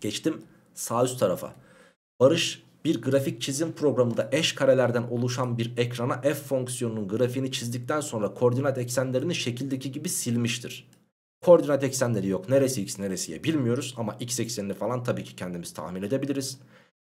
Geçtim sağ üst tarafa. Barış bir grafik çizim programında eş karelerden oluşan bir ekrana f fonksiyonunun grafiğini çizdikten sonra koordinat eksenlerini şekildeki gibi silmiştir. Koordinat eksenleri yok. Neresi x neresi y bilmiyoruz ama x eksenini falan tabii ki kendimiz tahmin edebiliriz.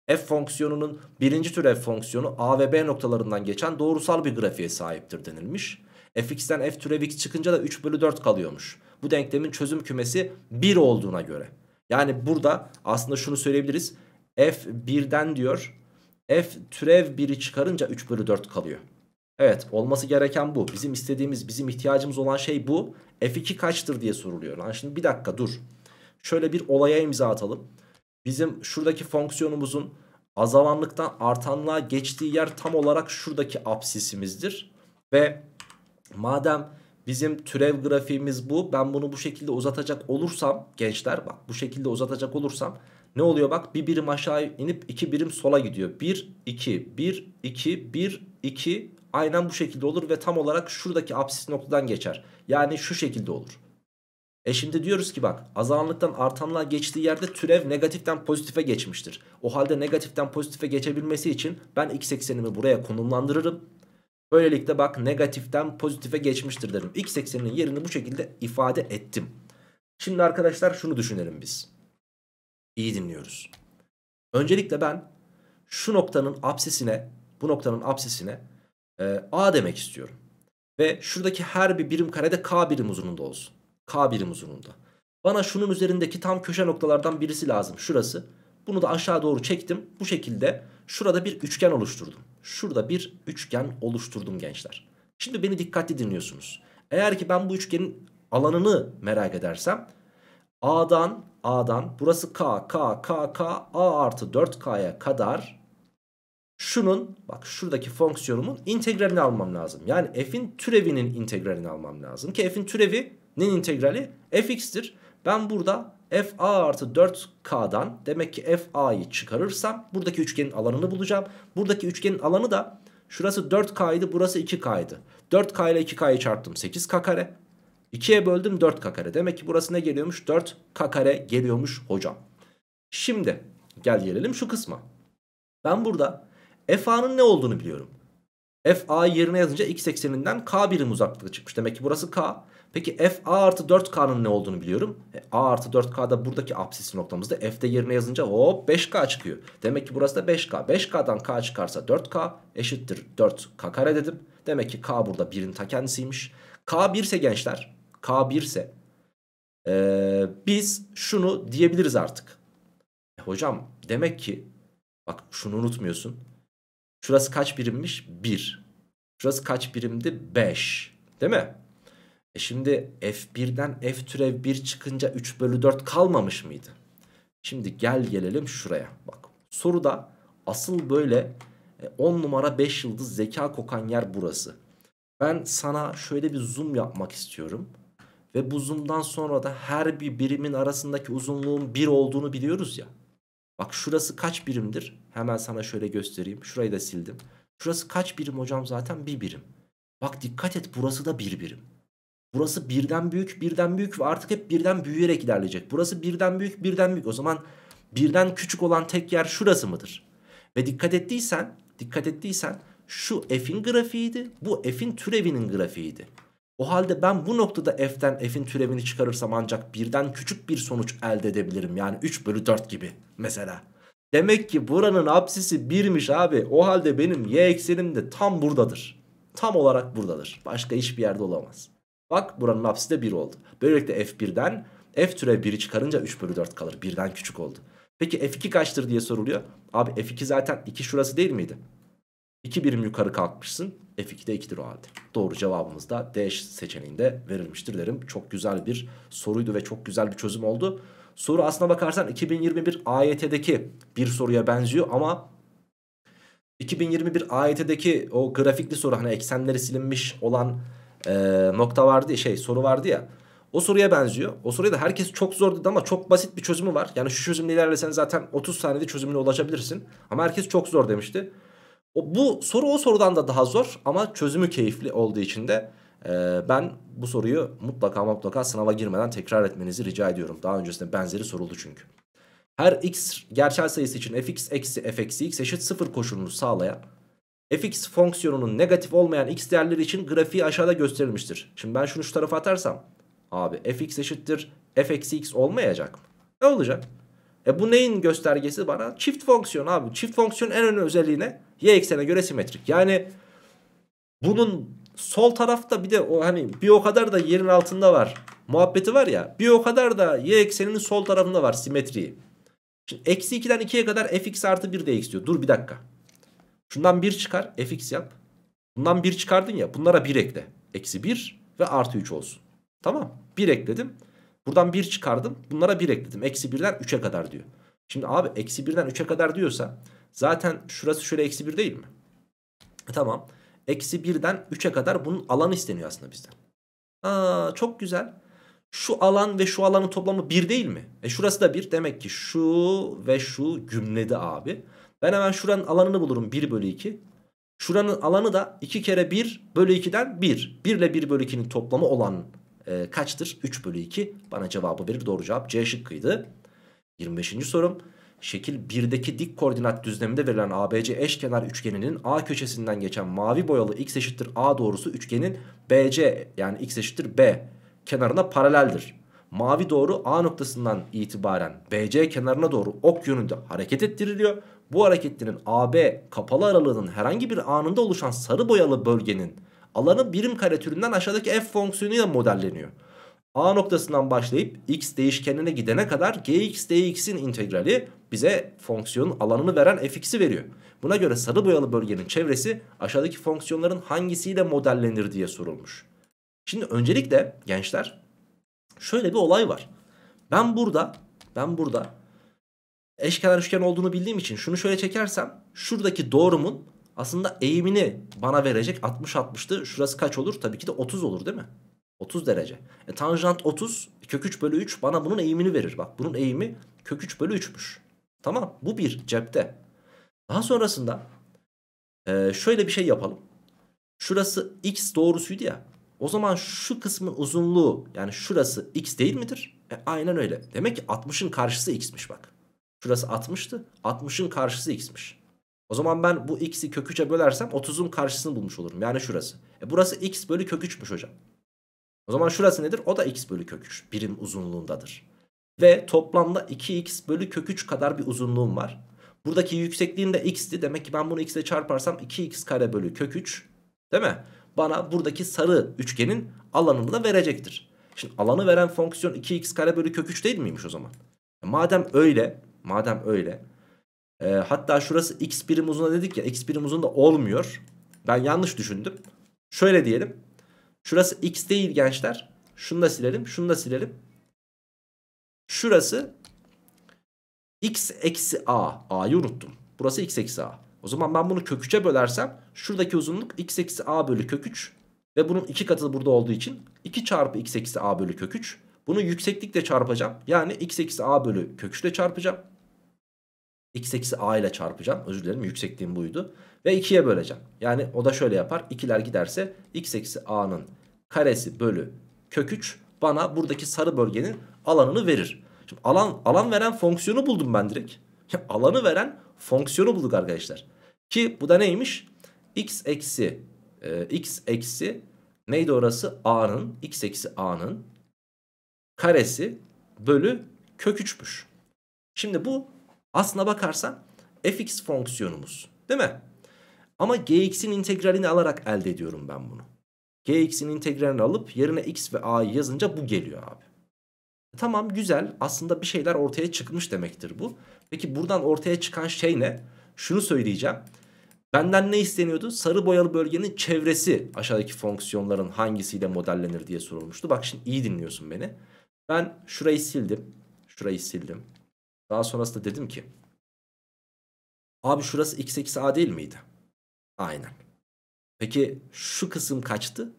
F fonksiyonunun birinci türev fonksiyonu A ve B noktalarından geçen doğrusal bir grafiğe sahiptir denilmiş. fx'ten f türev x çıkınca da 3 bölü 4 kalıyormuş. Bu denklemin çözüm kümesi 1 olduğuna göre. Yani burada aslında şunu söyleyebiliriz. F 1'den diyor f türev 1'i çıkarınca 3 bölü 4 kalıyor. Evet olması gereken bu. Bizim istediğimiz bizim ihtiyacımız olan şey bu. F2 kaçtır diye soruluyor. Lan şimdi bir dakika dur. Şöyle bir olaya imza atalım. Bizim şuradaki fonksiyonumuzun azalanlıktan artanlığa geçtiği yer tam olarak şuradaki absisimizdir. Ve madem bizim türev grafiğimiz bu ben bunu bu şekilde uzatacak olursam gençler bak bu şekilde uzatacak olursam ne oluyor bak bir birim aşağı inip iki birim sola gidiyor. 1, 2, 1, 2, 1, 2 aynen bu şekilde olur ve tam olarak şuradaki apsis noktadan geçer. Yani şu şekilde olur. E şimdi diyoruz ki bak azalanlıktan artanlığa geçtiği yerde türev negatiften pozitife geçmiştir. O halde negatiften pozitife geçebilmesi için ben x eksenimi buraya konumlandırırım. Böylelikle bak negatiften pozitife geçmiştir derim. X ekseninin yerini bu şekilde ifade ettim. Şimdi arkadaşlar şunu düşünelim biz. İyi dinliyoruz. Öncelikle ben şu noktanın apsisine, bu noktanın apsisine e, A demek istiyorum. Ve şuradaki her bir birim karede K birim uzunluğunda olsun. K birim uzunluğunda. Bana şunun üzerindeki tam köşe noktalardan birisi lazım. Şurası. Bunu da aşağı doğru çektim. Bu şekilde şurada bir üçgen oluşturdum. Şurada bir üçgen oluşturdum gençler. Şimdi beni dikkatli dinliyorsunuz. Eğer ki ben bu üçgenin alanını merak edersem A'dan A'dan burası K K K K A artı 4K'ya kadar şunun bak şuradaki fonksiyonumun integralini almam lazım. Yani f'in türevinin integralini almam lazım. Ki f'in türevinin integrali fx'tir. Ben burada f a artı 4k'dan demek ki f a'yı çıkarırsam buradaki üçgenin alanını bulacağım. Buradaki üçgenin alanı da şurası 4k idi burası 2k idi. 4k ile 2k'yı çarptım 8k kare. 2'ye böldüm 4k kare. Demek ki burası ne geliyormuş? 4k kare geliyormuş hocam. Şimdi gel gelelim şu kısma. Ben burada FA'nın ne olduğunu biliyorum. FA yerine yazınca x ekseninden k birim uzaklıkta çıkmış. Demek ki burası k. Peki FA artı 4k'nın ne olduğunu biliyorum. E, A artı 4k da buradaki apsisi noktamızda. F'de yerine yazınca hop 5k çıkıyor. Demek ki burası da 5k. 5k'dan k çıkarsa 4k eşittir 4k kare dedim. Demek ki k burada 1'in ta kendisiymiş. K 1 ise gençler. K 1 ise ee, biz şunu diyebiliriz artık. E, hocam demek ki bak şunu unutmuyorsun. Şurası kaç birimmiş? 1. Şurası kaç birimdi? 5. Değil mi? E şimdi F1'den F türev 1 çıkınca 3 bölü 4 kalmamış mıydı? Şimdi gel gelelim şuraya. Bak soruda asıl böyle 10 e, numara 5 yıldız zeka kokan yer burası. Ben sana şöyle bir zoom yapmak istiyorum. Ve bu zoom'dan sonra da her bir birimin arasındaki uzunluğun 1 olduğunu biliyoruz ya. Bak şurası kaç birimdir? Hemen sana şöyle göstereyim. Şurayı da sildim. Şurası kaç birim hocam zaten? Bir birim. Bak dikkat et burası da bir birim. Burası birden büyük, birden büyük ve artık hep birden büyüyerek ilerleyecek. Burası birden büyük, birden büyük. O zaman birden küçük olan tek yer şurası mıdır? Ve dikkat ettiysen, dikkat ettiysen şu f'in grafiğiydi. Bu f'in türevinin grafiğiydi. O halde ben bu noktada f'den f'in türevini çıkarırsam ancak birden küçük bir sonuç elde edebilirim. Yani 3 bölü 4 gibi mesela. Demek ki buranın apsisi 1'miş abi. O halde benim y eksenim de tam buradadır. Tam olarak buradadır. Başka hiçbir yerde olamaz. Bak buranın apsisi de 1 oldu. Böylelikle f1'den f türev 1'i çıkarınca 3 bölü 4 kalır. Birden küçük oldu. Peki f2 kaçtır diye soruluyor. Abi f2 zaten 2 şurası değil miydi? 2 birim yukarı kalkmışsın f de 2'dir o halde. Doğru cevabımız da D seçeneğinde verilmiştir derim. Çok güzel bir soruydu ve çok güzel bir çözüm oldu. Soru aslına bakarsan 2021 AYT'deki bir soruya benziyor ama 2021 AYT'deki o grafikli soru hani eksenleri silinmiş olan e, nokta vardı şey soru vardı ya. O soruya benziyor. O soruya da herkes çok zor dedi ama çok basit bir çözümü var. Yani şu çözümle ilerlesen zaten 30 saniyede çözümüne ulaşabilirsin. Ama herkes çok zor demişti. O, bu soru o sorudan da daha zor ama çözümü keyifli olduğu için de e, ben bu soruyu mutlaka mutlaka sınava girmeden tekrar etmenizi rica ediyorum. Daha öncesinde benzeri soruldu çünkü. Her x gerçel sayısı için fx eksi f eksi x eşit sıfır koşulunu sağlayan fx fonksiyonunun negatif olmayan x değerleri için grafiği aşağıda gösterilmiştir. Şimdi ben şunu şu tarafa atarsam abi fx eşittir f eksi x olmayacak mı? Ne olacak? E bu neyin göstergesi bana? Çift fonksiyon abi. Çift fonksiyon en önemli özelliğine y eksene göre simetrik. Yani bunun sol tarafta bir de o hani bir o kadar da yerin altında var. Muhabbeti var ya bir o kadar da y ekseninin sol tarafında var simetriyi. Şimdi eksi 2'den 2'ye kadar fx artı 1 dx diyor. Dur bir dakika. Şundan 1 çıkar fx yap. Bundan 1 çıkardın ya bunlara 1 ekle. Eksi 1 ve artı 3 olsun. Tamam 1 ekledim. Buradan 1 çıkardım. Bunlara 1 ekledim. Eksi 1'den 3'e kadar diyor. Şimdi abi eksi 1'den 3'e kadar diyorsa zaten şurası şöyle eksi 1 değil mi? E, tamam. Eksi 1'den 3'e kadar bunun alanı isteniyor aslında bizden. Aa, çok güzel. Şu alan ve şu alanın toplamı 1 değil mi? E şurası da 1. Demek ki şu ve şu gümledi abi. Ben hemen şuranın alanını bulurum 1 bölü 2. Şuranın alanı da 2 kere 1 bölü 2'den 1. 1 ile 1 bölü 2'nin toplamı olan e, kaçtır? 3 bölü 2 bana cevabı verir. Doğru cevap C şıkkıydı. 25. sorum. Şekil 1'deki dik koordinat düzleminde verilen ABC eşkenar üçgeninin A köşesinden geçen mavi boyalı x eşittir A doğrusu üçgenin BC yani x eşittir B kenarına paraleldir. Mavi doğru A noktasından itibaren BC kenarına doğru ok yönünde hareket ettiriliyor. Bu hareketinin AB kapalı aralığının herhangi bir anında oluşan sarı boyalı bölgenin alanı birim kare türünden aşağıdaki f fonksiyonuyla modelleniyor. A noktasından başlayıp x değişkenine gidene kadar gx dx'in integrali bize fonksiyonun alanını veren fx'i veriyor. Buna göre sarı boyalı bölgenin çevresi aşağıdaki fonksiyonların hangisiyle modellenir diye sorulmuş. Şimdi öncelikle gençler şöyle bir olay var. Ben burada ben burada eşkenar üçgen olduğunu bildiğim için şunu şöyle çekersem şuradaki doğrumun aslında eğimini bana verecek 60-60'tı. Şurası kaç olur? Tabii ki de 30 olur değil mi? 30 derece. E, tanjant 30 kök 3 bölü 3 bana bunun eğimini verir. Bak bunun eğimi kök 3 bölü 3'müş. Tamam bu bir cepte. Daha sonrasında e, şöyle bir şey yapalım. Şurası x doğrusuydu ya. O zaman şu kısmın uzunluğu yani şurası x değil midir? E, aynen öyle. Demek ki 60'ın karşısı x'miş bak. Şurası 60'tı. 60'ın karşısı x'miş. O zaman ben bu x'i köküçe bölersem 30'un karşısını bulmuş olurum. Yani şurası. E burası x bölü köküçmüş hocam. O zaman şurası nedir? O da x bölü köküç 3 birim uzunluğundadır. Ve toplamda 2x bölü köküç kadar bir uzunluğum var. Buradaki yüksekliğim de x'ti. Demek ki ben bunu x'e çarparsam 2x kare bölü köküç, değil mi? Bana buradaki sarı üçgenin alanını da verecektir. Şimdi alanı veren fonksiyon 2x kare bölü köküç değil miymiş o zaman? E madem öyle, madem öyle e, hatta şurası x birim uzuna dedik ya. X birim uzun da olmuyor. Ben yanlış düşündüm. Şöyle diyelim. Şurası x değil gençler. Şunu da silelim. Şunu da silelim. Şurası x eksi a. A'yı unuttum. Burası x eksi a. O zaman ben bunu köküçe 3'e bölersem şuradaki uzunluk x eksi a bölü kök 3 ve bunun iki katı burada olduğu için 2 çarpı x eksi a bölü kök 3. Bunu yükseklikle çarpacağım. Yani x eksi a bölü kök 3 çarpacağım. X eksi A ile çarpacağım. Özür dilerim yüksekliğim buydu. Ve 2'ye böleceğim. Yani o da şöyle yapar. 2'ler giderse X eksi A'nın karesi bölü kök 3 bana buradaki sarı bölgenin alanını verir. Şimdi alan, alan veren fonksiyonu buldum ben direkt. Ya, alanı veren fonksiyonu bulduk arkadaşlar. Ki bu da neymiş? X eksi e, X eksi neydi orası? A'nın X eksi A'nın karesi bölü kök 3'müş. Şimdi bu Aslına bakarsan fx fonksiyonumuz değil mi? Ama gx'in integralini alarak elde ediyorum ben bunu. gx'in integralini alıp yerine x ve a'yı yazınca bu geliyor abi. E tamam güzel aslında bir şeyler ortaya çıkmış demektir bu. Peki buradan ortaya çıkan şey ne? Şunu söyleyeceğim. Benden ne isteniyordu? Sarı boyalı bölgenin çevresi aşağıdaki fonksiyonların hangisiyle modellenir diye sorulmuştu. Bak şimdi iyi dinliyorsun beni. Ben şurayı sildim. Şurayı sildim. Daha sonrasında dedim ki abi şurası x eksi a değil miydi? Aynen. Peki şu kısım kaçtı?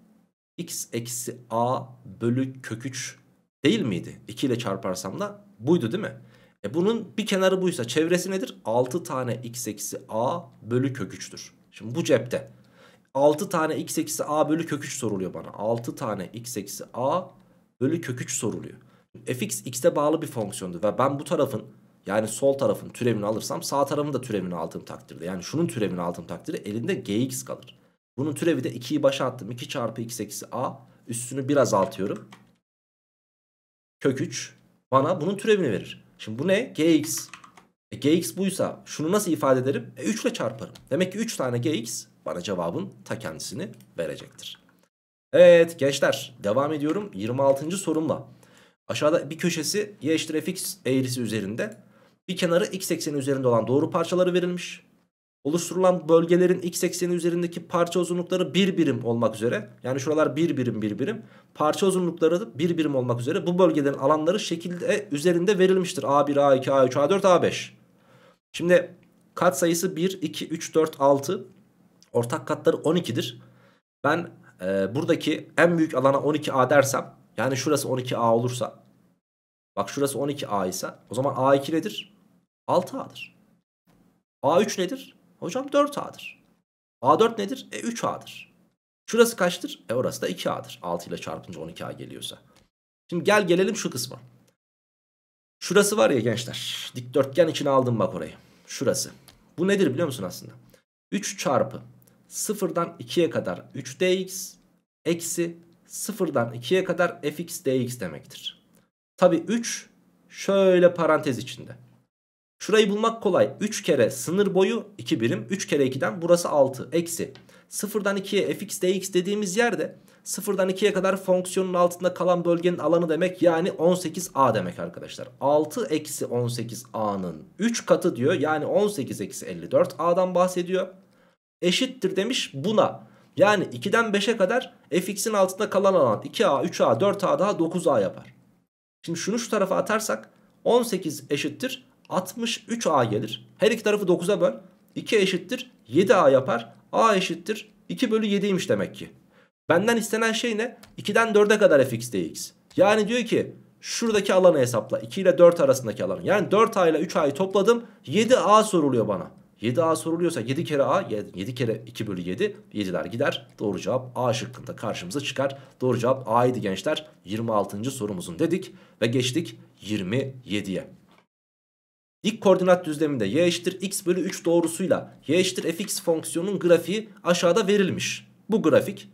x eksi a bölü kök 3 değil miydi? 2 ile çarparsam da buydu değil mi? E bunun bir kenarı buysa çevresi nedir? 6 tane x eksi a bölü kök 3'tür. Şimdi bu cepte 6 tane x eksi a bölü kök 3 soruluyor bana. 6 tane x eksi a bölü kök 3 soruluyor. Fx x'e bağlı bir fonksiyondu ve ben bu tarafın yani sol tarafın türevini alırsam sağ tarafın da türevini aldığım takdirde. Yani şunun türevini aldığım takdirde elinde gx kalır. Bunun türevi de 2'yi başa attım. 2 çarpı x eksi a. Üstünü biraz altıyorum Kök 3 bana bunun türevini verir. Şimdi bu ne? gx. E, gx buysa şunu nasıl ifade ederim? E, 3 ile çarparım. Demek ki 3 tane gx bana cevabın ta kendisini verecektir. Evet gençler devam ediyorum 26. sorumla. Aşağıda bir köşesi y eşittir fx eğrisi üzerinde bir kenarı x ekseni üzerinde olan doğru parçaları verilmiş. Oluşturulan bölgelerin x ekseni üzerindeki parça uzunlukları bir birim olmak üzere. Yani şuralar bir birim bir birim. Parça uzunlukları da bir birim olmak üzere. Bu bölgelerin alanları şekilde üzerinde verilmiştir. A1, A2, A3, A4, A5. Şimdi kat sayısı 1, 2, 3, 4, 6. Ortak katları 12'dir. Ben e, buradaki en büyük alana 12A dersem. Yani şurası 12A olursa. Bak şurası 12A ise. O zaman A2 nedir? 6A'dır. A3 nedir? Hocam 4A'dır. A4 nedir? E 3A'dır. Şurası kaçtır? E orası da 2A'dır. 6 ile çarpınca 12A geliyorsa. Şimdi gel gelelim şu kısma. Şurası var ya gençler. Dikdörtgen içine aldım bak orayı. Şurası. Bu nedir biliyor musun aslında? 3 çarpı 0'dan 2'ye kadar 3dx eksi 0'dan 2'ye kadar fx dx demektir. Tabi 3 şöyle parantez içinde. Şurayı bulmak kolay. 3 kere sınır boyu 2 birim. 3 kere 2'den burası 6. Eksi. 0'dan 2'ye fx dx dediğimiz yerde 0'dan 2'ye kadar fonksiyonun altında kalan bölgenin alanı demek. Yani 18a demek arkadaşlar. 6 eksi 18a'nın 3 katı diyor. Yani 18 eksi 54a'dan bahsediyor. Eşittir demiş buna. Yani 2'den 5'e kadar fx'in altında kalan alan 2a, 3a, 4a daha 9a yapar. Şimdi şunu şu tarafa atarsak 18 eşittir 63a gelir. Her iki tarafı 9'a böl. 2 eşittir 7a yapar. a eşittir 2 bölü 7'ymiş demek ki. Benden istenen şey ne? 2'den 4'e kadar fx dx. Yani diyor ki şuradaki alanı hesapla. 2 ile 4 arasındaki alanı. Yani 4a ile 3a'yı topladım. 7a soruluyor bana. 7a soruluyorsa 7 kere a 7 kere 2 bölü 7 7'ler gider. Doğru cevap A şıkkında karşımıza çıkar. Doğru cevap a idi gençler. 26. sorumuzun dedik ve geçtik 27'ye. İlk koordinat düzleminde y eşittir x bölü 3 doğrusuyla y eşittir fx fonksiyonunun grafiği aşağıda verilmiş. Bu grafik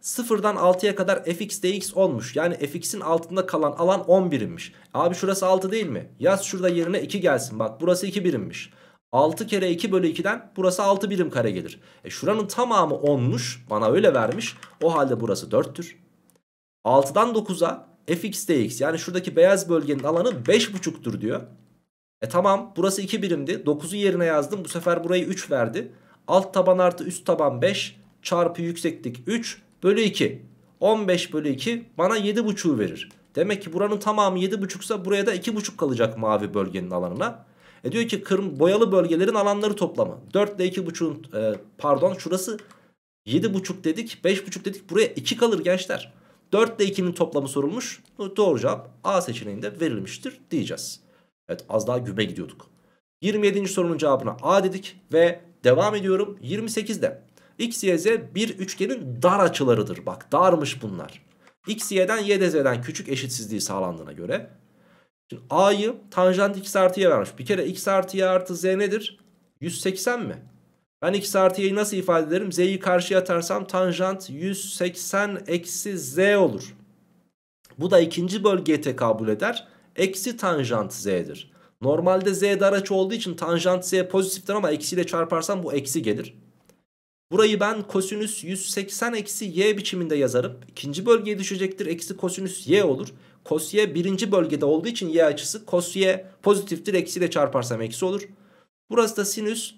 sıfırdan 6'ya kadar fx dx olmuş. Yani fx'in altında kalan alan 10 birimmiş. Abi şurası 6 değil mi? Yaz şurada yerine 2 gelsin. Bak burası 2 birimmiş. 6 kere 2 bölü 2'den burası 6 birim kare gelir. E şuranın tamamı 10'muş. Bana öyle vermiş. O halde burası 4'tür. 6'dan 9'a fx dx yani şuradaki beyaz bölgenin alanı 5,5'tür diyor. E tamam burası 2 birimdi. 9'u yerine yazdım. Bu sefer burayı 3 verdi. Alt taban artı üst taban 5 çarpı yükseklik 3 bölü 2. 15 bölü 2 bana 7,5'u verir. Demek ki buranın tamamı 7,5 ise buraya da 2,5 kalacak mavi bölgenin alanına. E diyor ki kırm boyalı bölgelerin alanları toplamı. 4 ile 2,5'un e, pardon şurası 7,5 dedik 5,5 dedik buraya 2 kalır gençler. 4 ile 2'nin toplamı sorulmuş. Doğru cevap A seçeneğinde verilmiştir diyeceğiz. Evet az daha güme gidiyorduk. 27. sorunun cevabına A dedik ve devam ediyorum 28'de. X, Y, Z bir üçgenin dar açılarıdır. Bak darmış bunlar. X, Y'den, Y de Z'den küçük eşitsizliği sağlandığına göre. Şimdi A'yı tanjant X artı Y vermiş. Bir kere X artı Y artı Z nedir? 180 mi? Ben X artı Y'yi nasıl ifade ederim? Z'yi karşıya atarsam tanjant 180 eksi Z olur. Bu da ikinci bölgeye tekabül eder eksi tanjant z'dir. Normalde z dar açı olduğu için tanjant z pozitiftir ama eksiyle çarparsam bu eksi gelir. Burayı ben kosinüs 180 eksi y biçiminde yazarım. İkinci bölgeye düşecektir. Eksi kosinüs y olur. Kos y birinci bölgede olduğu için y açısı kos y pozitiftir. Eksiyle çarparsam eksi olur. Burası da sinüs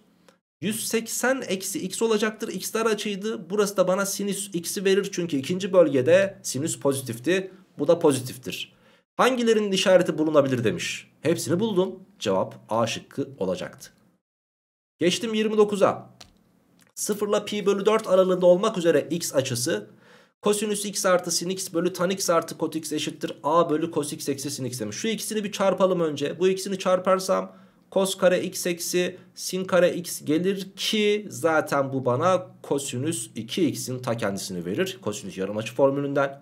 180 eksi x olacaktır. X dar açıydı. Burası da bana sinüs x'i verir. Çünkü ikinci bölgede sinüs pozitifti. Bu da pozitiftir. Hangilerinin işareti bulunabilir demiş. Hepsini buldum. Cevap A şıkkı olacaktı. Geçtim 29'a. 0 ile pi bölü 4 aralığında olmak üzere x açısı kosinüs x artı sin x bölü tan x artı kot x eşittir a bölü kos x eksi sin x demiş. Şu ikisini bir çarpalım önce. Bu ikisini çarparsam kos kare x eksi sin kare x gelir ki zaten bu bana kosinüs 2x'in ta kendisini verir. Kosinüs açı formülünden.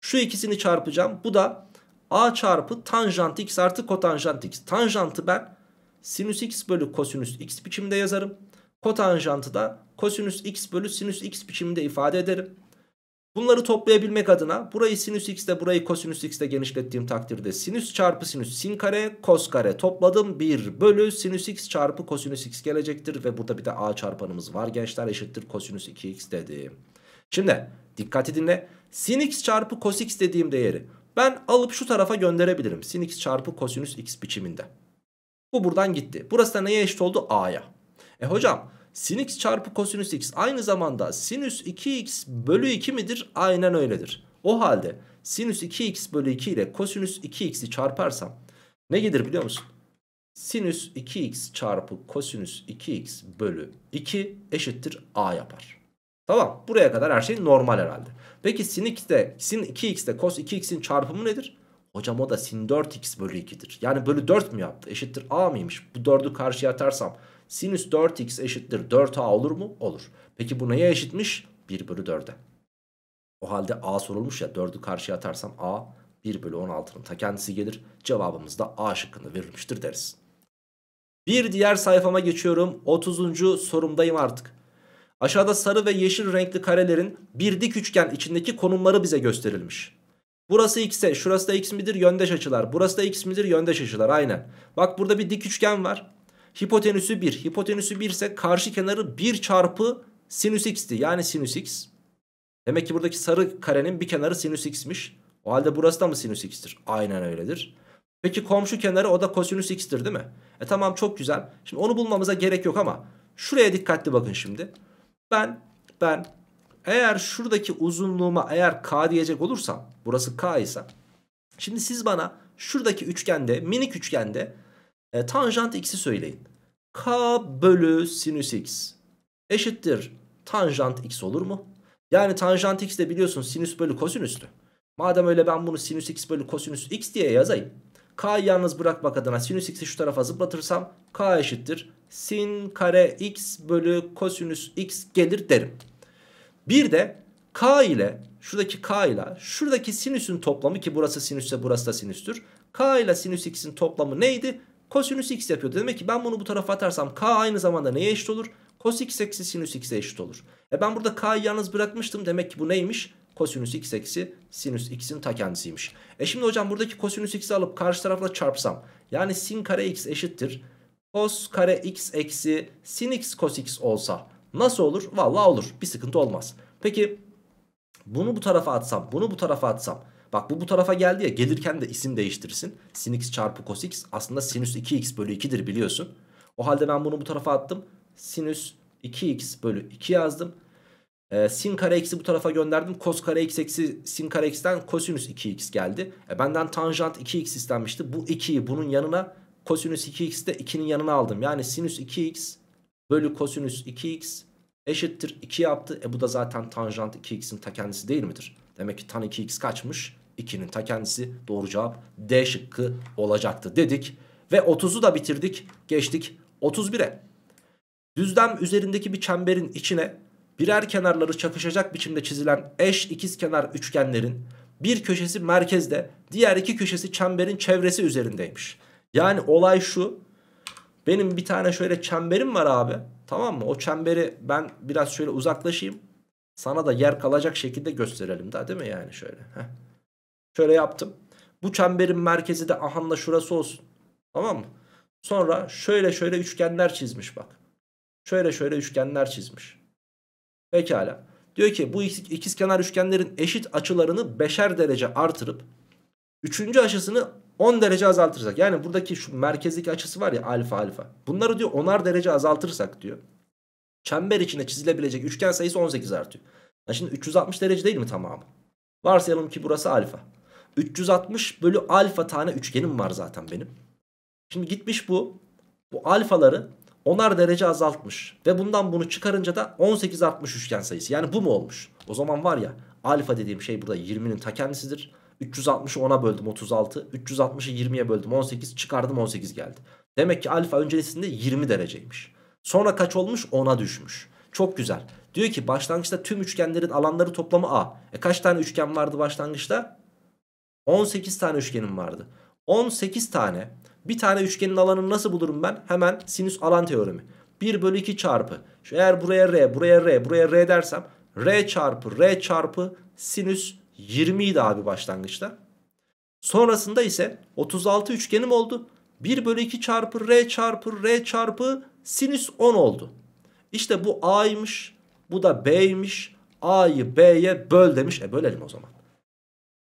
Şu ikisini çarpacağım. Bu da a çarpı tanjant x artı kotanjant x. Tanjantı ben sinüs x bölü kosinüs x biçimde yazarım. Kotanjantı da kosinüs x bölü sinüs x biçiminde ifade ederim. Bunları toplayabilmek adına burayı sinüs x'te burayı kosinüs x'te genişlettiğim takdirde sinüs çarpı sinüs sin kare kos kare topladım 1 bölü sinüs x çarpı kosinüs x gelecektir. Ve burada bir de a çarpanımız var gençler eşittir kosinüs 2x dedi. Şimdi dikkati dinle sin x çarpı kos x dediğim değeri ben alıp şu tarafa gönderebilirim. Sin x çarpı kosinüs x biçiminde. Bu buradan gitti. Burası da neye eşit oldu? A'ya. E hocam sin x çarpı kosinüs x aynı zamanda sinüs 2x bölü 2 midir? Aynen öyledir. O halde sinüs 2x bölü 2 ile kosinüs 2x'i çarparsam ne gelir biliyor musun? Sinüs 2x çarpı kosinüs 2x bölü 2 eşittir a yapar. Tamam buraya kadar her şey normal herhalde. Peki sin 2 2'de sin 2x'de cos 2x'in çarpımı nedir? Hocam o da sin 4x bölü 2'dir. Yani bölü 4 mü yaptı? Eşittir a mıymış? Bu 4'ü karşıya atarsam sinüs 4x eşittir 4a olur mu? Olur. Peki bu neye eşitmiş? 1 bölü 4'e. O halde a sorulmuş ya 4'ü karşıya atarsam a 1 bölü 16'nın ta kendisi gelir. Cevabımız da a şıkkında verilmiştir deriz. Bir diğer sayfama geçiyorum. 30. sorumdayım artık. Aşağıda sarı ve yeşil renkli karelerin bir dik üçgen içindeki konumları bize gösterilmiş. Burası x ise şurası da x midir yöndeş açılar. Burası da x midir yöndeş açılar aynen. Bak burada bir dik üçgen var. Hipotenüsü 1. Hipotenüsü 1 ise karşı kenarı 1 çarpı sinüs x'ti. Yani sinüs x. Demek ki buradaki sarı karenin bir kenarı sinüs x'miş. O halde burası da mı sinüs x'tir? Aynen öyledir. Peki komşu kenarı o da kosinüs x'tir değil mi? E tamam çok güzel. Şimdi onu bulmamıza gerek yok ama şuraya dikkatli bakın şimdi. Ben ben eğer şuradaki uzunluğuma eğer k diyecek olursam burası k ise şimdi siz bana şuradaki üçgende minik üçgende e, tanjant x'i söyleyin. k bölü sinüs x eşittir tanjant x olur mu? Yani tanjant x de biliyorsun sinüs bölü kosinüstü. Madem öyle ben bunu sinüs x bölü kosinüs x diye yazayım. K'yı yalnız bırakmak adına sinüs x'i şu tarafa zıplatırsam K eşittir. Sin kare x bölü kosinüs x gelir derim. Bir de K ile şuradaki K ile şuradaki sinüsün toplamı ki burası sinüsse burası da sinüstür. K ile sinüs x'in toplamı neydi? Kosinüs x yapıyor Demek ki ben bunu bu tarafa atarsam K aynı zamanda neye eşit olur? Kos x eksi sinüs x'e eşit olur. E ben burada K'yı yalnız bırakmıştım. Demek ki bu neymiş? Kosinüs x eksi sinüs x'in ta kendisiymiş. E şimdi hocam buradaki kosinüs x'i alıp karşı tarafla çarpsam. Yani sin kare x eşittir. Kos kare x eksi sin x kos x olsa nasıl olur? Valla olur. Bir sıkıntı olmaz. Peki bunu bu tarafa atsam, bunu bu tarafa atsam. Bak bu bu tarafa geldi ya gelirken de isim değiştirsin. Sin x çarpı kos x aslında sinüs 2x bölü 2'dir biliyorsun. O halde ben bunu bu tarafa attım. Sinüs 2x bölü 2 yazdım. E, sin kare x'i bu tarafa gönderdim. Kos kare x eksi sin kare x'ten kosinüs 2x geldi. E, benden tanjant 2x istenmişti. Bu 2'yi bunun yanına kosinüs 2x de 2'nin yanına aldım. Yani sinüs 2x bölü kosinüs 2x eşittir 2 yaptı. E bu da zaten tanjant 2x'in ta kendisi değil midir? Demek ki tan 2x kaçmış? 2'nin ta kendisi doğru cevap D şıkkı olacaktı dedik. Ve 30'u da bitirdik. Geçtik 31'e. Düzlem üzerindeki bir çemberin içine birer kenarları çakışacak biçimde çizilen eş ikizkenar üçgenlerin bir köşesi merkezde, diğer iki köşesi çemberin çevresi üzerindeymiş. Yani olay şu. Benim bir tane şöyle çemberim var abi. Tamam mı? O çemberi ben biraz şöyle uzaklaşayım. Sana da yer kalacak şekilde gösterelim daha değil mi yani şöyle. Heh. Şöyle yaptım. Bu çemberin merkezi de ahanla şurası olsun. Tamam mı? Sonra şöyle şöyle üçgenler çizmiş bak. Şöyle şöyle üçgenler çizmiş. Pekala. Diyor ki bu ikiz kenar üçgenlerin eşit açılarını beşer derece artırıp üçüncü açısını 10 derece azaltırsak. Yani buradaki şu merkezdeki açısı var ya alfa alfa. Bunları diyor 10'ar derece azaltırsak diyor. Çember içinde çizilebilecek üçgen sayısı 18 artıyor. Yani şimdi 360 derece değil mi tamamı? Varsayalım ki burası alfa. 360 bölü alfa tane üçgenim var zaten benim. Şimdi gitmiş bu. Bu alfaları 10'ar derece azaltmış. Ve bundan bunu çıkarınca da 18 artmış üçgen sayısı. Yani bu mu olmuş? O zaman var ya alfa dediğim şey burada 20'nin ta kendisidir. 360'ı 10'a böldüm 36. 360'ı 20'ye böldüm 18. Çıkardım 18 geldi. Demek ki alfa öncesinde 20 dereceymiş. Sonra kaç olmuş? 10'a düşmüş. Çok güzel. Diyor ki başlangıçta tüm üçgenlerin alanları toplamı A. E kaç tane üçgen vardı başlangıçta? 18 tane üçgenim vardı. 18 tane bir tane üçgenin alanını nasıl bulurum ben? Hemen sinüs alan teoremi. 1 bölü 2 çarpı. Şu eğer buraya r, buraya r, buraya r dersem r çarpı r çarpı sinüs 20 idi abi başlangıçta. Sonrasında ise 36 üçgenim oldu. 1 bölü 2 çarpı r çarpı r çarpı sinüs 10 oldu. İşte bu a'ymış. Bu da b'ymiş. a'yı b'ye böl demiş. E bölelim o zaman.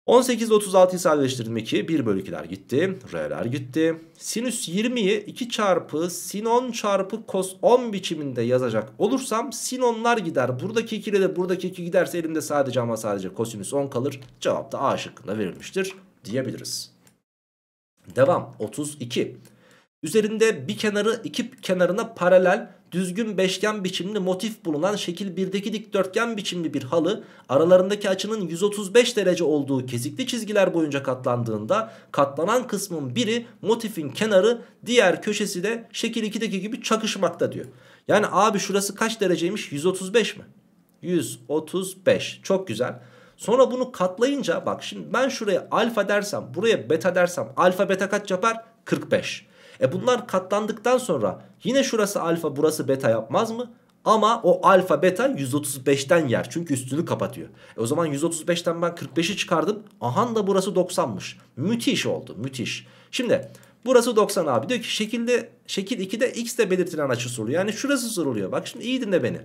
18 ile 36'yı sadeleştirdim 2. 1 bölü 2'ler gitti. R'ler gitti. Sinüs 20'yi 2 çarpı sin 10 çarpı kos 10 biçiminde yazacak olursam sin 10'lar gider. Buradaki 2 ile de buradaki 2 giderse elimde sadece ama sadece kosinüs 10 kalır. Cevap da A şıkkında verilmiştir diyebiliriz. Devam. 32. Üzerinde bir kenarı iki kenarına paralel düzgün beşgen biçimli motif bulunan şekil 1'deki dikdörtgen biçimli bir halı aralarındaki açının 135 derece olduğu kesikli çizgiler boyunca katlandığında katlanan kısmın biri motifin kenarı diğer köşesi de şekil 2'deki gibi çakışmakta diyor. Yani abi şurası kaç dereceymiş 135 mi? 135 çok güzel. Sonra bunu katlayınca bak şimdi ben şuraya alfa dersem buraya beta dersem alfa beta kaç yapar? 45. E bunlar katlandıktan sonra yine şurası alfa burası beta yapmaz mı? Ama o alfa beta 135'ten yer. Çünkü üstünü kapatıyor. E o zaman 135'ten ben 45'i çıkardım. Ahan da burası 90'mış. Müthiş oldu. Müthiş. Şimdi burası 90 abi. Diyor ki şekilde, şekil 2'de x de belirtilen açı soruluyor. Yani şurası soruluyor. Bak şimdi iyi dinle beni.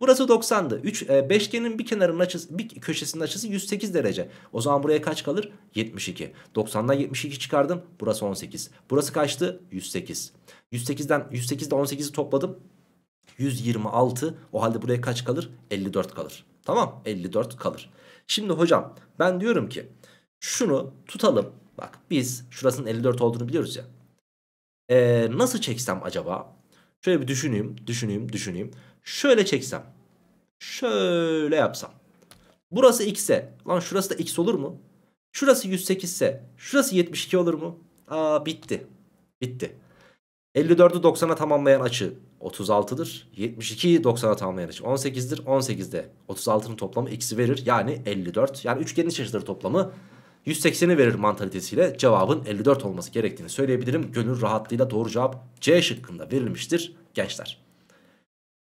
Burası 90'dı. 3 e, beşgenin bir kenarının açısı bir köşesinin açısı 108 derece. O zaman buraya kaç kalır? 72. 90'dan 72 çıkardım. Burası 18. Burası kaçtı? 108. 108'den 108'de 18'i topladım. 126. O halde buraya kaç kalır? 54 kalır. Tamam 54 kalır. Şimdi hocam ben diyorum ki şunu tutalım. Bak biz şurasının 54 olduğunu biliyoruz ya. Ee, nasıl çeksem acaba? Şöyle bir düşüneyim, düşüneyim, düşüneyim. Şöyle çeksem. Şöyle yapsam. Burası x'e. Lan şurası da x olur mu? Şurası 108 ise şurası 72 olur mu? Aa bitti. Bitti. 54'ü 90'a tamamlayan açı 36'dır. 72'yi 90'a tamamlayan açı 18'dir. 18'de 36'nın toplamı x'i verir. Yani 54. Yani üçgenin iç toplamı 180'i verir mantalitesiyle cevabın 54 olması gerektiğini söyleyebilirim. Gönül rahatlığıyla doğru cevap C şıkkında verilmiştir gençler.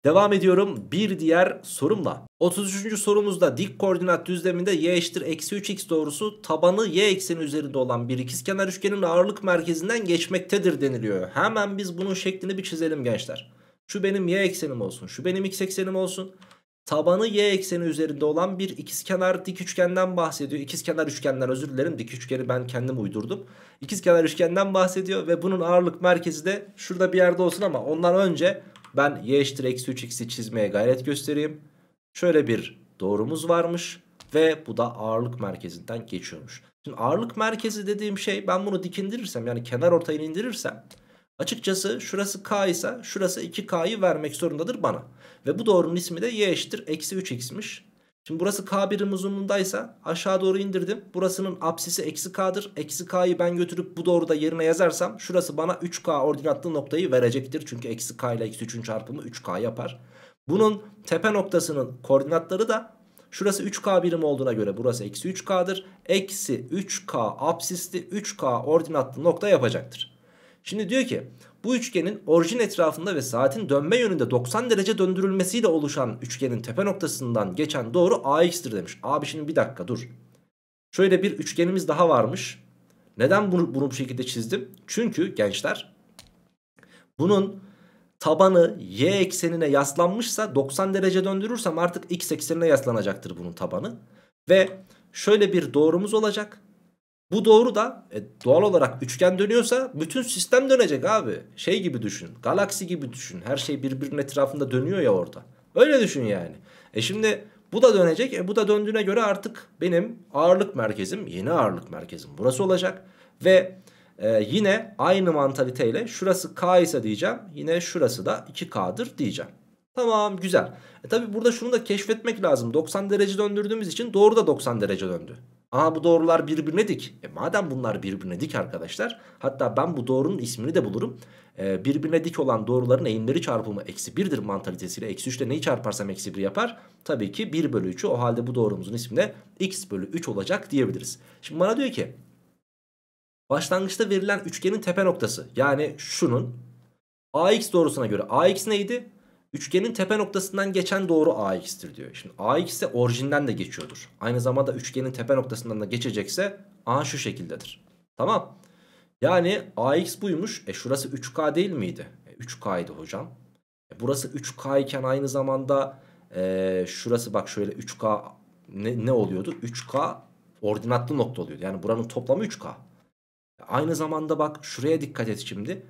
Devam ediyorum bir diğer sorumla. 33. sorumuzda dik koordinat düzleminde y eşittir eksi 3x doğrusu tabanı y ekseni üzerinde olan bir ikizkenar üçgenin ağırlık merkezinden geçmektedir deniliyor. Hemen biz bunun şeklini bir çizelim gençler. Şu benim y eksenim olsun, şu benim x eksenim olsun. Tabanı y ekseni üzerinde olan bir ikizkenar dik üçgenden bahsediyor. İkizkenar üçgenden özür dilerim. Dik üçgeni ben kendim uydurdum. İkizkenar üçgenden bahsediyor ve bunun ağırlık merkezi de şurada bir yerde olsun ama ondan önce ben y eşittir eksi 3x'i çizmeye gayret göstereyim. Şöyle bir doğrumuz varmış ve bu da ağırlık merkezinden geçiyormuş. Şimdi ağırlık merkezi dediğim şey ben bunu dikindirirsem yani kenar ortayını indirirsem açıkçası şurası k ise şurası 2k'yı vermek zorundadır bana. Ve bu doğrunun ismi de y eşittir eksi 3x'miş. Şimdi burası K1'in uzunluğundaysa aşağı doğru indirdim. Burasının apsisi eksi K'dır. Eksi K'yı ben götürüp bu doğruda yerine yazarsam şurası bana 3K ordinatlı noktayı verecektir. Çünkü eksi K ile eksi 3'ün çarpımı 3K yapar. Bunun tepe noktasının koordinatları da şurası 3K birim olduğuna göre burası eksi 3K'dır. Eksi 3K apsisli 3K ordinatlı nokta yapacaktır. Şimdi diyor ki bu üçgenin orijin etrafında ve saatin dönme yönünde 90 derece döndürülmesiyle oluşan üçgenin tepe noktasından geçen doğru AX'tir demiş. Abi şimdi bir dakika dur. Şöyle bir üçgenimiz daha varmış. Neden bunu, bunu bu şekilde çizdim? Çünkü gençler bunun tabanı y eksenine yaslanmışsa 90 derece döndürürsem artık x eksenine yaslanacaktır bunun tabanı. Ve şöyle bir doğrumuz olacak. Bu doğru da e, doğal olarak üçgen dönüyorsa bütün sistem dönecek abi. Şey gibi düşün. Galaksi gibi düşün. Her şey birbirinin etrafında dönüyor ya orada. Öyle düşün yani. E şimdi bu da dönecek. E bu da döndüğüne göre artık benim ağırlık merkezim yeni ağırlık merkezim burası olacak. Ve e, yine aynı mantaliteyle şurası K ise diyeceğim. Yine şurası da 2K'dır diyeceğim. Tamam güzel. E tabi burada şunu da keşfetmek lazım. 90 derece döndürdüğümüz için doğru da 90 derece döndü. Aa bu doğrular birbirine dik. E madem bunlar birbirine dik arkadaşlar. Hatta ben bu doğrunun ismini de bulurum. E, birbirine dik olan doğruların eğimleri çarpımı eksi 1'dir mantalitesiyle. Eksi 3 ile neyi çarparsam eksi 1 yapar. Tabii ki 1 bölü 3'ü o halde bu doğrumuzun ismi de x bölü 3 olacak diyebiliriz. Şimdi bana diyor ki başlangıçta verilen üçgenin tepe noktası yani şunun ax doğrusuna göre ax neydi? Üçgenin tepe noktasından geçen doğru AX'tir diyor. Şimdi AX ise orijinden de geçiyordur. Aynı zamanda üçgenin tepe noktasından da geçecekse A şu şekildedir. Tamam. Yani AX buymuş. E şurası 3K değil miydi? E, 3 idi hocam. E, burası 3K iken aynı zamanda e, şurası bak şöyle 3K ne, ne oluyordu? 3K ordinatlı nokta oluyordu. Yani buranın toplamı 3K. E, aynı zamanda bak şuraya dikkat et şimdi.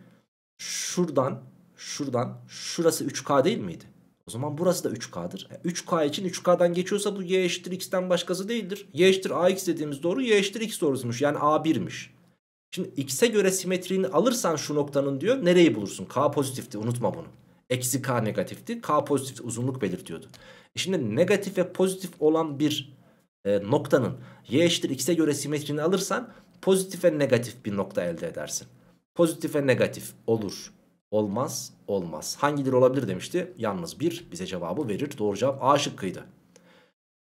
Şuradan şuradan şurası 3K değil miydi? O zaman burası da 3K'dır. 3K e, için 3K'dan geçiyorsa bu Y eşittir X'ten başkası değildir. Y eşittir AX dediğimiz doğru Y eşittir X doğrusuymuş. Yani A1'miş. Şimdi X'e göre simetriğini alırsan şu noktanın diyor nereyi bulursun? K pozitifti unutma bunu. Eksi K negatifti. K pozitifti uzunluk belirtiyordu. E şimdi negatif ve pozitif olan bir e, noktanın Y eşittir X'e göre simetriğini alırsan pozitif ve negatif bir nokta elde edersin. Pozitif ve negatif olur Olmaz, olmaz. Hangileri olabilir demişti? Yalnız bir bize cevabı verir. Doğru cevap A şıkkıydı.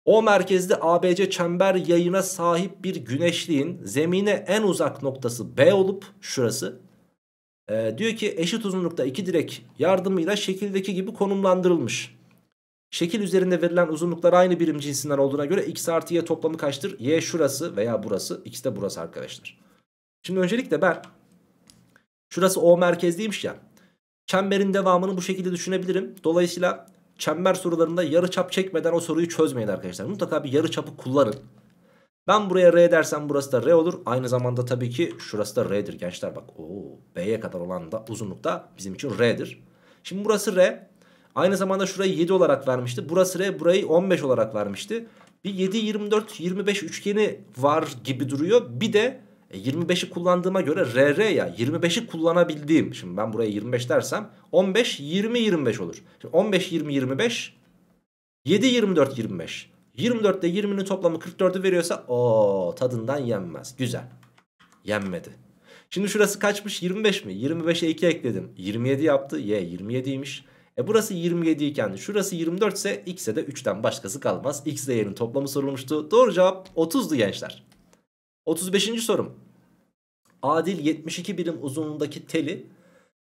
O merkezde ABC çember yayına sahip bir güneşliğin zemine en uzak noktası B olup şurası. Ee, diyor ki eşit uzunlukta iki direk yardımıyla şekildeki gibi konumlandırılmış. Şekil üzerinde verilen uzunluklar aynı birim cinsinden olduğuna göre x artı y toplamı kaçtır? Y şurası veya burası. X de burası arkadaşlar. Şimdi öncelikle ben Şurası O merkezliymiş ya. Çemberin devamını bu şekilde düşünebilirim. Dolayısıyla çember sorularında yarı çap çekmeden o soruyu çözmeyin arkadaşlar. Mutlaka bir yarı çapı kullanın. Ben buraya R dersem burası da R olur. Aynı zamanda tabii ki şurası da R'dir gençler. Bak o B'ye kadar olan da uzunluk da bizim için R'dir. Şimdi burası R. Aynı zamanda şurayı 7 olarak vermişti. Burası R burayı 15 olarak vermişti. Bir 7, 24, 25 üçgeni var gibi duruyor. Bir de e 25'i kullandığıma göre RR ya 25'i kullanabildiğim. Şimdi ben buraya 25 dersem 15 20 25 olur. Şimdi 15 20 25 7 24 25. 24 ile 20'nin toplamı 44'ü veriyorsa o tadından yenmez. Güzel. Yenmedi. Şimdi şurası kaçmış 25 mi? 25'e 2 ekledim. 27 yaptı. Y 27'ymiş. E burası 27 iken şurası 24 ise x'e de 3'ten başkası kalmaz. x ile y'nin toplamı sorulmuştu. Doğru cevap 30'du gençler. 35. sorum adil 72 birim uzunluğundaki teli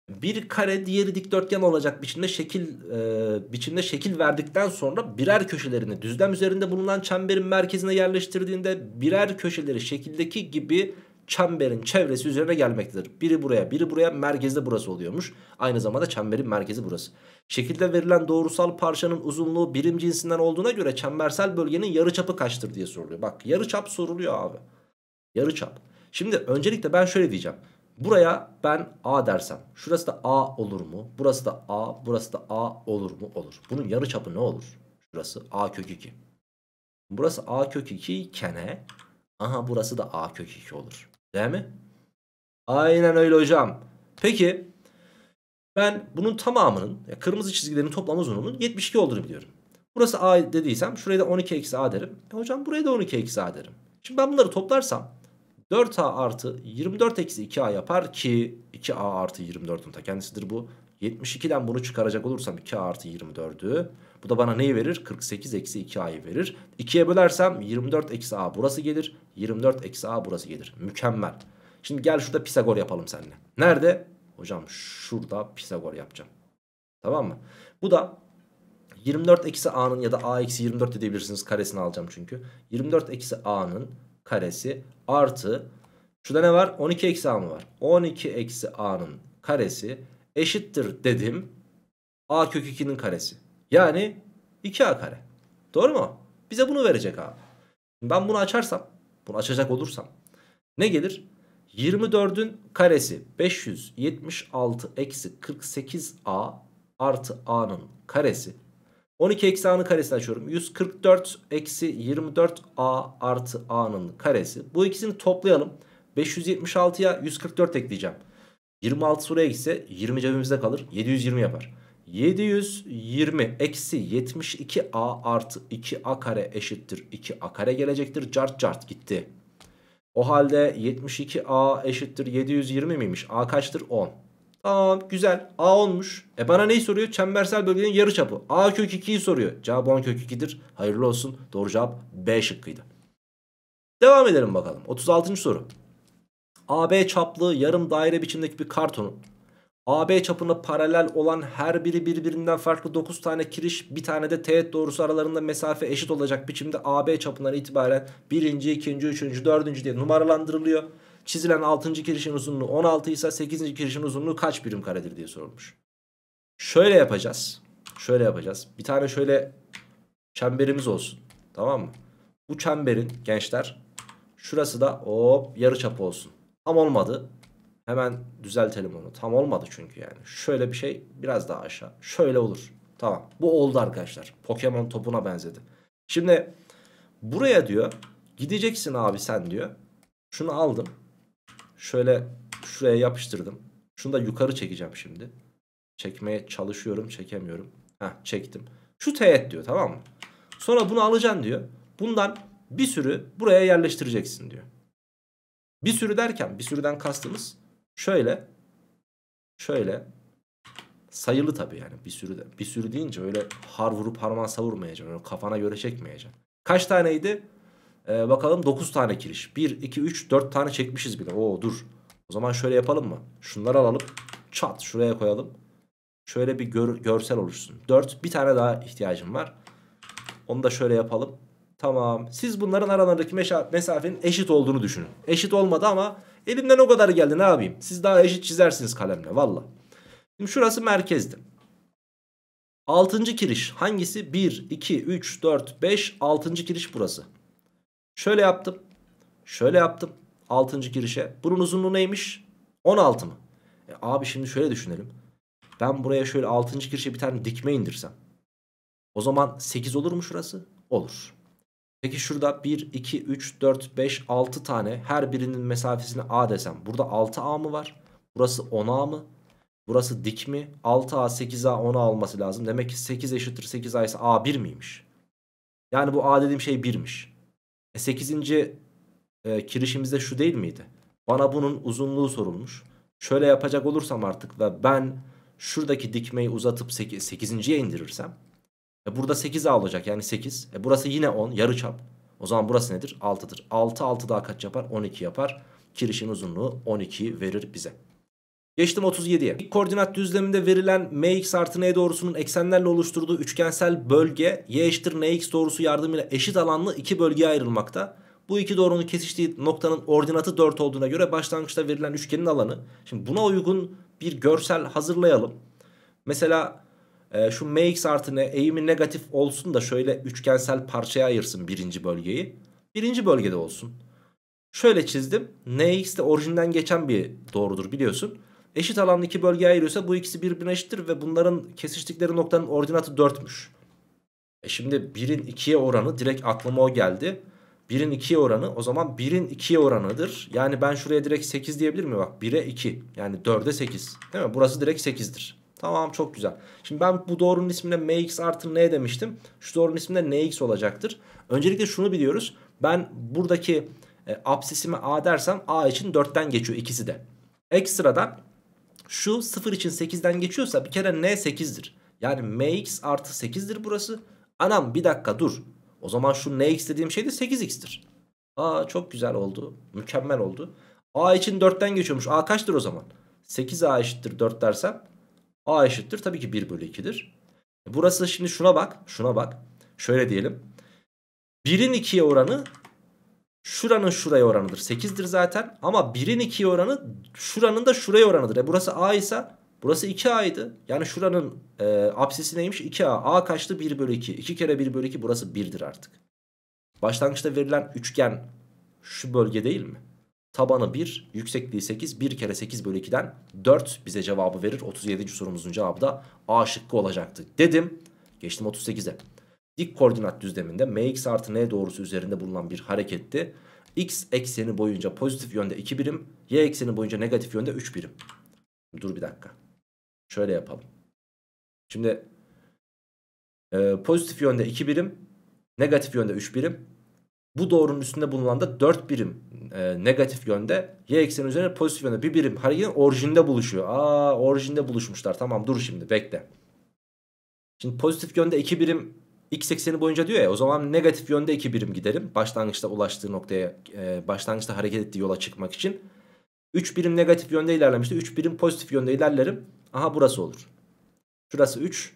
bir kare diğeri dikdörtgen olacak biçimde şekil e, biçimde şekil verdikten sonra birer köşelerini düzlem üzerinde bulunan çemberin merkezine yerleştirdiğinde birer köşeleri şekildeki gibi çemberin çevresi üzerine gelmektedir. Biri buraya biri buraya merkezde burası oluyormuş. Aynı zamanda çemberin merkezi burası. Şekilde verilen doğrusal parçanın uzunluğu birim cinsinden olduğuna göre çembersel bölgenin yarıçapı kaçtır diye soruluyor. Bak yarıçap soruluyor abi. Yarıçap. Şimdi öncelikle ben şöyle diyeceğim. Buraya ben A dersem şurası da A olur mu? Burası da A, burası da A olur mu? Olur. Bunun yarıçapı ne olur? Şurası A kök 2. Burası A kök 2 iken e, aha burası da A kök 2 olur. Değil mi? Aynen öyle hocam. Peki ben bunun tamamının kırmızı çizgilerin toplam uzunluğunun 72 olduğunu biliyorum. Burası A dediysem şuraya da 12 eksi A derim. E hocam buraya da 12 eksi A derim. Şimdi ben bunları toplarsam 4a artı 24 eksi 2a yapar ki 2a artı 24'ün ta kendisidir bu. 72'den bunu çıkaracak olursam 2a artı 24'ü. Bu da bana neyi verir? 48 eksi 2a'yı verir. 2'ye bölersem 24 eksi a burası gelir. 24 eksi a burası gelir. Mükemmel. Şimdi gel şurada Pisagor yapalım seninle. Nerede? Hocam şurada Pisagor yapacağım. Tamam mı? Bu da 24 eksi a'nın ya da a eksi 24 de diyebilirsiniz. Karesini alacağım çünkü. 24 eksi a'nın karesi artı şurada ne var 12 eksi a mı var 12 eksi a'nın karesi eşittir dedim a kök 2'nin karesi yani 2a kare doğru mu bize bunu verecek abi ben bunu açarsam bunu açacak olursam ne gelir 24'ün karesi 576 eksi 48a artı a'nın karesi 12 eksi a'nın karesini açıyorum. 144 eksi 24 a artı a'nın karesi. Bu ikisini toplayalım. 576'ya 144 ekleyeceğim. 26 şuraya gitse 20 cebimizde kalır. 720 yapar. 720 eksi 72 a artı 2 a kare eşittir 2 a kare gelecektir. Cart cart gitti. O halde 72a eşittir 720 miymiş? A kaçtır? 10. Tamam güzel. A olmuş. E bana neyi soruyor? Çembersel bölgenin yarı çapı. A kök 2'yi soruyor. Cevap 10 kök 2'dir. Hayırlı olsun. Doğru cevap B şıkkıydı. Devam edelim bakalım. 36. soru. AB çaplı yarım daire biçimdeki bir kartonun AB çapına paralel olan her biri birbirinden farklı 9 tane kiriş bir tane de teğet doğrusu aralarında mesafe eşit olacak biçimde AB çapından itibaren 1. 2. 3. 4. diye numaralandırılıyor. Çizilen 6. kirişin uzunluğu 16 ise 8. kirişin uzunluğu kaç birim karedir diye sorulmuş. Şöyle yapacağız. Şöyle yapacağız. Bir tane şöyle çemberimiz olsun. Tamam mı? Bu çemberin gençler şurası da hop yarı çap olsun. Tam olmadı. Hemen düzeltelim onu. Tam olmadı çünkü yani. Şöyle bir şey biraz daha aşağı. Şöyle olur. Tamam. Bu oldu arkadaşlar. Pokemon topuna benzedi. Şimdi buraya diyor gideceksin abi sen diyor. Şunu aldım. Şöyle şuraya yapıştırdım. Şunu da yukarı çekeceğim şimdi. Çekmeye çalışıyorum çekemiyorum. Heh çektim. Şu teğet diyor tamam mı? Sonra bunu alacaksın diyor. Bundan bir sürü buraya yerleştireceksin diyor. Bir sürü derken bir sürüden kastımız şöyle şöyle sayılı tabii yani bir sürü de, bir sürü deyince öyle har vurup harman savurmayacaksın. Öyle kafana göre çekmeyeceksin. Kaç taneydi? Ee, bakalım 9 tane kiriş. 1, 2, 3, 4 tane çekmişiz bile. Oo dur. O zaman şöyle yapalım mı? Şunları alalım. Çat şuraya koyalım. Şöyle bir gör, görsel oluşsun. 4. Bir tane daha ihtiyacım var. Onu da şöyle yapalım. Tamam. Siz bunların aralarındaki mesafenin eşit olduğunu düşünün. Eşit olmadı ama elimden o kadar geldi ne yapayım. Siz daha eşit çizersiniz kalemle valla. Şimdi şurası merkezdi. Altıncı kiriş hangisi? 1, 2, 3, 4, 5. Altıncı kiriş burası. Şöyle yaptım. Şöyle yaptım. 6. girişe. Bunun uzunluğu neymiş? 16 mı? E abi şimdi şöyle düşünelim. Ben buraya şöyle 6. girişe bir tane dikme indirsem. O zaman 8 olur mu şurası? Olur. Peki şurada 1, 2, 3, 4, 5, 6 tane her birinin mesafesini A desem. Burada 6A mı var? Burası 10A mı? Burası dik mi? 6A, 8A, 10A olması lazım. Demek ki 8 eşittir 8A ise A 1 miymiş? Yani bu A dediğim şey 1'miş. E 8. E, kirişimizde şu değil miydi? Bana bunun uzunluğu sorulmuş. Şöyle yapacak olursam artık ve ben şuradaki dikmeyi uzatıp 8. 8.ye indirirsem e burada 8 A olacak yani 8. E burası yine 10 yarı çap. O zaman burası nedir? 6'dır. 6 6 daha kaç yapar? 12 yapar. Kirişin uzunluğu 12 verir bize. Geçtim 37'ye. İlk koordinat düzleminde verilen mx artı n doğrusunun eksenlerle oluşturduğu üçgensel bölge y eşittir nx doğrusu yardımıyla eşit alanlı iki bölgeye ayrılmakta. Bu iki doğrunun kesiştiği noktanın ordinatı 4 olduğuna göre başlangıçta verilen üçgenin alanı. Şimdi buna uygun bir görsel hazırlayalım. Mesela e, şu mx artı n eğimi negatif olsun da şöyle üçgensel parçaya ayırsın birinci bölgeyi. Birinci bölgede olsun. Şöyle çizdim. nx de orijinden geçen bir doğrudur biliyorsun eşit alanlı iki bölge ayırıyorsa bu ikisi birbirine eşittir ve bunların kesiştikleri noktanın ordinatı 4'müş. E şimdi 1'in 2'ye oranı direkt aklıma o geldi. 1'in 2'ye oranı o zaman 1'in 2'ye oranıdır. Yani ben şuraya direkt 8 diyebilir miyim? Bak 1'e 2 yani 4'e 8 değil mi? Burası direkt 8'dir. Tamam çok güzel. Şimdi ben bu doğrunun ismine mx artı n demiştim. Şu doğrunun isminde nx olacaktır. Öncelikle şunu biliyoruz. Ben buradaki e, absisime a dersem a için 4'ten geçiyor ikisi de. Ekstradan şu 0 için 8'den geçiyorsa bir kere n 8'dir. Yani mx artı 8'dir burası. Anam bir dakika dur. O zaman şu nx dediğim şey de 8x'tir. Aa çok güzel oldu. Mükemmel oldu. a için 4'ten geçiyormuş. a kaçtır o zaman? 8a eşittir 4 dersem a eşittir tabii ki 1 bölü 2'dir. E, burası şimdi şuna bak. Şuna bak. Şöyle diyelim. 1'in 2'ye oranı Şuranın şuraya oranıdır. 8'dir zaten. Ama 1'in 2'ye oranı şuranın da şuraya oranıdır. E burası A ise burası 2A'ydı. Yani şuranın e, apsisi neymiş? 2A. A kaçtı? 1 bölü 2. 2 kere 1 bölü 2 burası 1'dir artık. Başlangıçta verilen üçgen şu bölge değil mi? Tabanı 1, yüksekliği 8, 1 kere 8 bölü 2'den 4 bize cevabı verir. 37. sorumuzun cevabı da A şıkkı olacaktı dedim. Geçtim 38'e dik koordinat düzleminde mx artı n doğrusu üzerinde bulunan bir hareketti. x ekseni boyunca pozitif yönde 2 birim, y ekseni boyunca negatif yönde 3 birim. Dur bir dakika. Şöyle yapalım. Şimdi e, pozitif yönde 2 birim, negatif yönde 3 birim. Bu doğrunun üstünde bulunan da 4 birim e, negatif yönde y ekseni üzerine pozitif yönde 1 birim hareketin orijinde buluşuyor. Aa orijinde buluşmuşlar. Tamam dur şimdi bekle. Şimdi pozitif yönde 2 birim x ekseni boyunca diyor ya o zaman negatif yönde 2 birim giderim. Başlangıçta ulaştığı noktaya e, başlangıçta hareket ettiği yola çıkmak için. 3 birim negatif yönde ilerlemişti. 3 birim pozitif yönde ilerlerim. Aha burası olur. Şurası 3.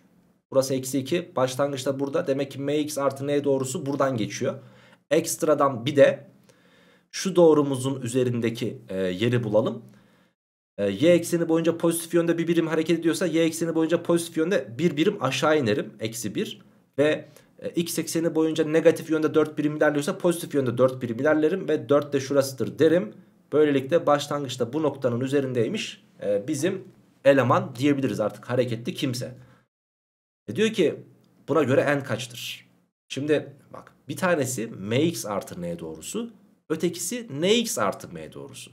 Burası eksi 2. Başlangıçta burada. Demek ki mx artı n doğrusu buradan geçiyor. Ekstradan bir de şu doğrumuzun üzerindeki e, yeri bulalım. E, y ekseni boyunca pozitif yönde bir birim hareket ediyorsa y ekseni boyunca pozitif yönde bir birim aşağı inerim. Eksi 1 ve e, x ekseni boyunca negatif yönde 4 birim ilerliyorsa pozitif yönde 4 birim ilerlerim ve 4 de şurasıdır derim. Böylelikle başlangıçta bu noktanın üzerindeymiş e, bizim eleman diyebiliriz artık hareketli kimse. E diyor ki buna göre n kaçtır? Şimdi bak bir tanesi mx artı n doğrusu ötekisi nx artı m doğrusu.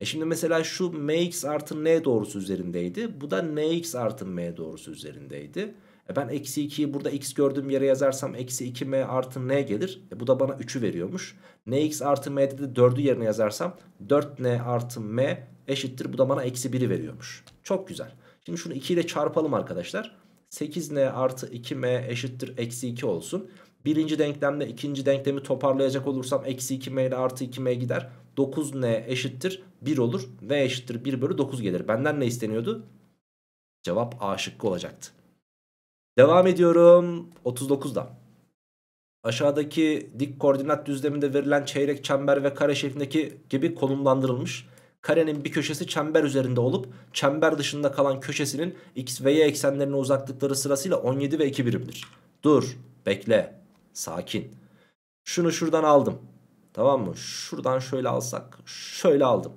E şimdi mesela şu mx artı n doğrusu üzerindeydi bu da nx artı m doğrusu üzerindeydi. E ben eksi 2'yi burada x gördüğüm yere yazarsam eksi 2m artı n gelir. E bu da bana 3'ü veriyormuş. nx artı m'de de 4'ü yerine yazarsam 4n artı m eşittir. Bu da bana eksi 1'i veriyormuş. Çok güzel. Şimdi şunu 2 ile çarpalım arkadaşlar. 8n artı 2m eşittir eksi 2 olsun. Birinci denklemde ikinci denklemi toparlayacak olursam eksi 2m ile artı 2m gider. 9n eşittir 1 olur. v eşittir 1 bölü 9 gelir. Benden ne isteniyordu? Cevap A şıkkı olacaktı. Devam ediyorum 39'dan. Aşağıdaki dik koordinat düzleminde verilen çeyrek çember ve kare şeklindeki gibi konumlandırılmış. Karenin bir köşesi çember üzerinde olup çember dışında kalan köşesinin x ve y eksenlerine uzaklıkları sırasıyla 17 ve 2 birimdir. Dur, bekle, sakin. Şunu şuradan aldım. Tamam mı? Şuradan şöyle alsak, şöyle aldım.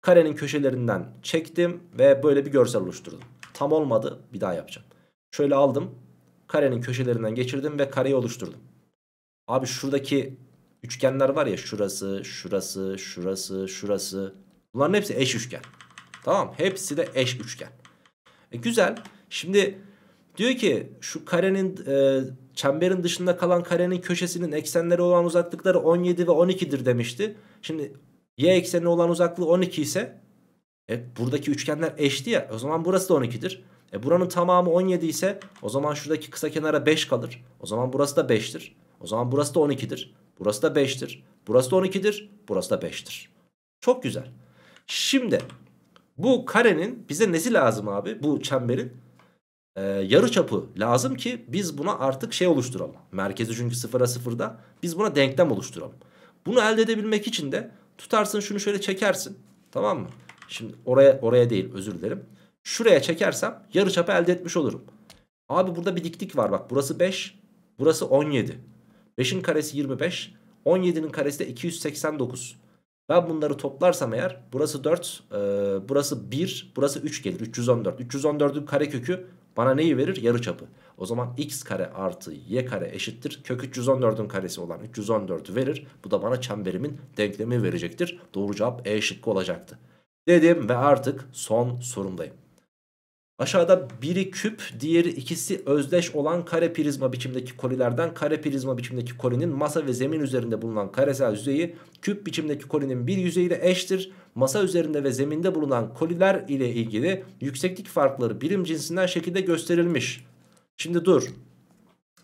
Karenin köşelerinden çektim ve böyle bir görsel oluşturdum. Tam olmadı, bir daha yapacağım. Şöyle aldım. Karenin köşelerinden geçirdim ve kareyi oluşturdum. Abi şuradaki üçgenler var ya şurası, şurası, şurası, şurası. Bunların hepsi eş üçgen. Tamam hepsi de eş üçgen. E, güzel. Şimdi diyor ki şu karenin e, çemberin dışında kalan karenin köşesinin eksenleri olan uzaklıkları 17 ve 12'dir demişti. Şimdi y ekseni olan uzaklığı 12 ise e, buradaki üçgenler eşti ya o zaman burası da 12'dir. E buranın tamamı 17 ise o zaman şuradaki kısa kenara 5 kalır. O zaman burası da 5'tir. O zaman burası da 12'dir. Burası da 5'tir. Burası da 12'dir. Burası da 5'tir. Çok güzel. Şimdi bu karenin bize nesi lazım abi? Bu çemberin e, yarı çapı lazım ki biz buna artık şey oluşturalım. Merkezi çünkü sıfıra sıfırda biz buna denklem oluşturalım. Bunu elde edebilmek için de tutarsın şunu şöyle çekersin. Tamam mı? Şimdi oraya oraya değil özür dilerim. Şuraya çekersem yarı çapı elde etmiş olurum. Abi burada bir diklik var bak. Burası 5. Burası 17. 5'in karesi 25. 17'nin karesi de 289. Ben bunları toplarsam eğer burası 4, e, burası 1, burası 3 gelir. 314. 314'ün karekökü bana neyi verir? yarı çapı. O zaman x kare artı y kare eşittir. Kök 314'ün karesi olan 314'ü verir. Bu da bana çemberimin denklemi verecektir. Doğru cevap E şıkkı olacaktı. Dedim ve artık son sorumdayım. Aşağıda biri küp, diğeri ikisi özdeş olan kare prizma biçimdeki kolilerden kare prizma biçimdeki kolinin masa ve zemin üzerinde bulunan karesel yüzeyi küp biçimdeki kolinin bir yüzeyiyle eştir. Masa üzerinde ve zeminde bulunan koliler ile ilgili yükseklik farkları birim cinsinden şekilde gösterilmiş. Şimdi dur.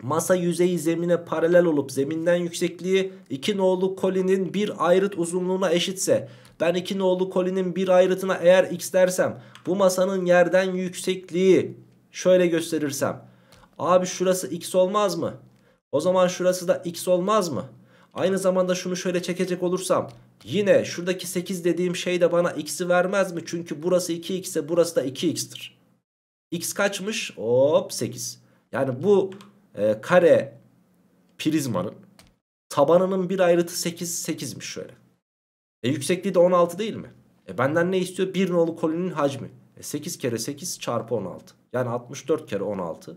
Masa yüzeyi zemine paralel olup zeminden yüksekliği iki nolu kolinin bir ayrıt uzunluğuna eşitse ben iki nolu kolinin bir ayrıtına eğer x dersem bu masanın yerden yüksekliği şöyle gösterirsem. Abi şurası x olmaz mı? O zaman şurası da x olmaz mı? Aynı zamanda şunu şöyle çekecek olursam yine şuradaki 8 dediğim şey de bana x'i vermez mi? Çünkü burası 2x ise burası da 2x'tir. x kaçmış? Hop 8. Yani bu e, kare prizmanın tabanının bir ayrıtı 8 8'miş şöyle. E yüksekliği de 16 değil mi? E benden ne istiyor? Bir nolu kolinin hacmi. E 8 kere 8 çarpı 16. Yani 64 kere 16.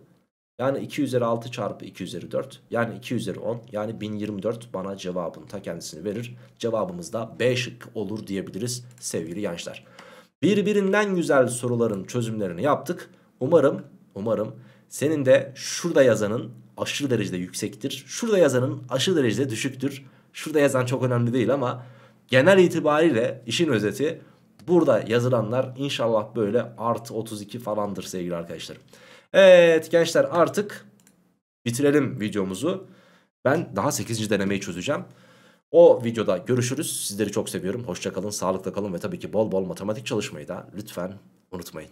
Yani 2 üzeri 6 çarpı 2 üzeri 4. Yani 2 üzeri 10. Yani 1024 bana cevabını ta kendisini verir. Cevabımız da B şıkkı olur diyebiliriz sevgili gençler. Birbirinden güzel soruların çözümlerini yaptık. Umarım, umarım senin de şurada yazanın aşırı derecede yüksektir. Şurada yazanın aşırı derecede düşüktür. Şurada yazan çok önemli değil ama genel itibariyle işin özeti burada yazılanlar inşallah böyle artı 32 falandır sevgili arkadaşlar. Evet gençler artık bitirelim videomuzu. Ben daha 8. denemeyi çözeceğim. O videoda görüşürüz. Sizleri çok seviyorum. Hoşçakalın, sağlıkla kalın ve tabii ki bol bol matematik çalışmayı da lütfen unutmayın.